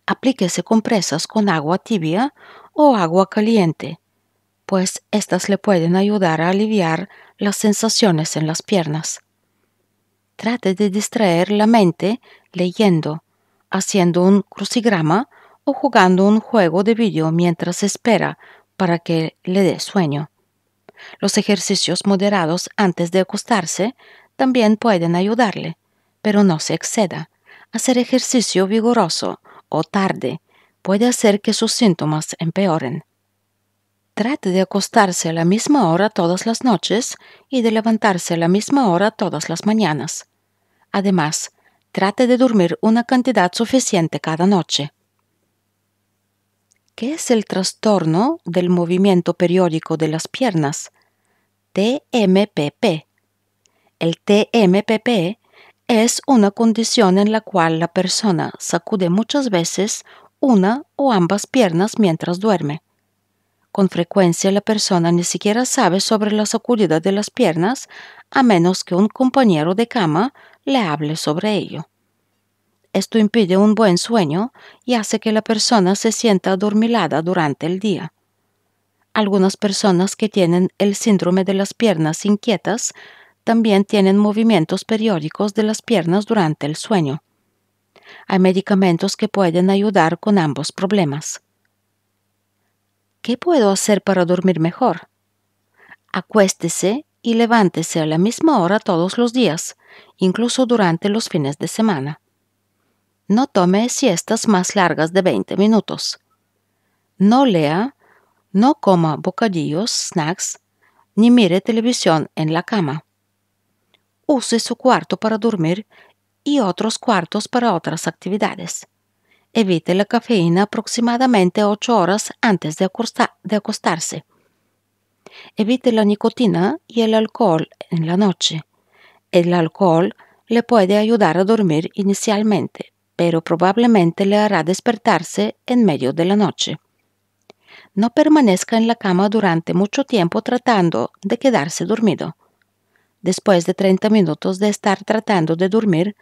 Speaker 1: Aplíquese compresas con agua tibia o agua caliente pues éstas le pueden ayudar a aliviar las sensaciones en las piernas. Trate de distraer la mente leyendo, haciendo un crucigrama o jugando un juego de vídeo mientras espera para que le dé sueño. Los ejercicios moderados antes de acostarse también pueden ayudarle, pero no se exceda. Hacer ejercicio vigoroso o tarde puede hacer que sus síntomas empeoren. Trate de acostarse a la misma hora todas las noches y de levantarse a la misma hora todas las mañanas. Además, trate de dormir una cantidad suficiente cada noche. ¿Qué es el trastorno del movimiento periódico de las piernas? TMPP. El TMPP es una condición en la cual la persona sacude muchas veces una o ambas piernas mientras duerme. Con frecuencia la persona ni siquiera sabe sobre la sacudida de las piernas a menos que un compañero de cama le hable sobre ello. Esto impide un buen sueño y hace que la persona se sienta adormilada durante el día. Algunas personas que tienen el síndrome de las piernas inquietas también tienen movimientos periódicos de las piernas durante el sueño. Hay medicamentos que pueden ayudar con ambos problemas. ¿Qué puedo hacer para dormir mejor? Acuéstese y levántese a la misma hora todos los días, incluso durante los fines de semana. No tome siestas más largas de 20 minutos. No lea, no coma bocadillos, snacks, ni mire televisión en la cama. Use su cuarto para dormir y otros cuartos para otras actividades evite la cafeína aproximadamente 8 horas antes de, acostarse. Evite la nicotina y el alcohol en la noche. El alcohol le puede ayudar a dormir inicialmente, pero probablemente le hará despertarse en medio de la noche. No permanezca en la cama durante mucho tiempo tratando de quedarse dormido. Después de 30 minutos de estar tratando de dormir,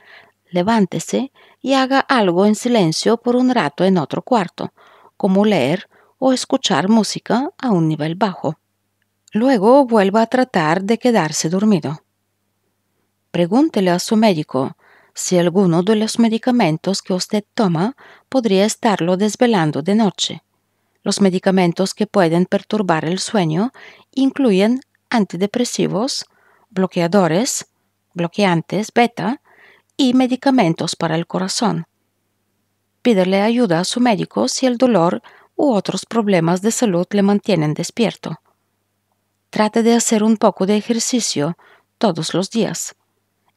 Speaker 1: levántese y haga algo en silencio por un rato en otro cuarto, como leer o escuchar música a un nivel bajo. Luego vuelva a tratar de quedarse dormido. Pregúntele a su médico si alguno de los medicamentos que usted toma podría estarlo desvelando de noche. Los medicamentos que pueden perturbar el sueño incluyen antidepresivos, bloqueadores, bloqueantes beta y medicamentos para el corazón. Pídele ayuda a su médico si el dolor u otros problemas de salud le mantienen despierto. Trate de hacer un poco de ejercicio todos los días.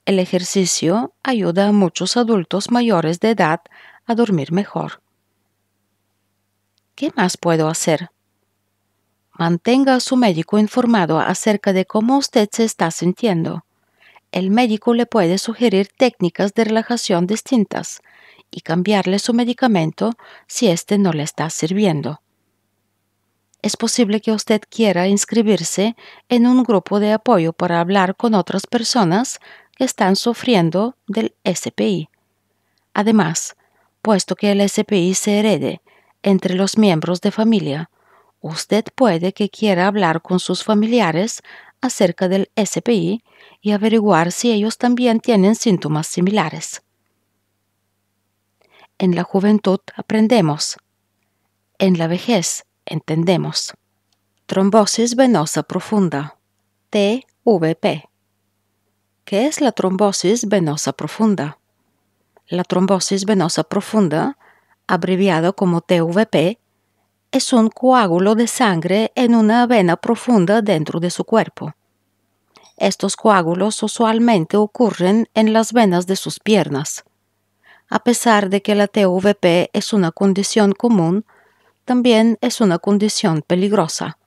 Speaker 1: El ejercicio ayuda a muchos adultos mayores de edad a dormir mejor. ¿Qué más puedo hacer? Mantenga a su médico informado acerca de cómo usted se está sintiendo el médico le puede sugerir técnicas de relajación distintas y cambiarle su medicamento si éste no le está sirviendo. Es posible que usted quiera inscribirse en un grupo de apoyo para hablar con otras personas que están sufriendo del SPI. Además, puesto que el SPI se herede entre los miembros de familia, usted puede que quiera hablar con sus familiares acerca del SPI y averiguar si ellos también tienen síntomas similares. En la juventud aprendemos. En la vejez entendemos. Trombosis venosa profunda, TVP. ¿Qué es la trombosis venosa profunda? La trombosis venosa profunda, abreviado como TVP, es un coágulo de sangre en una vena profunda dentro de su cuerpo. Estos coágulos usualmente ocurren en las venas de sus piernas. A pesar de que la TVP es una condición común, también es una condición peligrosa.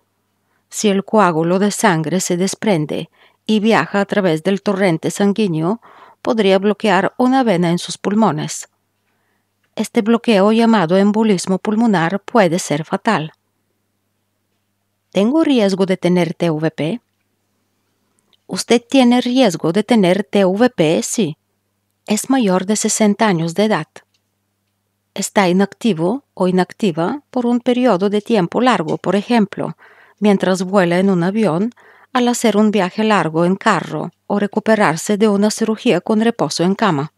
Speaker 1: Si el coágulo de sangre se desprende y viaja a través del torrente sanguíneo, podría bloquear una vena en sus pulmones, este bloqueo llamado embolismo pulmonar puede ser fatal. ¿Tengo riesgo de tener TVP? Usted tiene riesgo de tener TVP si es mayor de 60 años de edad. Está inactivo o inactiva por un periodo de tiempo largo, por ejemplo, mientras vuela en un avión, al hacer un viaje largo en carro o recuperarse de una cirugía con reposo en cama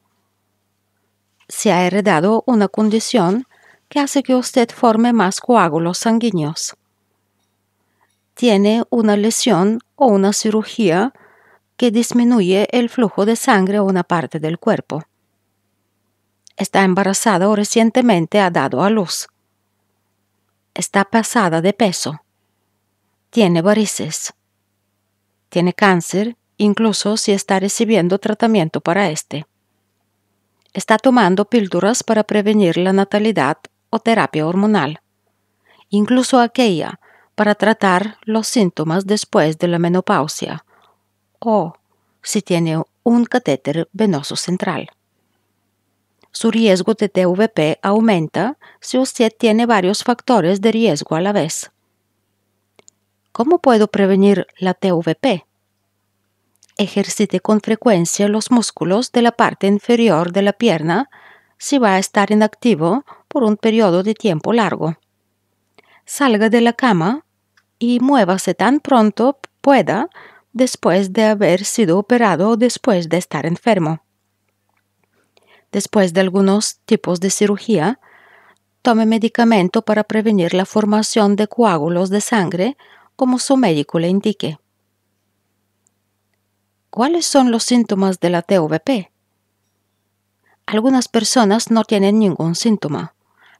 Speaker 1: se ha heredado una condición que hace que usted forme más coágulos sanguíneos. Tiene una lesión o una cirugía que disminuye el flujo de sangre a una parte del cuerpo. Está embarazada o recientemente ha dado a luz. Está pasada de peso. Tiene varices. Tiene cáncer, incluso si está recibiendo tratamiento para este está tomando píldoras para prevenir la natalidad o terapia hormonal, incluso aquella para tratar los síntomas después de la menopausia o si tiene un catéter venoso central. Su riesgo de TVP aumenta si usted tiene varios factores de riesgo a la vez. ¿Cómo puedo prevenir la TVP? Ejercite con frecuencia los músculos de la parte inferior de la pierna si va a estar inactivo por un periodo de tiempo largo. Salga de la cama y muévase tan pronto pueda después de haber sido operado o después de estar enfermo. Después de algunos tipos de cirugía, tome medicamento para prevenir la formación de coágulos de sangre como su médico le indique. ¿Cuáles son los síntomas de la TVP? Algunas personas no tienen ningún síntoma.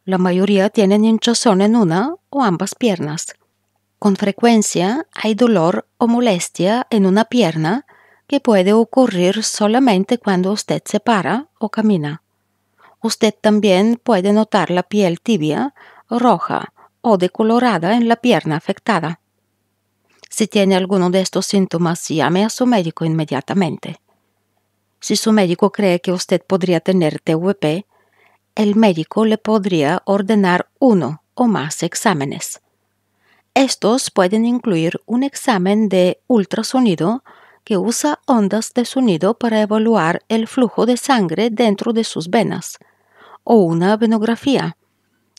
Speaker 1: La mayoría tienen hinchazón en una o ambas piernas. Con frecuencia hay dolor o molestia en una pierna que puede ocurrir solamente cuando usted se para o camina. Usted también puede notar la piel tibia, roja o decolorada en la pierna afectada. Si tiene alguno de estos síntomas, llame a su médico inmediatamente. Si su médico cree que usted podría tener TVP, el médico le podría ordenar uno o más exámenes. Estos pueden incluir un examen de ultrasonido que usa ondas de sonido para evaluar el flujo de sangre dentro de sus venas, o una venografía,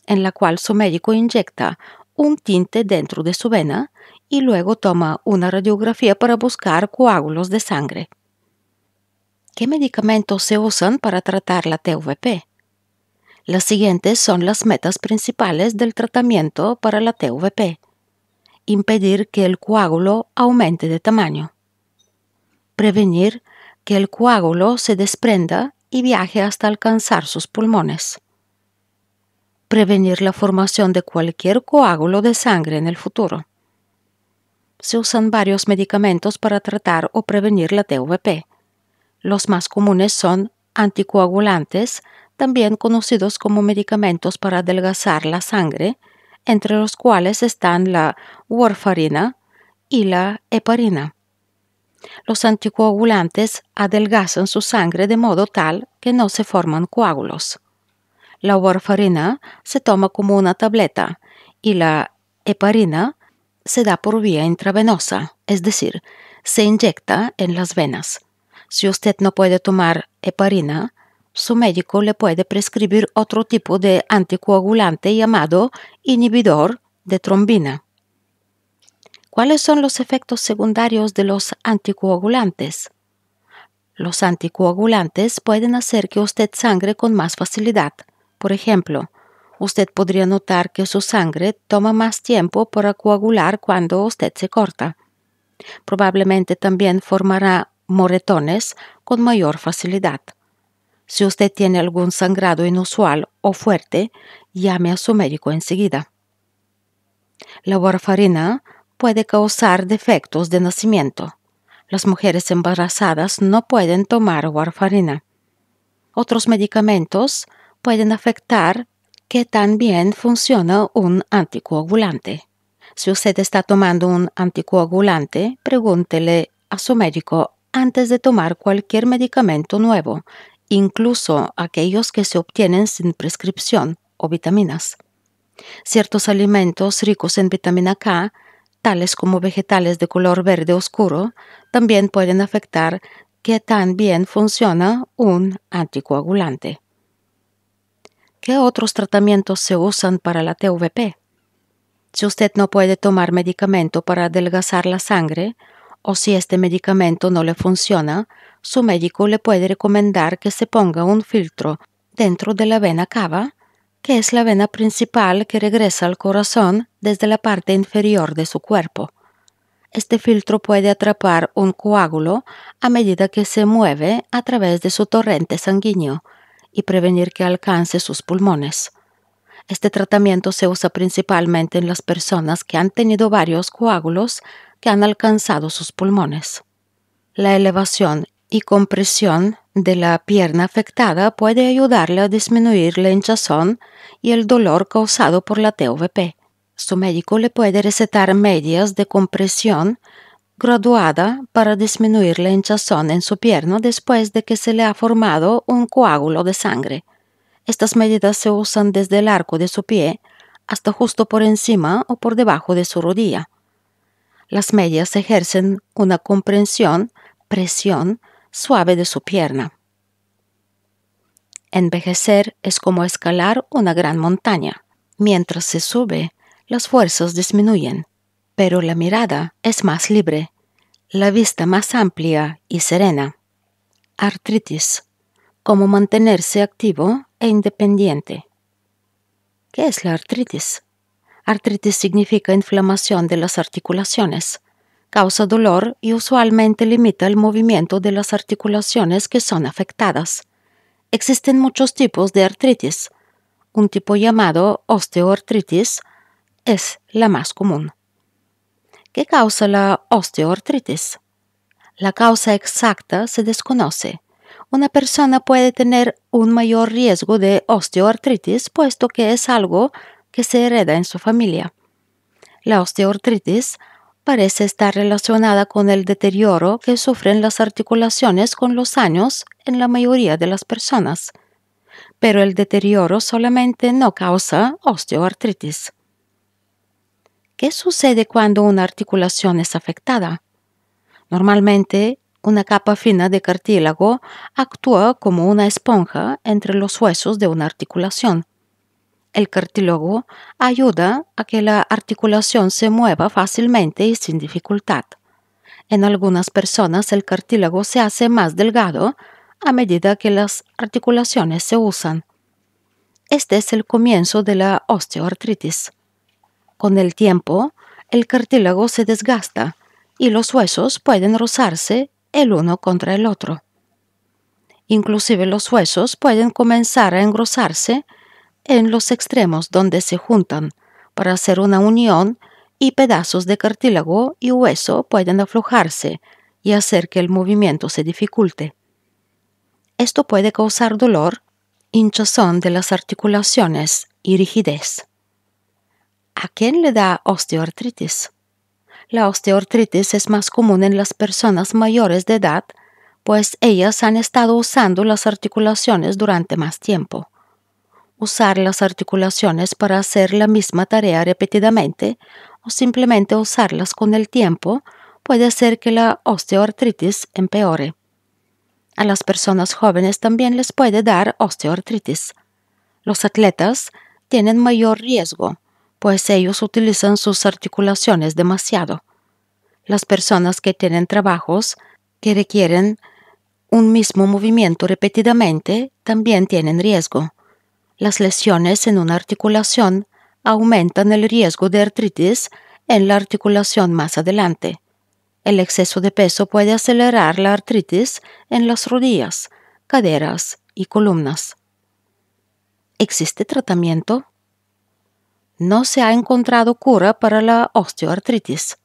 Speaker 1: en la cual su médico inyecta un tinte dentro de su vena y luego toma una radiografía para buscar coágulos de sangre. ¿Qué medicamentos se usan para tratar la TVP? Las siguientes son las metas principales del tratamiento para la TVP. Impedir que el coágulo aumente de tamaño. Prevenir que el coágulo se desprenda y viaje hasta alcanzar sus pulmones. Prevenir la formación de cualquier coágulo de sangre en el futuro se usan varios medicamentos para tratar o prevenir la TVP. Los más comunes son anticoagulantes, también conocidos como medicamentos para adelgazar la sangre, entre los cuales están la warfarina y la heparina. Los anticoagulantes adelgazan su sangre de modo tal que no se forman coágulos. La warfarina se toma como una tableta y la heparina se da por vía intravenosa, es decir, se inyecta en las venas. Si usted no puede tomar heparina, su médico le puede prescribir otro tipo de anticoagulante llamado inhibidor de trombina. ¿Cuáles son los efectos secundarios de los anticoagulantes? Los anticoagulantes pueden hacer que usted sangre con más facilidad. Por ejemplo, Usted podría notar que su sangre toma más tiempo para coagular cuando usted se corta. Probablemente también formará moretones con mayor facilidad. Si usted tiene algún sangrado inusual o fuerte, llame a su médico enseguida. La warfarina puede causar defectos de nacimiento. Las mujeres embarazadas no pueden tomar warfarina. Otros medicamentos pueden afectar tan también funciona un anticoagulante. Si usted está tomando un anticoagulante, pregúntele a su médico antes de tomar cualquier medicamento nuevo, incluso aquellos que se obtienen sin prescripción o vitaminas. Ciertos alimentos ricos en vitamina K, tales como vegetales de color verde oscuro, también pueden afectar que tan bien funciona un anticoagulante. ¿Qué otros tratamientos se usan para la TVP? Si usted no puede tomar medicamento para adelgazar la sangre, o si este medicamento no le funciona, su médico le puede recomendar que se ponga un filtro dentro de la vena cava, que es la vena principal que regresa al corazón desde la parte inferior de su cuerpo. Este filtro puede atrapar un coágulo a medida que se mueve a través de su torrente sanguíneo, y prevenir que alcance sus pulmones. Este tratamiento se usa principalmente en las personas que han tenido varios coágulos que han alcanzado sus pulmones. La elevación y compresión de la pierna afectada puede ayudarle a disminuir la hinchazón y el dolor causado por la TVP. Su médico le puede recetar medias de compresión graduada para disminuir la hinchazón en su pierna después de que se le ha formado un coágulo de sangre. Estas medidas se usan desde el arco de su pie hasta justo por encima o por debajo de su rodilla. Las medias ejercen una comprensión, presión suave de su pierna. Envejecer es como escalar una gran montaña. Mientras se sube, las fuerzas disminuyen, pero la mirada es más libre la vista más amplia y serena. Artritis. Cómo mantenerse activo e independiente. ¿Qué es la artritis? Artritis significa inflamación de las articulaciones. Causa dolor y usualmente limita el movimiento de las articulaciones que son afectadas. Existen muchos tipos de artritis. Un tipo llamado osteoartritis es la más común. ¿Qué causa la osteoartritis. La causa exacta se desconoce. Una persona puede tener un mayor riesgo de osteoartritis puesto que es algo que se hereda en su familia. La osteoartritis parece estar relacionada con el deterioro que sufren las articulaciones con los años en la mayoría de las personas. Pero el deterioro solamente no causa osteoartritis. ¿Qué sucede cuando una articulación es afectada? Normalmente, una capa fina de cartílago actúa como una esponja entre los huesos de una articulación. El cartílago ayuda a que la articulación se mueva fácilmente y sin dificultad. En algunas personas el cartílago se hace más delgado a medida que las articulaciones se usan. Este es el comienzo de la osteoartritis. Con el tiempo, el cartílago se desgasta y los huesos pueden rozarse el uno contra el otro. Inclusive los huesos pueden comenzar a engrosarse en los extremos donde se juntan para hacer una unión y pedazos de cartílago y hueso pueden aflojarse y hacer que el movimiento se dificulte. Esto puede causar dolor, hinchazón de las articulaciones y rigidez. ¿A quién le da osteoartritis? La osteoartritis es más común en las personas mayores de edad, pues ellas han estado usando las articulaciones durante más tiempo. Usar las articulaciones para hacer la misma tarea repetidamente o simplemente usarlas con el tiempo puede hacer que la osteoartritis empeore. A las personas jóvenes también les puede dar osteoartritis. Los atletas tienen mayor riesgo pues ellos utilizan sus articulaciones demasiado. Las personas que tienen trabajos que requieren un mismo movimiento repetidamente también tienen riesgo. Las lesiones en una articulación aumentan el riesgo de artritis en la articulación más adelante. El exceso de peso puede acelerar la artritis en las rodillas, caderas y columnas. ¿Existe tratamiento? no se ha encontrado cura para la osteoartritis,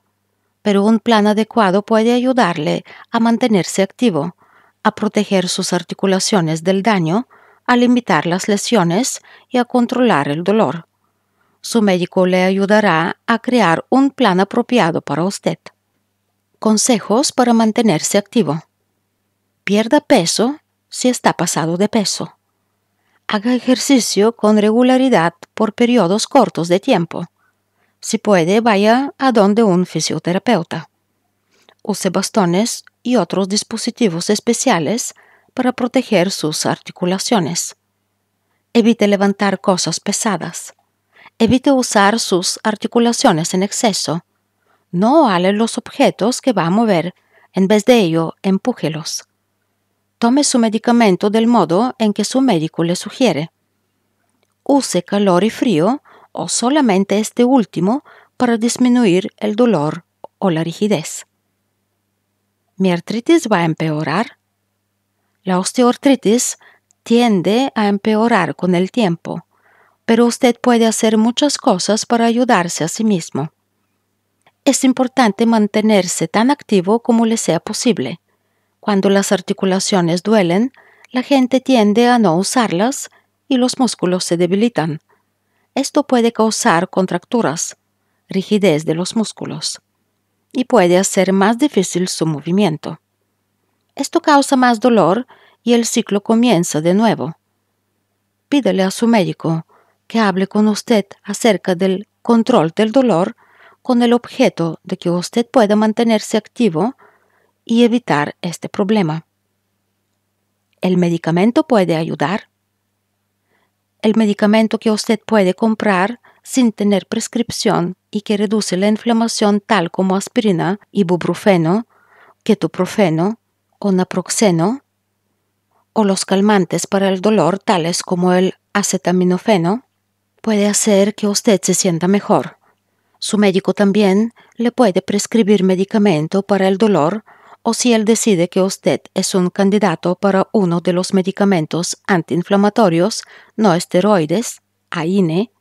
Speaker 1: pero un plan adecuado puede ayudarle a mantenerse activo, a proteger sus articulaciones del daño, a limitar las lesiones y a controlar el dolor. Su médico le ayudará a crear un plan apropiado para usted. Consejos para mantenerse activo. Pierda peso si está pasado de peso Haga ejercicio con regularidad por periodos cortos de tiempo. Si puede, vaya a donde un fisioterapeuta. Use bastones y otros dispositivos especiales para proteger sus articulaciones. Evite levantar cosas pesadas. Evite usar sus articulaciones en exceso. No ale los objetos que va a mover, en vez de ello, empújelos. Tome su medicamento del modo en que su médico le sugiere. Use calor y frío o solamente este último para disminuir el dolor o la rigidez. ¿Mi artritis va a empeorar? La osteoartritis tiende a empeorar con el tiempo, pero usted puede hacer muchas cosas para ayudarse a sí mismo. Es importante mantenerse tan activo como le sea posible cuando las articulaciones duelen, la gente tiende a no usarlas y los músculos se debilitan. Esto puede causar contracturas, rigidez de los músculos, y puede hacer más difícil su movimiento. Esto causa más dolor y el ciclo comienza de nuevo. Pídele a su médico que hable con usted acerca del control del dolor con el objeto de que usted pueda mantenerse activo y evitar este problema. ¿El medicamento puede ayudar? El medicamento que usted puede comprar sin tener prescripción y que reduce la inflamación tal como aspirina, ibuprofeno, ketoprofeno o naproxeno, o los calmantes para el dolor tales como el acetaminofeno, puede hacer que usted se sienta mejor. Su médico también le puede prescribir medicamento para el dolor o si él decide que usted es un candidato para uno de los medicamentos antiinflamatorios no esteroides, AINE,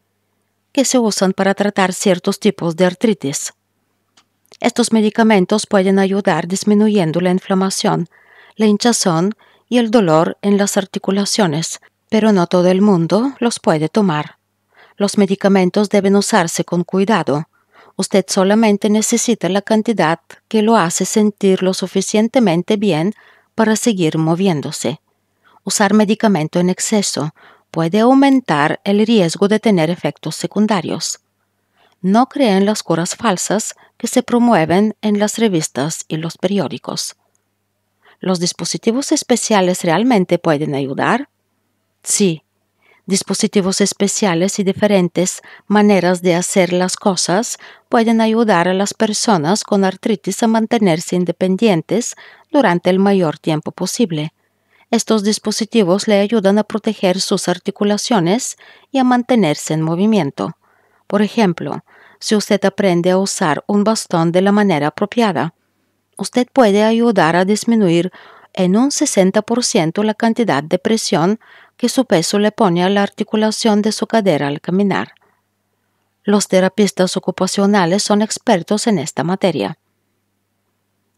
Speaker 1: que se usan para tratar ciertos tipos de artritis. Estos medicamentos pueden ayudar disminuyendo la inflamación, la hinchazón y el dolor en las articulaciones, pero no todo el mundo los puede tomar. Los medicamentos deben usarse con cuidado Usted solamente necesita la cantidad que lo hace sentir lo suficientemente bien para seguir moviéndose. Usar medicamento en exceso puede aumentar el riesgo de tener efectos secundarios. No creen las curas falsas que se promueven en las revistas y los periódicos. ¿Los dispositivos especiales realmente pueden ayudar? Sí, Dispositivos especiales y diferentes maneras de hacer las cosas pueden ayudar a las personas con artritis a mantenerse independientes durante el mayor tiempo posible. Estos dispositivos le ayudan a proteger sus articulaciones y a mantenerse en movimiento. Por ejemplo, si usted aprende a usar un bastón de la manera apropiada, usted puede ayudar a disminuir en un 60% la cantidad de presión que su peso le pone a la articulación de su cadera al caminar. Los terapistas ocupacionales son expertos en esta materia.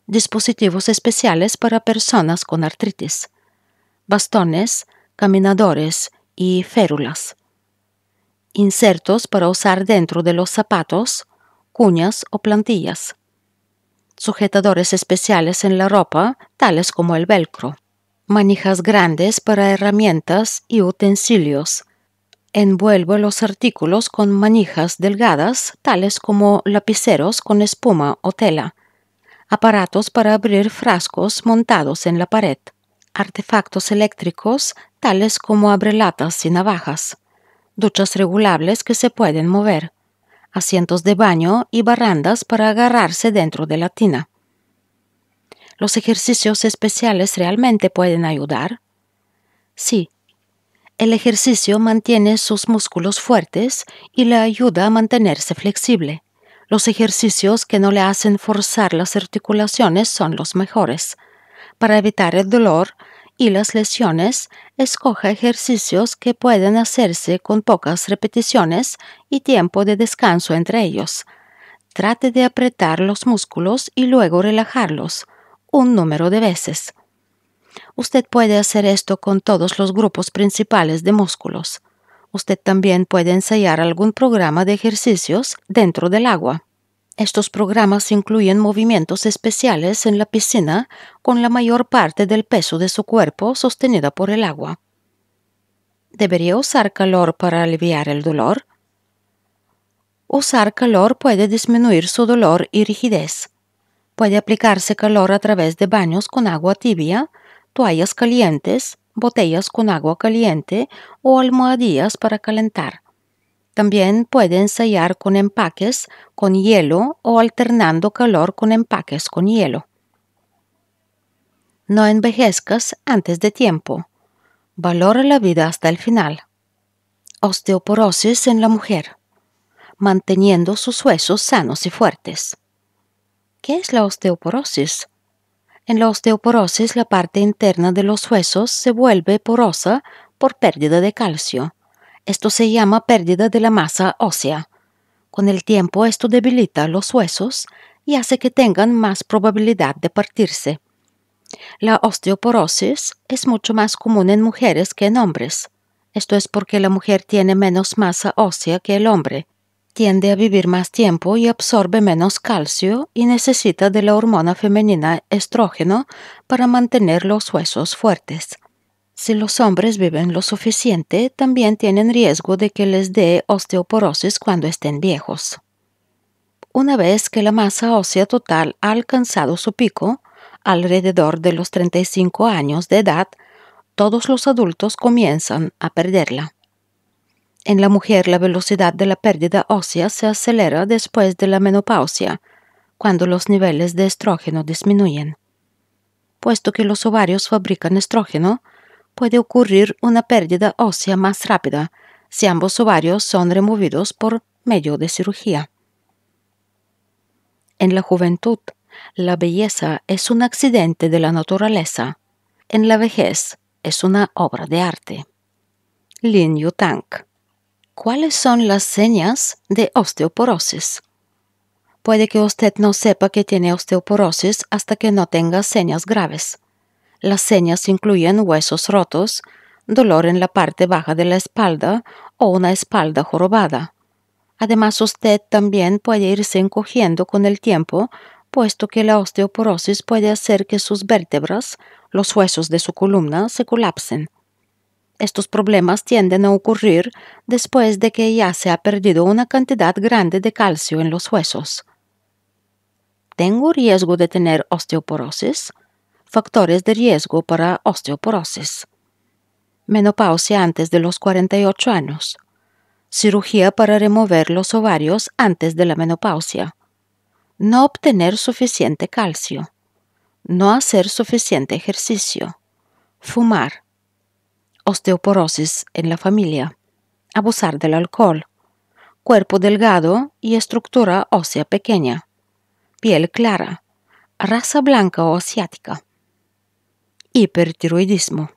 Speaker 1: Dispositivos especiales para personas con artritis. Bastones, caminadores y férulas. Insertos para usar dentro de los zapatos, cuñas o plantillas. Sujetadores especiales en la ropa, tales como el velcro manijas grandes para herramientas y utensilios. Envuelvo los artículos con manijas delgadas, tales como lapiceros con espuma o tela, aparatos para abrir frascos montados en la pared, artefactos eléctricos, tales como abrelatas y navajas, duchas regulables que se pueden mover, asientos de baño y barrandas para agarrarse dentro de la tina. ¿Los ejercicios especiales realmente pueden ayudar? Sí. El ejercicio mantiene sus músculos fuertes y le ayuda a mantenerse flexible. Los ejercicios que no le hacen forzar las articulaciones son los mejores. Para evitar el dolor y las lesiones, escoja ejercicios que pueden hacerse con pocas repeticiones y tiempo de descanso entre ellos. Trate de apretar los músculos y luego relajarlos un número de veces. Usted puede hacer esto con todos los grupos principales de músculos. Usted también puede ensayar algún programa de ejercicios dentro del agua. Estos programas incluyen movimientos especiales en la piscina con la mayor parte del peso de su cuerpo sostenida por el agua. ¿Debería usar calor para aliviar el dolor? Usar calor puede disminuir su dolor y rigidez. Puede aplicarse calor a través de baños con agua tibia, toallas calientes, botellas con agua caliente o almohadillas para calentar. También puede ensayar con empaques con hielo o alternando calor con empaques con hielo. No envejezcas antes de tiempo. Valora la vida hasta el final. Osteoporosis en la mujer, manteniendo sus huesos sanos y fuertes. ¿Qué es la osteoporosis? En la osteoporosis la parte interna de los huesos se vuelve porosa por pérdida de calcio. Esto se llama pérdida de la masa ósea. Con el tiempo esto debilita los huesos y hace que tengan más probabilidad de partirse. La osteoporosis es mucho más común en mujeres que en hombres. Esto es porque la mujer tiene menos masa ósea que el hombre tiende a vivir más tiempo y absorbe menos calcio y necesita de la hormona femenina estrógeno para mantener los huesos fuertes. Si los hombres viven lo suficiente, también tienen riesgo de que les dé osteoporosis cuando estén viejos. Una vez que la masa ósea total ha alcanzado su pico, alrededor de los 35 años de edad, todos los adultos comienzan a perderla. En la mujer la velocidad de la pérdida ósea se acelera después de la menopausia, cuando los niveles de estrógeno disminuyen. Puesto que los ovarios fabrican estrógeno, puede ocurrir una pérdida ósea más rápida si ambos ovarios son removidos por medio de cirugía. En la juventud, la belleza es un accidente de la naturaleza. En la vejez, es una obra de arte. Lin Yu-Tang ¿Cuáles son las señas de osteoporosis? Puede que usted no sepa que tiene osteoporosis hasta que no tenga señas graves. Las señas incluyen huesos rotos, dolor en la parte baja de la espalda o una espalda jorobada. Además, usted también puede irse encogiendo con el tiempo, puesto que la osteoporosis puede hacer que sus vértebras, los huesos de su columna, se colapsen. Estos problemas tienden a ocurrir después de que ya se ha perdido una cantidad grande de calcio en los huesos. ¿Tengo riesgo de tener osteoporosis? Factores de riesgo para osteoporosis. Menopausia antes de los 48 años. Cirugía para remover los ovarios antes de la menopausia. No obtener suficiente calcio. No hacer suficiente ejercicio. Fumar osteoporosis en la familia, abusar del alcohol, cuerpo delgado y estructura ósea pequeña, piel clara, raza blanca o asiática, hipertiroidismo,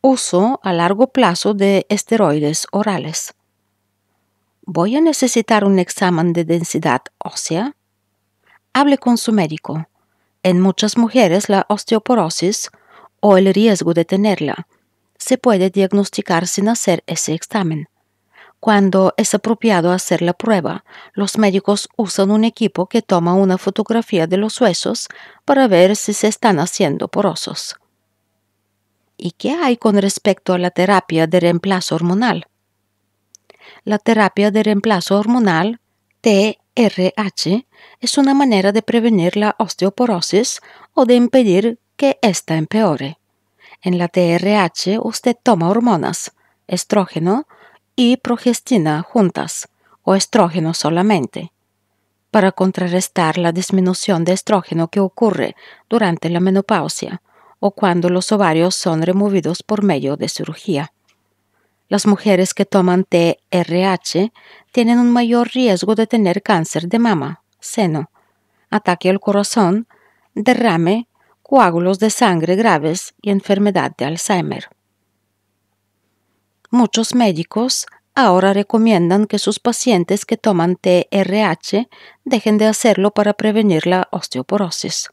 Speaker 1: uso a largo plazo de esteroides orales. ¿Voy a necesitar un examen de densidad ósea? Hable con su médico. En muchas mujeres la osteoporosis o el riesgo de tenerla se puede diagnosticar sin hacer ese examen. Cuando es apropiado hacer la prueba, los médicos usan un equipo que toma una fotografía de los huesos para ver si se están haciendo porosos. ¿Y qué hay con respecto a la terapia de reemplazo hormonal? La terapia de reemplazo hormonal, TRH, es una manera de prevenir la osteoporosis o de impedir que ésta empeore. En la TRH usted toma hormonas, estrógeno y progestina juntas, o estrógeno solamente, para contrarrestar la disminución de estrógeno que ocurre durante la menopausia o cuando los ovarios son removidos por medio de cirugía. Las mujeres que toman TRH tienen un mayor riesgo de tener cáncer de mama, seno, ataque al corazón, derrame coágulos de sangre graves y enfermedad de Alzheimer. Muchos médicos ahora recomiendan que sus pacientes que toman TRH dejen de hacerlo para prevenir la osteoporosis.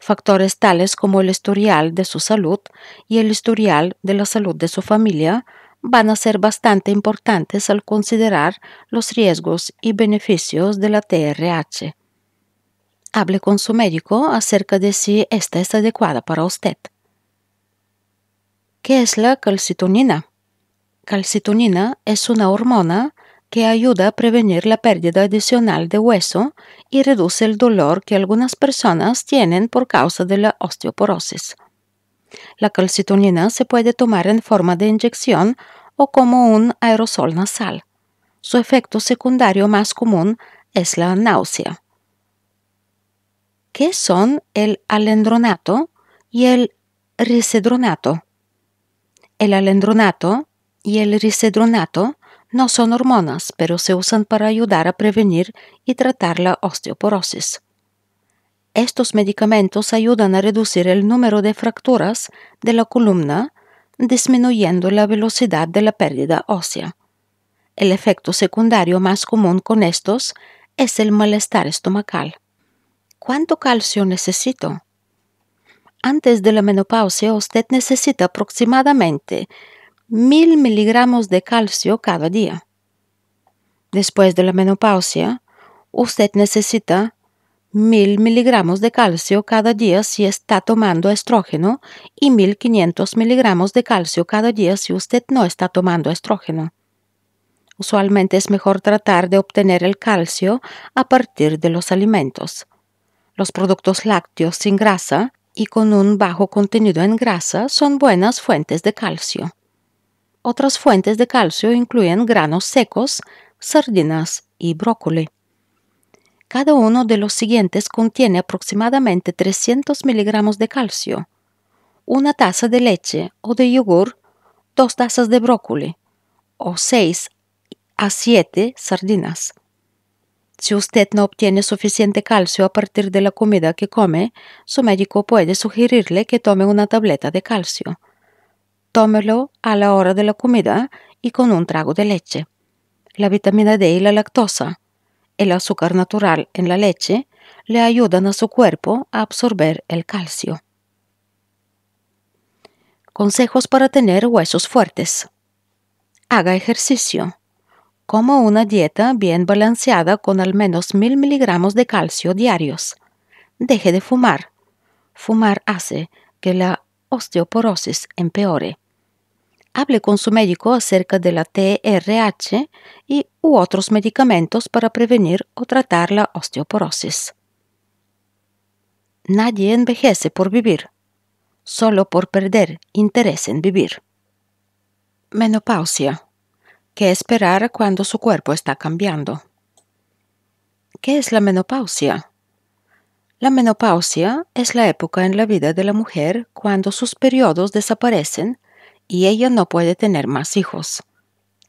Speaker 1: Factores tales como el historial de su salud y el historial de la salud de su familia van a ser bastante importantes al considerar los riesgos y beneficios de la TRH hable con su médico acerca de si esta es adecuada para usted. ¿Qué es la calcitonina? Calcitonina es una hormona que ayuda a prevenir la pérdida adicional de hueso y reduce el dolor que algunas personas tienen por causa de la osteoporosis. La calcitonina se puede tomar en forma de inyección o como un aerosol nasal. Su efecto secundario más común es la náusea. ¿Qué son el alendronato y el risedronato. El alendronato y el risedronato no son hormonas, pero se usan para ayudar a prevenir y tratar la osteoporosis. Estos medicamentos ayudan a reducir el número de fracturas de la columna, disminuyendo la velocidad de la pérdida ósea. El efecto secundario más común con estos es el malestar estomacal. ¿Cuánto calcio necesito? Antes de la menopausia usted necesita aproximadamente 1000 miligramos de calcio cada día. Después de la menopausia, usted necesita 1000 miligramos de calcio cada día si está tomando estrógeno y 1500 miligramos de calcio cada día si usted no está tomando estrógeno. Usualmente es mejor tratar de obtener el calcio a partir de los alimentos. Los productos lácteos sin grasa y con un bajo contenido en grasa son buenas fuentes de calcio. Otras fuentes de calcio incluyen granos secos, sardinas y brócoli. Cada uno de los siguientes contiene aproximadamente 300 miligramos de calcio, una taza de leche o de yogur, dos tazas de brócoli o 6 a 7 sardinas. Si usted no obtiene suficiente calcio a partir de la comida que come, su médico puede sugerirle que tome una tableta de calcio. Tómelo a la hora de la comida y con un trago de leche. La vitamina D y la lactosa, el azúcar natural en la leche, le ayudan a su cuerpo a absorber el calcio. Consejos para tener huesos fuertes. Haga ejercicio como una dieta bien balanceada con al menos 1000 miligramos de calcio diarios. Deje de fumar. Fumar hace que la osteoporosis empeore. Hable con su médico acerca de la TRH y u otros medicamentos para prevenir o tratar la osteoporosis. Nadie envejece por vivir, solo por perder interés en vivir. Menopausia ¿Qué esperar cuando su cuerpo está cambiando? ¿Qué es la menopausia? La menopausia es la época en la vida de la mujer cuando sus periodos desaparecen y ella no puede tener más hijos.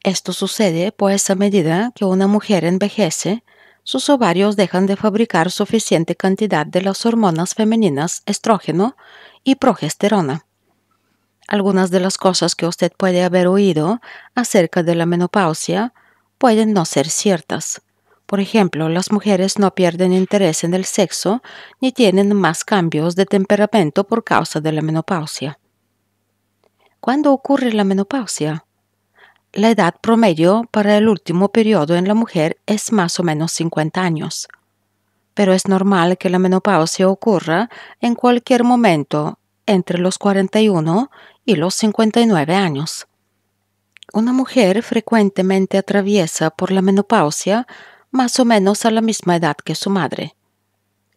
Speaker 1: Esto sucede pues a medida que una mujer envejece, sus ovarios dejan de fabricar suficiente cantidad de las hormonas femeninas estrógeno y progesterona. Algunas de las cosas que usted puede haber oído acerca de la menopausia pueden no ser ciertas. Por ejemplo, las mujeres no pierden interés en el sexo ni tienen más cambios de temperamento por causa de la menopausia. ¿Cuándo ocurre la menopausia? La edad promedio para el último periodo en la mujer es más o menos 50 años. Pero es normal que la menopausia ocurra en cualquier momento entre los 41 y y los 59 años. Una mujer frecuentemente atraviesa por la menopausia más o menos a la misma edad que su madre.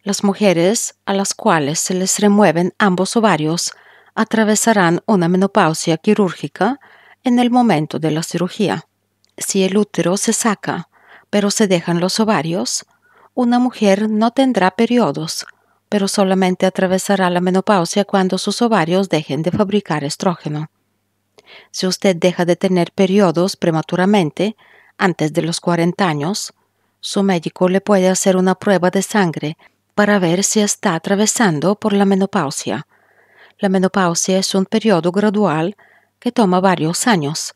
Speaker 1: Las mujeres a las cuales se les remueven ambos ovarios atravesarán una menopausia quirúrgica en el momento de la cirugía. Si el útero se saca, pero se dejan los ovarios, una mujer no tendrá periodos pero solamente atravesará la menopausia cuando sus ovarios dejen de fabricar estrógeno. Si usted deja de tener periodos prematuramente, antes de los 40 años, su médico le puede hacer una prueba de sangre para ver si está atravesando por la menopausia. La menopausia es un periodo gradual que toma varios años.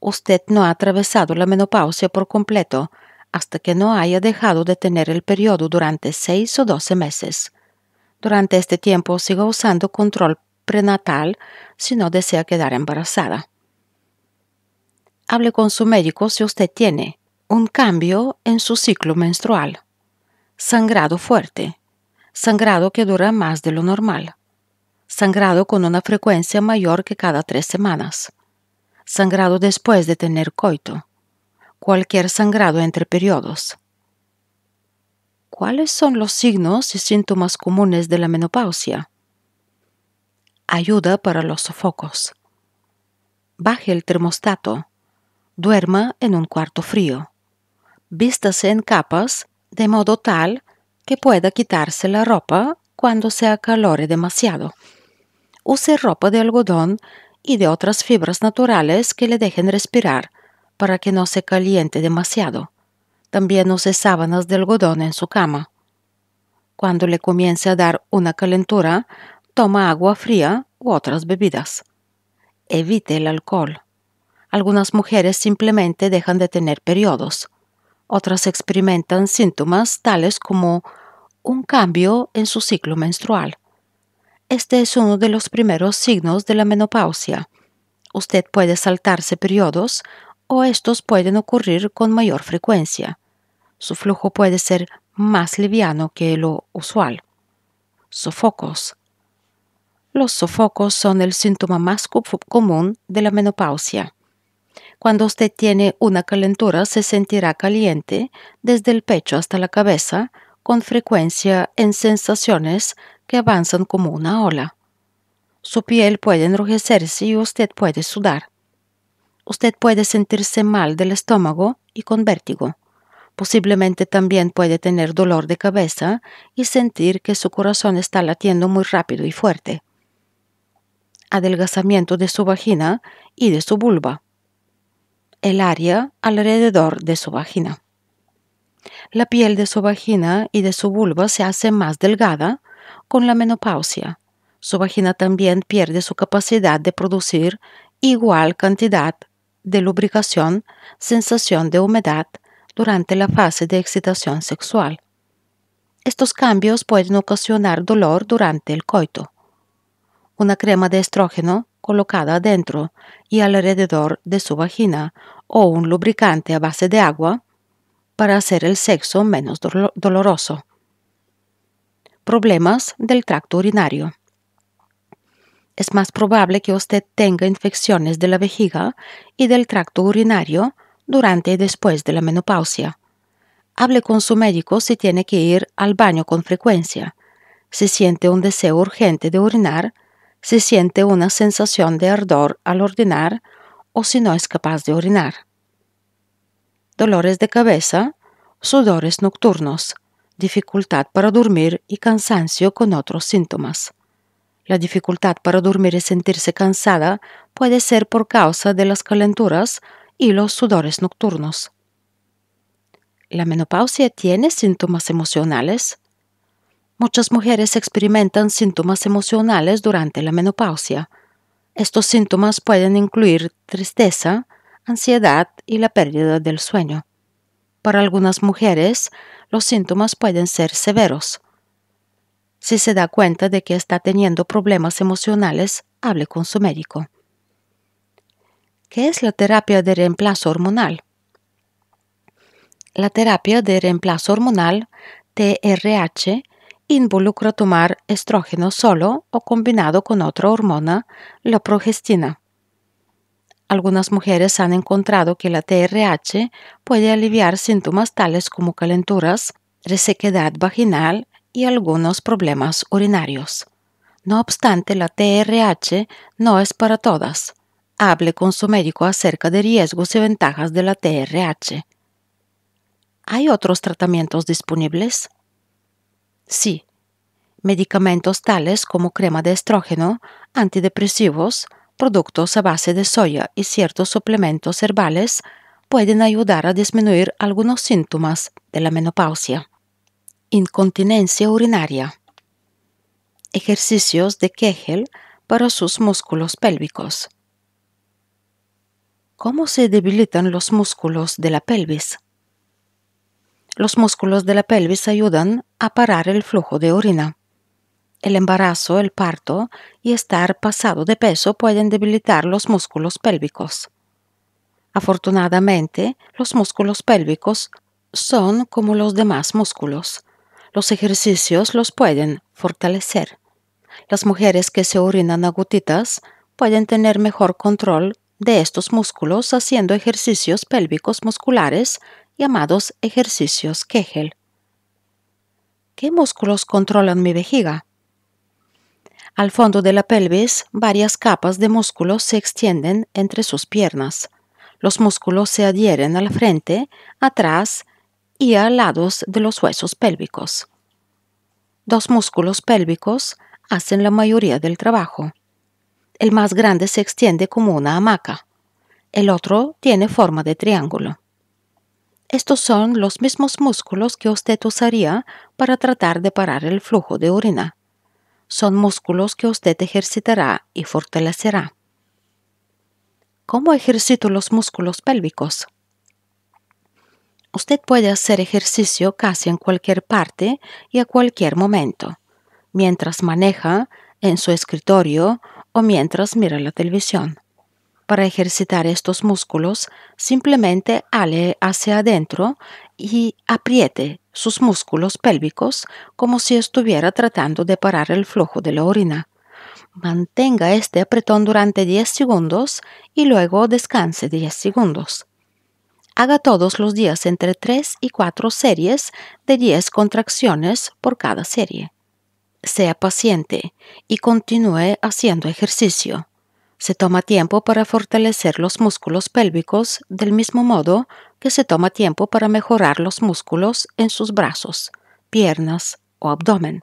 Speaker 1: Usted no ha atravesado la menopausia por completo hasta que no haya dejado de tener el periodo durante 6 o 12 meses. Durante este tiempo siga usando control prenatal si no desea quedar embarazada. Hable con su médico si usted tiene un cambio en su ciclo menstrual, sangrado fuerte, sangrado que dura más de lo normal, sangrado con una frecuencia mayor que cada tres semanas, sangrado después de tener coito, cualquier sangrado entre periodos, ¿Cuáles son los signos y síntomas comunes de la menopausia? Ayuda para los sofocos. Baje el termostato. Duerma en un cuarto frío. Vístase en capas de modo tal que pueda quitarse la ropa cuando se acalore demasiado. Use ropa de algodón y de otras fibras naturales que le dejen respirar para que no se caliente demasiado. También use sábanas de algodón en su cama. Cuando le comience a dar una calentura, toma agua fría u otras bebidas. Evite el alcohol. Algunas mujeres simplemente dejan de tener periodos. Otras experimentan síntomas tales como un cambio en su ciclo menstrual. Este es uno de los primeros signos de la menopausia. Usted puede saltarse periodos o estos pueden ocurrir con mayor frecuencia. Su flujo puede ser más liviano que lo usual. Sofocos. Los sofocos son el síntoma más común de la menopausia. Cuando usted tiene una calentura se sentirá caliente desde el pecho hasta la cabeza, con frecuencia en sensaciones que avanzan como una ola. Su piel puede enrojecerse y usted puede sudar usted puede sentirse mal del estómago y con vértigo. Posiblemente también puede tener dolor de cabeza y sentir que su corazón está latiendo muy rápido y fuerte. Adelgazamiento de su vagina y de su vulva. El área alrededor de su vagina. La piel de su vagina y de su vulva se hace más delgada con la menopausia. Su vagina también pierde su capacidad de producir igual cantidad de lubricación, sensación de humedad durante la fase de excitación sexual. Estos cambios pueden ocasionar dolor durante el coito. Una crema de estrógeno colocada adentro y alrededor de su vagina o un lubricante a base de agua para hacer el sexo menos doloroso. Problemas del tracto urinario es más probable que usted tenga infecciones de la vejiga y del tracto urinario durante y después de la menopausia. Hable con su médico si tiene que ir al baño con frecuencia, si siente un deseo urgente de orinar, si siente una sensación de ardor al orinar o si no es capaz de orinar. Dolores de cabeza, sudores nocturnos, dificultad para dormir y cansancio con otros síntomas. La dificultad para dormir y sentirse cansada puede ser por causa de las calenturas y los sudores nocturnos. ¿La menopausia tiene síntomas emocionales? Muchas mujeres experimentan síntomas emocionales durante la menopausia. Estos síntomas pueden incluir tristeza, ansiedad y la pérdida del sueño. Para algunas mujeres, los síntomas pueden ser severos si se da cuenta de que está teniendo problemas emocionales, hable con su médico. ¿Qué es la terapia de reemplazo hormonal? La terapia de reemplazo hormonal, TRH, involucra tomar estrógeno solo o combinado con otra hormona, la progestina. Algunas mujeres han encontrado que la TRH puede aliviar síntomas tales como calenturas, resequedad vaginal algunos problemas urinarios. No obstante, la TRH no es para todas. Hable con su médico acerca de riesgos y ventajas de la TRH. ¿Hay otros tratamientos disponibles? Sí. Medicamentos tales como crema de estrógeno, antidepresivos, productos a base de soya y ciertos suplementos herbales pueden ayudar a disminuir algunos síntomas de la menopausia. Incontinencia urinaria. Ejercicios de Kegel para sus músculos pélvicos. ¿Cómo se debilitan los músculos de la pelvis? Los músculos de la pelvis ayudan a parar el flujo de orina. El embarazo, el parto y estar pasado de peso pueden debilitar los músculos pélvicos. Afortunadamente, los músculos pélvicos son como los demás músculos los ejercicios los pueden fortalecer. Las mujeres que se orinan a gotitas pueden tener mejor control de estos músculos haciendo ejercicios pélvicos musculares llamados ejercicios Kegel. ¿Qué músculos controlan mi vejiga? Al fondo de la pelvis, varias capas de músculos se extienden entre sus piernas. Los músculos se adhieren a la frente, atrás y a lados de los huesos pélvicos. Dos músculos pélvicos hacen la mayoría del trabajo. El más grande se extiende como una hamaca. El otro tiene forma de triángulo. Estos son los mismos músculos que usted usaría para tratar de parar el flujo de orina. Son músculos que usted ejercitará y fortalecerá. ¿Cómo ejercito los músculos pélvicos? Usted puede hacer ejercicio casi en cualquier parte y a cualquier momento, mientras maneja, en su escritorio o mientras mira la televisión. Para ejercitar estos músculos, simplemente ale hacia adentro y apriete sus músculos pélvicos como si estuviera tratando de parar el flujo de la orina. Mantenga este apretón durante 10 segundos y luego descanse 10 segundos. Haga todos los días entre 3 y 4 series de 10 contracciones por cada serie. Sea paciente y continúe haciendo ejercicio. Se toma tiempo para fortalecer los músculos pélvicos del mismo modo que se toma tiempo para mejorar los músculos en sus brazos, piernas o abdomen.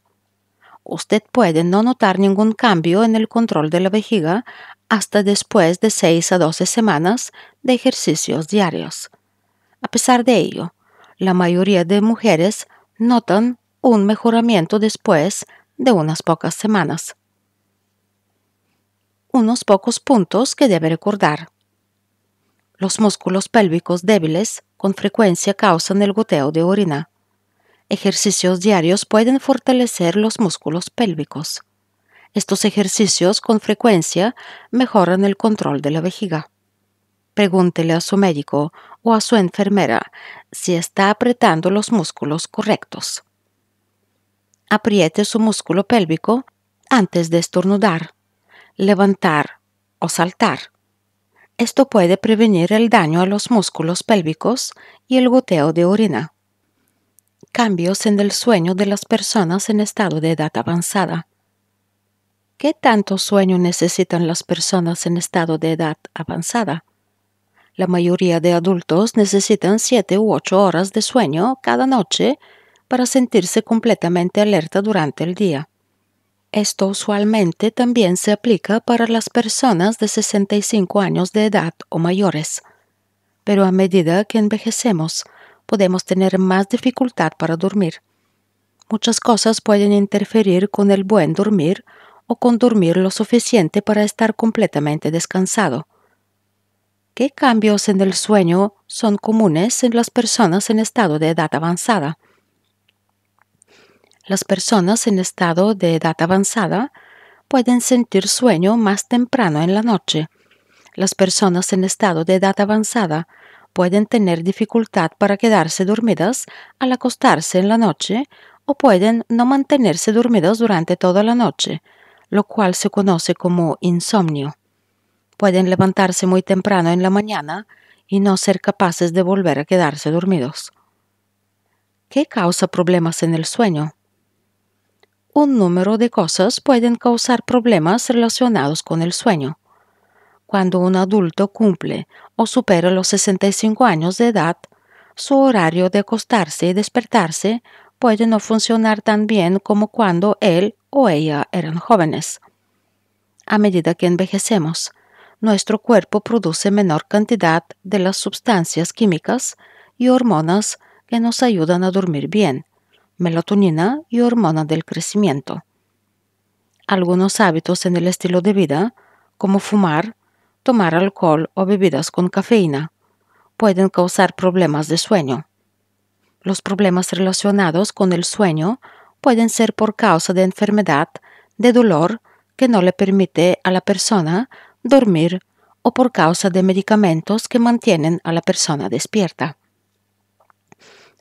Speaker 1: Usted puede no notar ningún cambio en el control de la vejiga hasta después de 6 a 12 semanas de ejercicios diarios, a pesar de ello, la mayoría de mujeres notan un mejoramiento después de unas pocas semanas. Unos pocos puntos que debe recordar. Los músculos pélvicos débiles con frecuencia causan el goteo de orina. Ejercicios diarios pueden fortalecer los músculos pélvicos. Estos ejercicios con frecuencia mejoran el control de la vejiga. Pregúntele a su médico o a su enfermera si está apretando los músculos correctos. Apriete su músculo pélvico antes de estornudar, levantar o saltar. Esto puede prevenir el daño a los músculos pélvicos y el goteo de orina. Cambios en el sueño de las personas en estado de edad avanzada. ¿Qué tanto sueño necesitan las personas en estado de edad avanzada? La mayoría de adultos necesitan 7 u 8 horas de sueño cada noche para sentirse completamente alerta durante el día. Esto usualmente también se aplica para las personas de 65 años de edad o mayores. Pero a medida que envejecemos, podemos tener más dificultad para dormir. Muchas cosas pueden interferir con el buen dormir o con dormir lo suficiente para estar completamente descansado. ¿Qué cambios en el sueño son comunes en las personas en estado de edad avanzada? Las personas en estado de edad avanzada pueden sentir sueño más temprano en la noche. Las personas en estado de edad avanzada pueden tener dificultad para quedarse dormidas al acostarse en la noche o pueden no mantenerse dormidas durante toda la noche, lo cual se conoce como insomnio pueden levantarse muy temprano en la mañana y no ser capaces de volver a quedarse dormidos. ¿Qué causa problemas en el sueño? Un número de cosas pueden causar problemas relacionados con el sueño. Cuando un adulto cumple o supera los 65 años de edad, su horario de acostarse y despertarse puede no funcionar tan bien como cuando él o ella eran jóvenes. A medida que envejecemos, nuestro cuerpo produce menor cantidad de las sustancias químicas y hormonas que nos ayudan a dormir bien, melatonina y hormona del crecimiento. Algunos hábitos en el estilo de vida, como fumar, tomar alcohol o bebidas con cafeína, pueden causar problemas de sueño. Los problemas relacionados con el sueño pueden ser por causa de enfermedad, de dolor que no le permite a la persona dormir o por causa de medicamentos que mantienen a la persona despierta.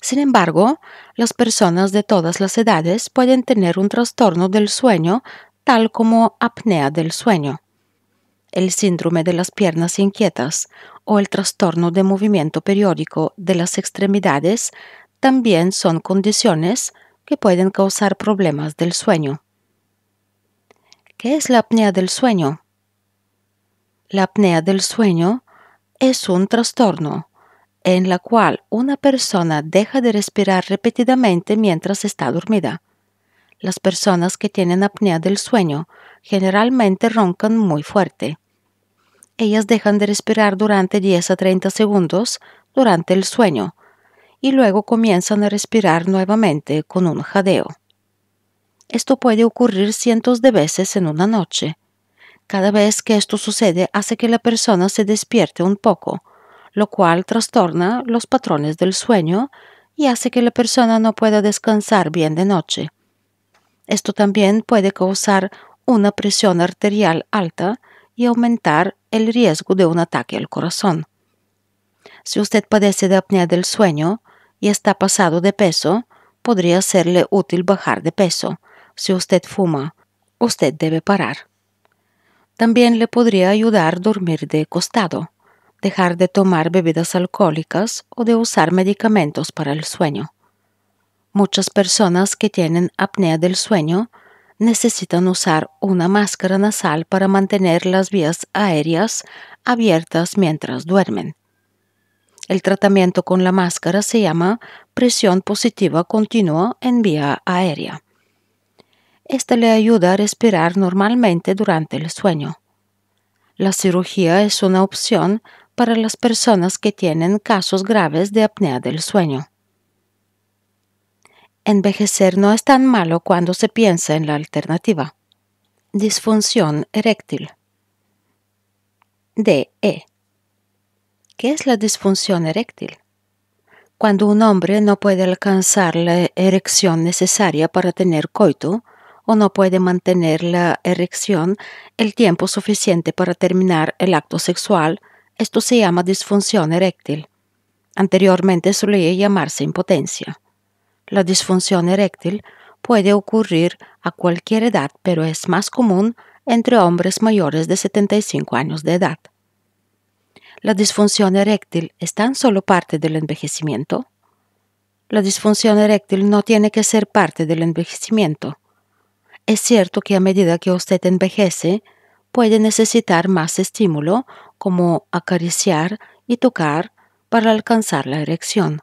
Speaker 1: Sin embargo, las personas de todas las edades pueden tener un trastorno del sueño tal como apnea del sueño, el síndrome de las piernas inquietas o el trastorno de movimiento periódico de las extremidades también son condiciones que pueden causar problemas del sueño. ¿Qué es la apnea del sueño? La apnea del sueño es un trastorno en la cual una persona deja de respirar repetidamente mientras está dormida. Las personas que tienen apnea del sueño generalmente roncan muy fuerte. Ellas dejan de respirar durante 10 a 30 segundos durante el sueño y luego comienzan a respirar nuevamente con un jadeo. Esto puede ocurrir cientos de veces en una noche cada vez que esto sucede hace que la persona se despierte un poco, lo cual trastorna los patrones del sueño y hace que la persona no pueda descansar bien de noche. Esto también puede causar una presión arterial alta y aumentar el riesgo de un ataque al corazón. Si usted padece de apnea del sueño y está pasado de peso, podría serle útil bajar de peso. Si usted fuma, usted debe parar. También le podría ayudar dormir de costado, dejar de tomar bebidas alcohólicas o de usar medicamentos para el sueño. Muchas personas que tienen apnea del sueño necesitan usar una máscara nasal para mantener las vías aéreas abiertas mientras duermen. El tratamiento con la máscara se llama presión positiva continua en vía aérea. Esta le ayuda a respirar normalmente durante el sueño. La cirugía es una opción para las personas que tienen casos graves de apnea del sueño. Envejecer no es tan malo cuando se piensa en la alternativa. Disfunción eréctil. DE. ¿Qué es la disfunción eréctil? Cuando un hombre no puede alcanzar la erección necesaria para tener coito, o no puede mantener la erección el tiempo suficiente para terminar el acto sexual, esto se llama disfunción eréctil. Anteriormente solía llamarse impotencia. La disfunción eréctil puede ocurrir a cualquier edad, pero es más común entre hombres mayores de 75 años de edad. ¿La disfunción eréctil es tan solo parte del envejecimiento? La disfunción eréctil no tiene que ser parte del envejecimiento. Es cierto que a medida que usted envejece, puede necesitar más estímulo, como acariciar y tocar, para alcanzar la erección.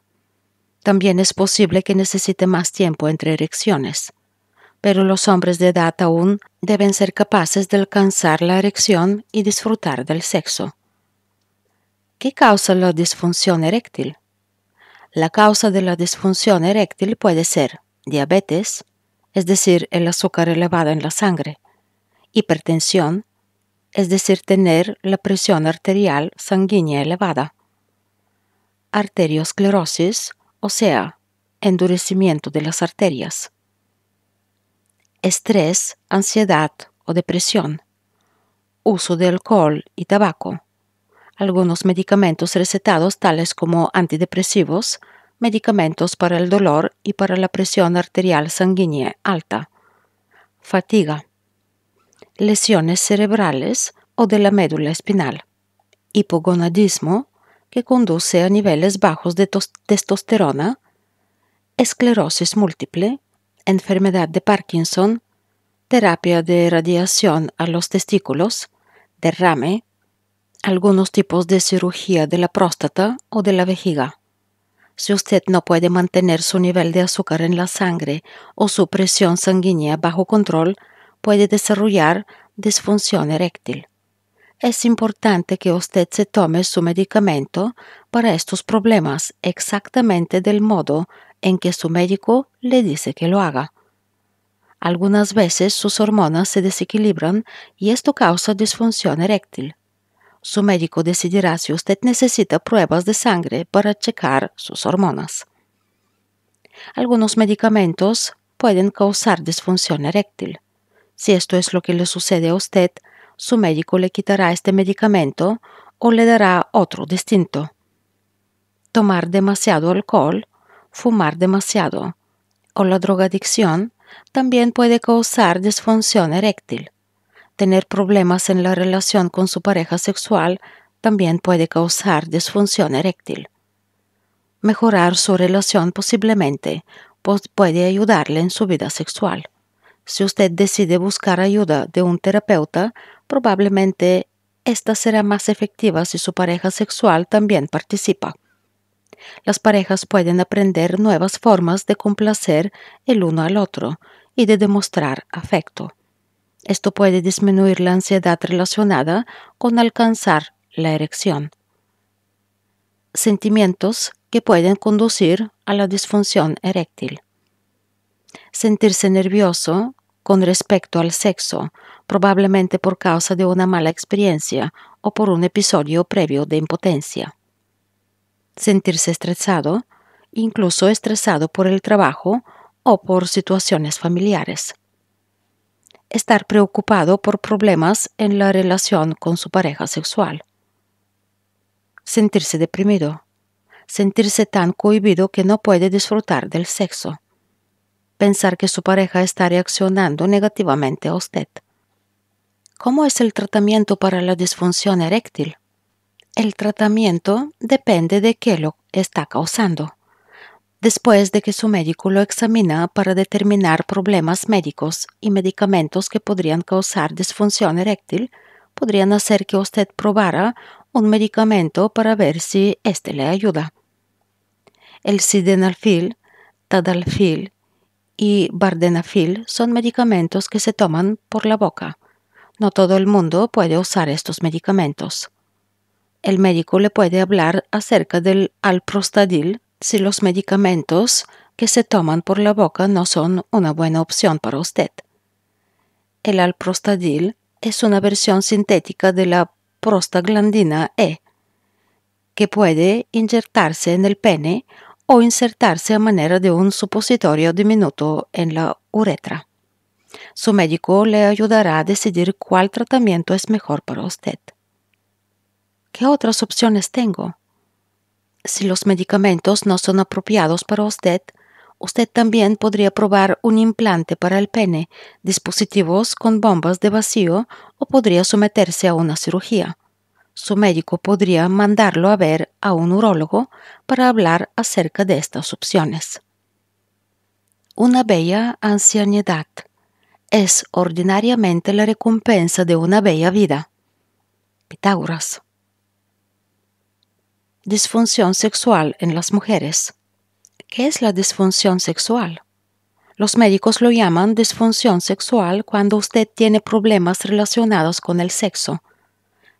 Speaker 1: También es posible que necesite más tiempo entre erecciones. Pero los hombres de edad aún deben ser capaces de alcanzar la erección y disfrutar del sexo. ¿Qué causa la disfunción eréctil? La causa de la disfunción eréctil puede ser diabetes, es decir, el azúcar elevado en la sangre, hipertensión, es decir, tener la presión arterial sanguínea elevada, arteriosclerosis, o sea, endurecimiento de las arterias, estrés, ansiedad o depresión, uso de alcohol y tabaco, algunos medicamentos recetados tales como antidepresivos, medicamentos para el dolor y para la presión arterial sanguínea alta, fatiga, lesiones cerebrales o de la médula espinal, hipogonadismo que conduce a niveles bajos de testosterona, esclerosis múltiple, enfermedad de Parkinson, terapia de radiación a los testículos, derrame, algunos tipos de cirugía de la próstata o de la vejiga. Si usted no puede mantener su nivel de azúcar en la sangre o su presión sanguínea bajo control, puede desarrollar disfunción eréctil. Es importante que usted se tome su medicamento para estos problemas exactamente del modo en que su médico le dice que lo haga. Algunas veces sus hormonas se desequilibran y esto causa disfunción eréctil. Su médico decidirá si usted necesita pruebas de sangre para checar sus hormonas. Algunos medicamentos pueden causar disfunción eréctil. Si esto es lo que le sucede a usted, su médico le quitará este medicamento o le dará otro distinto. Tomar demasiado alcohol, fumar demasiado o la drogadicción también puede causar disfunción eréctil. Tener problemas en la relación con su pareja sexual también puede causar disfunción eréctil. Mejorar su relación posiblemente puede ayudarle en su vida sexual. Si usted decide buscar ayuda de un terapeuta, probablemente esta será más efectiva si su pareja sexual también participa. Las parejas pueden aprender nuevas formas de complacer el uno al otro y de demostrar afecto. Esto puede disminuir la ansiedad relacionada con alcanzar la erección. Sentimientos que pueden conducir a la disfunción eréctil. Sentirse nervioso con respecto al sexo, probablemente por causa de una mala experiencia o por un episodio previo de impotencia. Sentirse estresado, incluso estresado por el trabajo o por situaciones familiares estar preocupado por problemas en la relación con su pareja sexual. Sentirse deprimido. Sentirse tan cohibido que no puede disfrutar del sexo. Pensar que su pareja está reaccionando negativamente a usted. ¿Cómo es el tratamiento para la disfunción eréctil? El tratamiento depende de qué lo está causando después de que su médico lo examina para determinar problemas médicos y medicamentos que podrían causar disfunción eréctil, podrían hacer que usted probara un medicamento para ver si éste le ayuda. El sildenafil, tadalfil y bardenafil son medicamentos que se toman por la boca. No todo el mundo puede usar estos medicamentos. El médico le puede hablar acerca del alprostadil si los medicamentos que se toman por la boca no son una buena opción para usted. El alprostadil es una versión sintética de la prostaglandina E, que puede inyectarse en el pene o insertarse a manera de un supositorio diminuto en la uretra. Su médico le ayudará a decidir cuál tratamiento es mejor para usted. ¿Qué otras opciones tengo? si los medicamentos no son apropiados para usted, usted también podría probar un implante para el pene, dispositivos con bombas de vacío o podría someterse a una cirugía. Su médico podría mandarlo a ver a un urólogo para hablar acerca de estas opciones. Una bella ancianidad es ordinariamente la recompensa de una bella vida. Pitágoras. Disfunción sexual en las mujeres. ¿Qué es la disfunción sexual? Los médicos lo llaman disfunción sexual cuando usted tiene problemas relacionados con el sexo.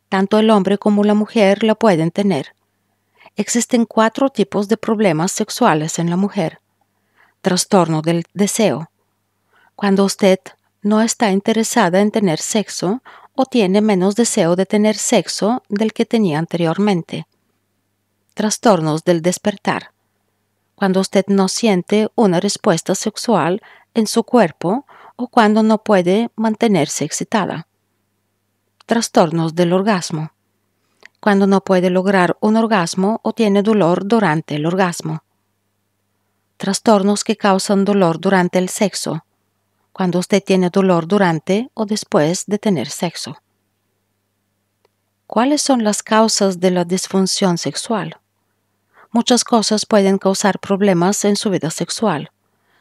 Speaker 1: Tanto el hombre como la mujer la pueden tener. Existen cuatro tipos de problemas sexuales en la mujer. Trastorno del deseo. Cuando usted no está interesada en tener sexo o tiene menos deseo de tener sexo del que tenía anteriormente trastornos del despertar. Cuando usted no siente una respuesta sexual en su cuerpo o cuando no puede mantenerse excitada. Trastornos del orgasmo. Cuando no puede lograr un orgasmo o tiene dolor durante el orgasmo. Trastornos que causan dolor durante el sexo. Cuando usted tiene dolor durante o después de tener sexo. ¿Cuáles son las causas de la disfunción sexual? Muchas cosas pueden causar problemas en su vida sexual.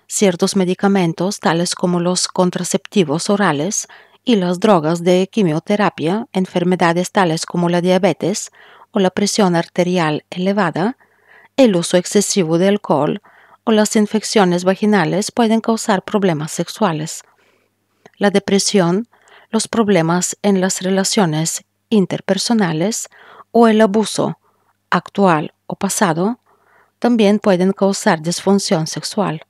Speaker 1: Ciertos medicamentos, tales como los contraceptivos orales y las drogas de quimioterapia, enfermedades tales como la diabetes o la presión arterial elevada, el uso excesivo de alcohol o las infecciones vaginales pueden causar problemas sexuales. La depresión, los problemas en las relaciones interpersonales o el abuso, actual o pasado también pueden causar disfunción sexual.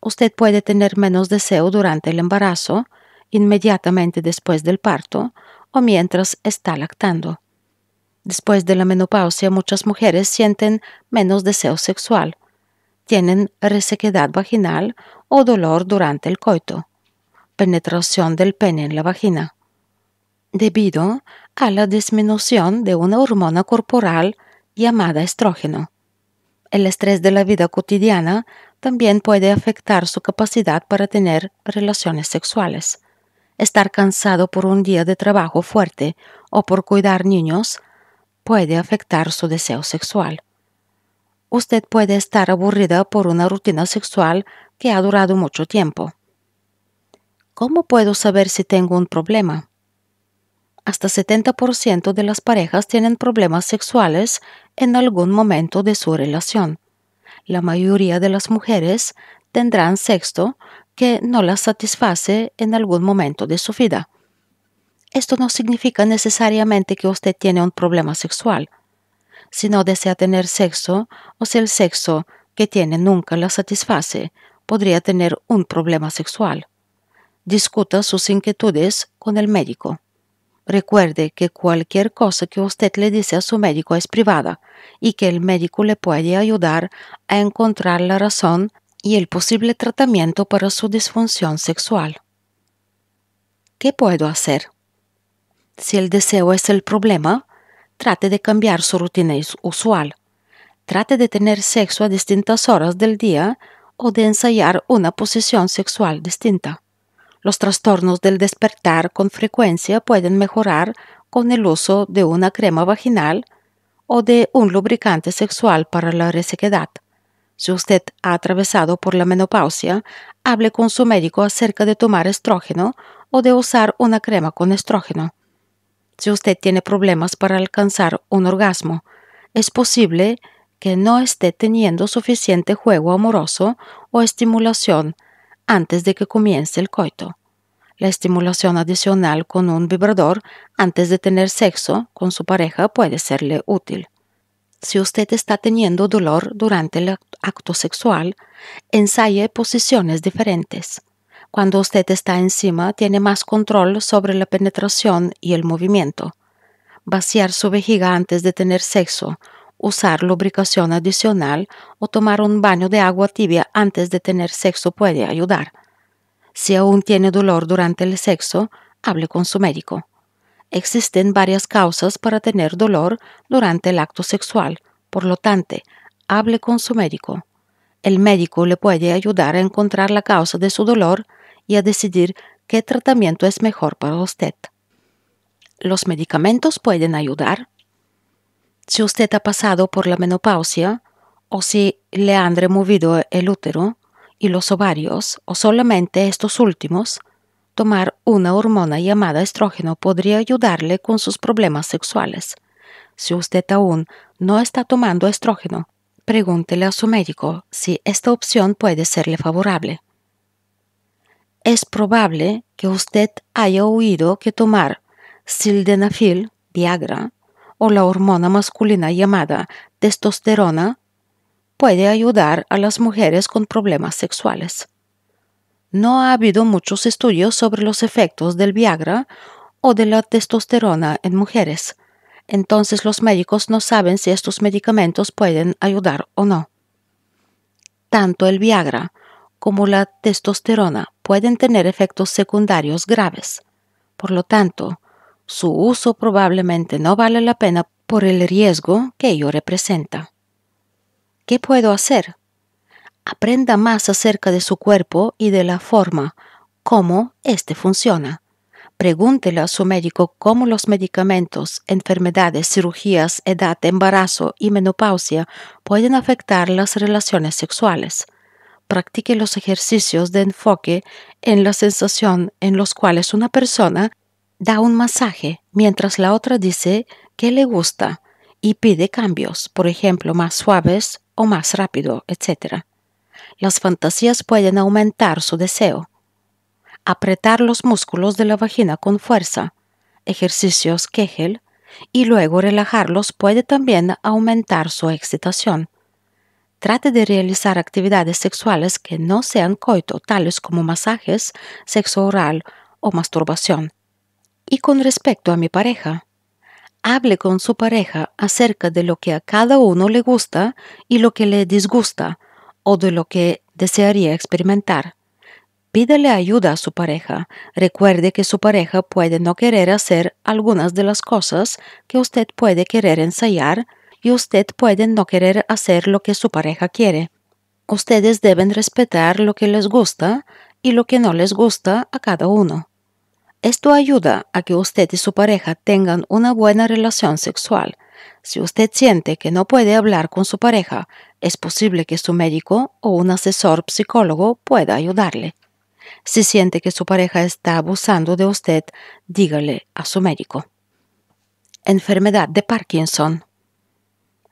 Speaker 1: Usted puede tener menos deseo durante el embarazo, inmediatamente después del parto o mientras está lactando. Después de la menopausia muchas mujeres sienten menos deseo sexual, tienen resequedad vaginal o dolor durante el coito, penetración del pene en la vagina, debido a la disminución de una hormona corporal llamada estrógeno. El estrés de la vida cotidiana también puede afectar su capacidad para tener relaciones sexuales. Estar cansado por un día de trabajo fuerte o por cuidar niños puede afectar su deseo sexual. Usted puede estar aburrida por una rutina sexual que ha durado mucho tiempo. ¿Cómo puedo saber si tengo un problema? hasta 70% de las parejas tienen problemas sexuales en algún momento de su relación. La mayoría de las mujeres tendrán sexo que no las satisface en algún momento de su vida. Esto no significa necesariamente que usted tiene un problema sexual. Si no desea tener sexo o si el sexo que tiene nunca la satisface, podría tener un problema sexual. Discuta sus inquietudes con el médico. Recuerde que cualquier cosa que usted le dice a su médico es privada y que el médico le puede ayudar a encontrar la razón y el posible tratamiento para su disfunción sexual. ¿Qué puedo hacer? Si el deseo es el problema, trate de cambiar su rutina usual. Trate de tener sexo a distintas horas del día o de ensayar una posición sexual distinta. Los trastornos del despertar con frecuencia pueden mejorar con el uso de una crema vaginal o de un lubricante sexual para la resequedad. Si usted ha atravesado por la menopausia, hable con su médico acerca de tomar estrógeno o de usar una crema con estrógeno. Si usted tiene problemas para alcanzar un orgasmo, es posible que no esté teniendo suficiente juego amoroso o estimulación antes de que comience el coito, la estimulación adicional con un vibrador antes de tener sexo con su pareja puede serle útil. Si usted está teniendo dolor durante el acto sexual, ensaye posiciones diferentes. Cuando usted está encima, tiene más control sobre la penetración y el movimiento. Vaciar su vejiga antes de tener sexo usar lubricación adicional o tomar un baño de agua tibia antes de tener sexo puede ayudar. Si aún tiene dolor durante el sexo, hable con su médico. Existen varias causas para tener dolor durante el acto sexual, por lo tanto, hable con su médico. El médico le puede ayudar a encontrar la causa de su dolor y a decidir qué tratamiento es mejor para usted. Los medicamentos pueden ayudar, si usted ha pasado por la menopausia o si le han removido el útero y los ovarios o solamente estos últimos, tomar una hormona llamada estrógeno podría ayudarle con sus problemas sexuales. Si usted aún no está tomando estrógeno, pregúntele a su médico si esta opción puede serle favorable. Es probable que usted haya oído que tomar sildenafil, Viagra o la hormona masculina llamada testosterona puede ayudar a las mujeres con problemas sexuales. No ha habido muchos estudios sobre los efectos del Viagra o de la testosterona en mujeres, entonces los médicos no saben si estos medicamentos pueden ayudar o no. Tanto el Viagra como la testosterona pueden tener efectos secundarios graves. Por lo tanto, su uso probablemente no vale la pena por el riesgo que ello representa. ¿Qué puedo hacer? Aprenda más acerca de su cuerpo y de la forma cómo éste funciona. Pregúntele a su médico cómo los medicamentos, enfermedades, cirugías, edad, embarazo y menopausia pueden afectar las relaciones sexuales. Practique los ejercicios de enfoque en la sensación en los cuales una persona da un masaje mientras la otra dice que le gusta y pide cambios, por ejemplo, más suaves o más rápido, etc. Las fantasías pueden aumentar su deseo. Apretar los músculos de la vagina con fuerza, ejercicios Kegel, y luego relajarlos puede también aumentar su excitación. Trate de realizar actividades sexuales que no sean coito, tales como masajes, sexo oral o masturbación. Y con respecto a mi pareja, hable con su pareja acerca de lo que a cada uno le gusta y lo que le disgusta o de lo que desearía experimentar. Pídale ayuda a su pareja. Recuerde que su pareja puede no querer hacer algunas de las cosas que usted puede querer ensayar y usted puede no querer hacer lo que su pareja quiere. Ustedes deben respetar lo que les gusta y lo que no les gusta a cada uno. Esto ayuda a que usted y su pareja tengan una buena relación sexual. Si usted siente que no puede hablar con su pareja, es posible que su médico o un asesor psicólogo pueda ayudarle. Si siente que su pareja está abusando de usted, dígale a su médico. Enfermedad de Parkinson.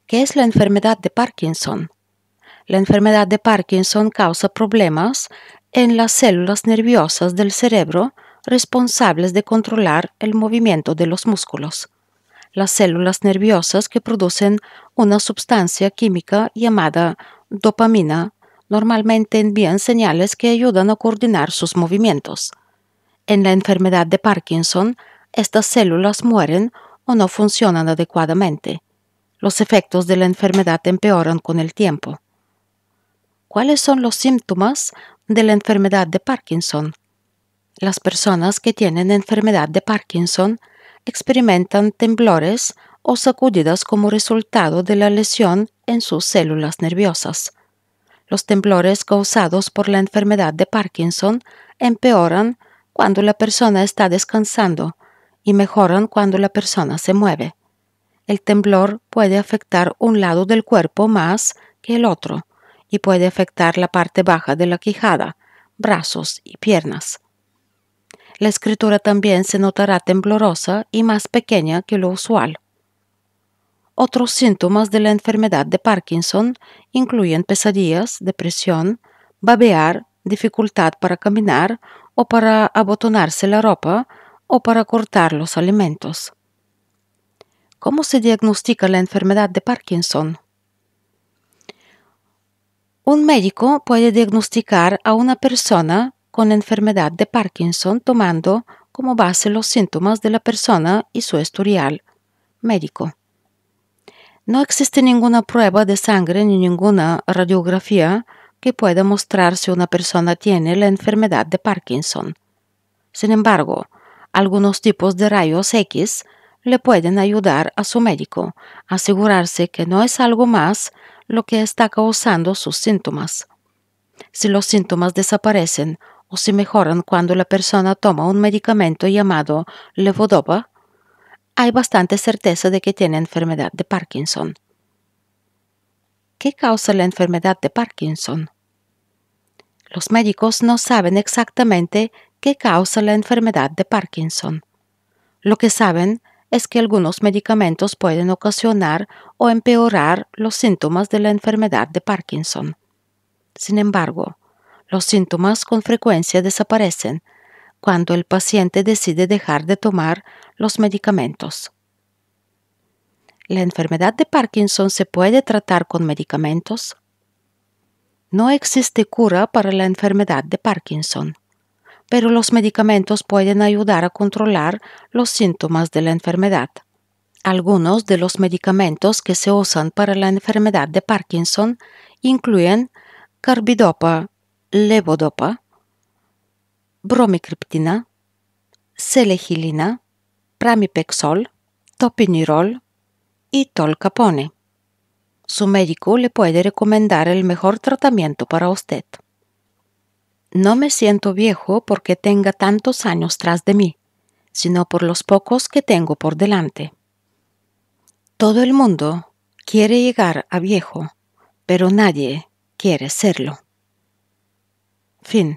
Speaker 1: ¿Qué es la enfermedad de Parkinson? La enfermedad de Parkinson causa problemas en las células nerviosas del cerebro responsables de controlar el movimiento de los músculos, las células nerviosas que producen una sustancia química llamada dopamina normalmente envían señales que ayudan a coordinar sus movimientos. En la enfermedad de Parkinson, estas células mueren o no funcionan adecuadamente. Los efectos de la enfermedad empeoran con el tiempo. ¿Cuáles son los síntomas de la enfermedad de Parkinson? Las personas que tienen enfermedad de Parkinson experimentan temblores o sacudidas como resultado de la lesión en sus células nerviosas. Los temblores causados por la enfermedad de Parkinson empeoran cuando la persona está descansando y mejoran cuando la persona se mueve. El temblor puede afectar un lado del cuerpo más que el otro y puede afectar la parte baja de la quijada, brazos y piernas. La escritura también se notará temblorosa y más pequeña que lo usual. Otros síntomas de la enfermedad de Parkinson incluyen pesadillas, depresión, babear, dificultad para caminar o para abotonarse la ropa o para cortar los alimentos. ¿Cómo se diagnostica la enfermedad de Parkinson? Un médico puede diagnosticar a una persona con enfermedad de Parkinson tomando como base los síntomas de la persona y su historial médico. No existe ninguna prueba de sangre ni ninguna radiografía que pueda mostrar si una persona tiene la enfermedad de Parkinson. Sin embargo, algunos tipos de rayos X le pueden ayudar a su médico a asegurarse que no es algo más lo que está causando sus síntomas. Si los síntomas desaparecen o se mejoran cuando la persona toma un medicamento llamado levodopa, hay bastante certeza de que tiene enfermedad de Parkinson. ¿Qué causa la enfermedad de Parkinson? Los médicos no saben exactamente qué causa la enfermedad de Parkinson. Lo que saben es que algunos medicamentos pueden ocasionar o empeorar los síntomas de la enfermedad de Parkinson. Sin embargo, los síntomas con frecuencia desaparecen cuando el paciente decide dejar de tomar los medicamentos. ¿La enfermedad de Parkinson se puede tratar con medicamentos? No existe cura para la enfermedad de Parkinson, pero los medicamentos pueden ayudar a controlar los síntomas de la enfermedad. Algunos de los medicamentos que se usan para la enfermedad de Parkinson incluyen carbidopa levodopa, bromicryptina, Selegilina, pramipexol, topinirol y tolcapone. Su médico le puede recomendar el mejor tratamiento para usted. No me siento viejo porque tenga tantos años tras de mí, sino por los pocos que tengo por delante. Todo el mundo quiere llegar a viejo, pero nadie quiere serlo. Finn.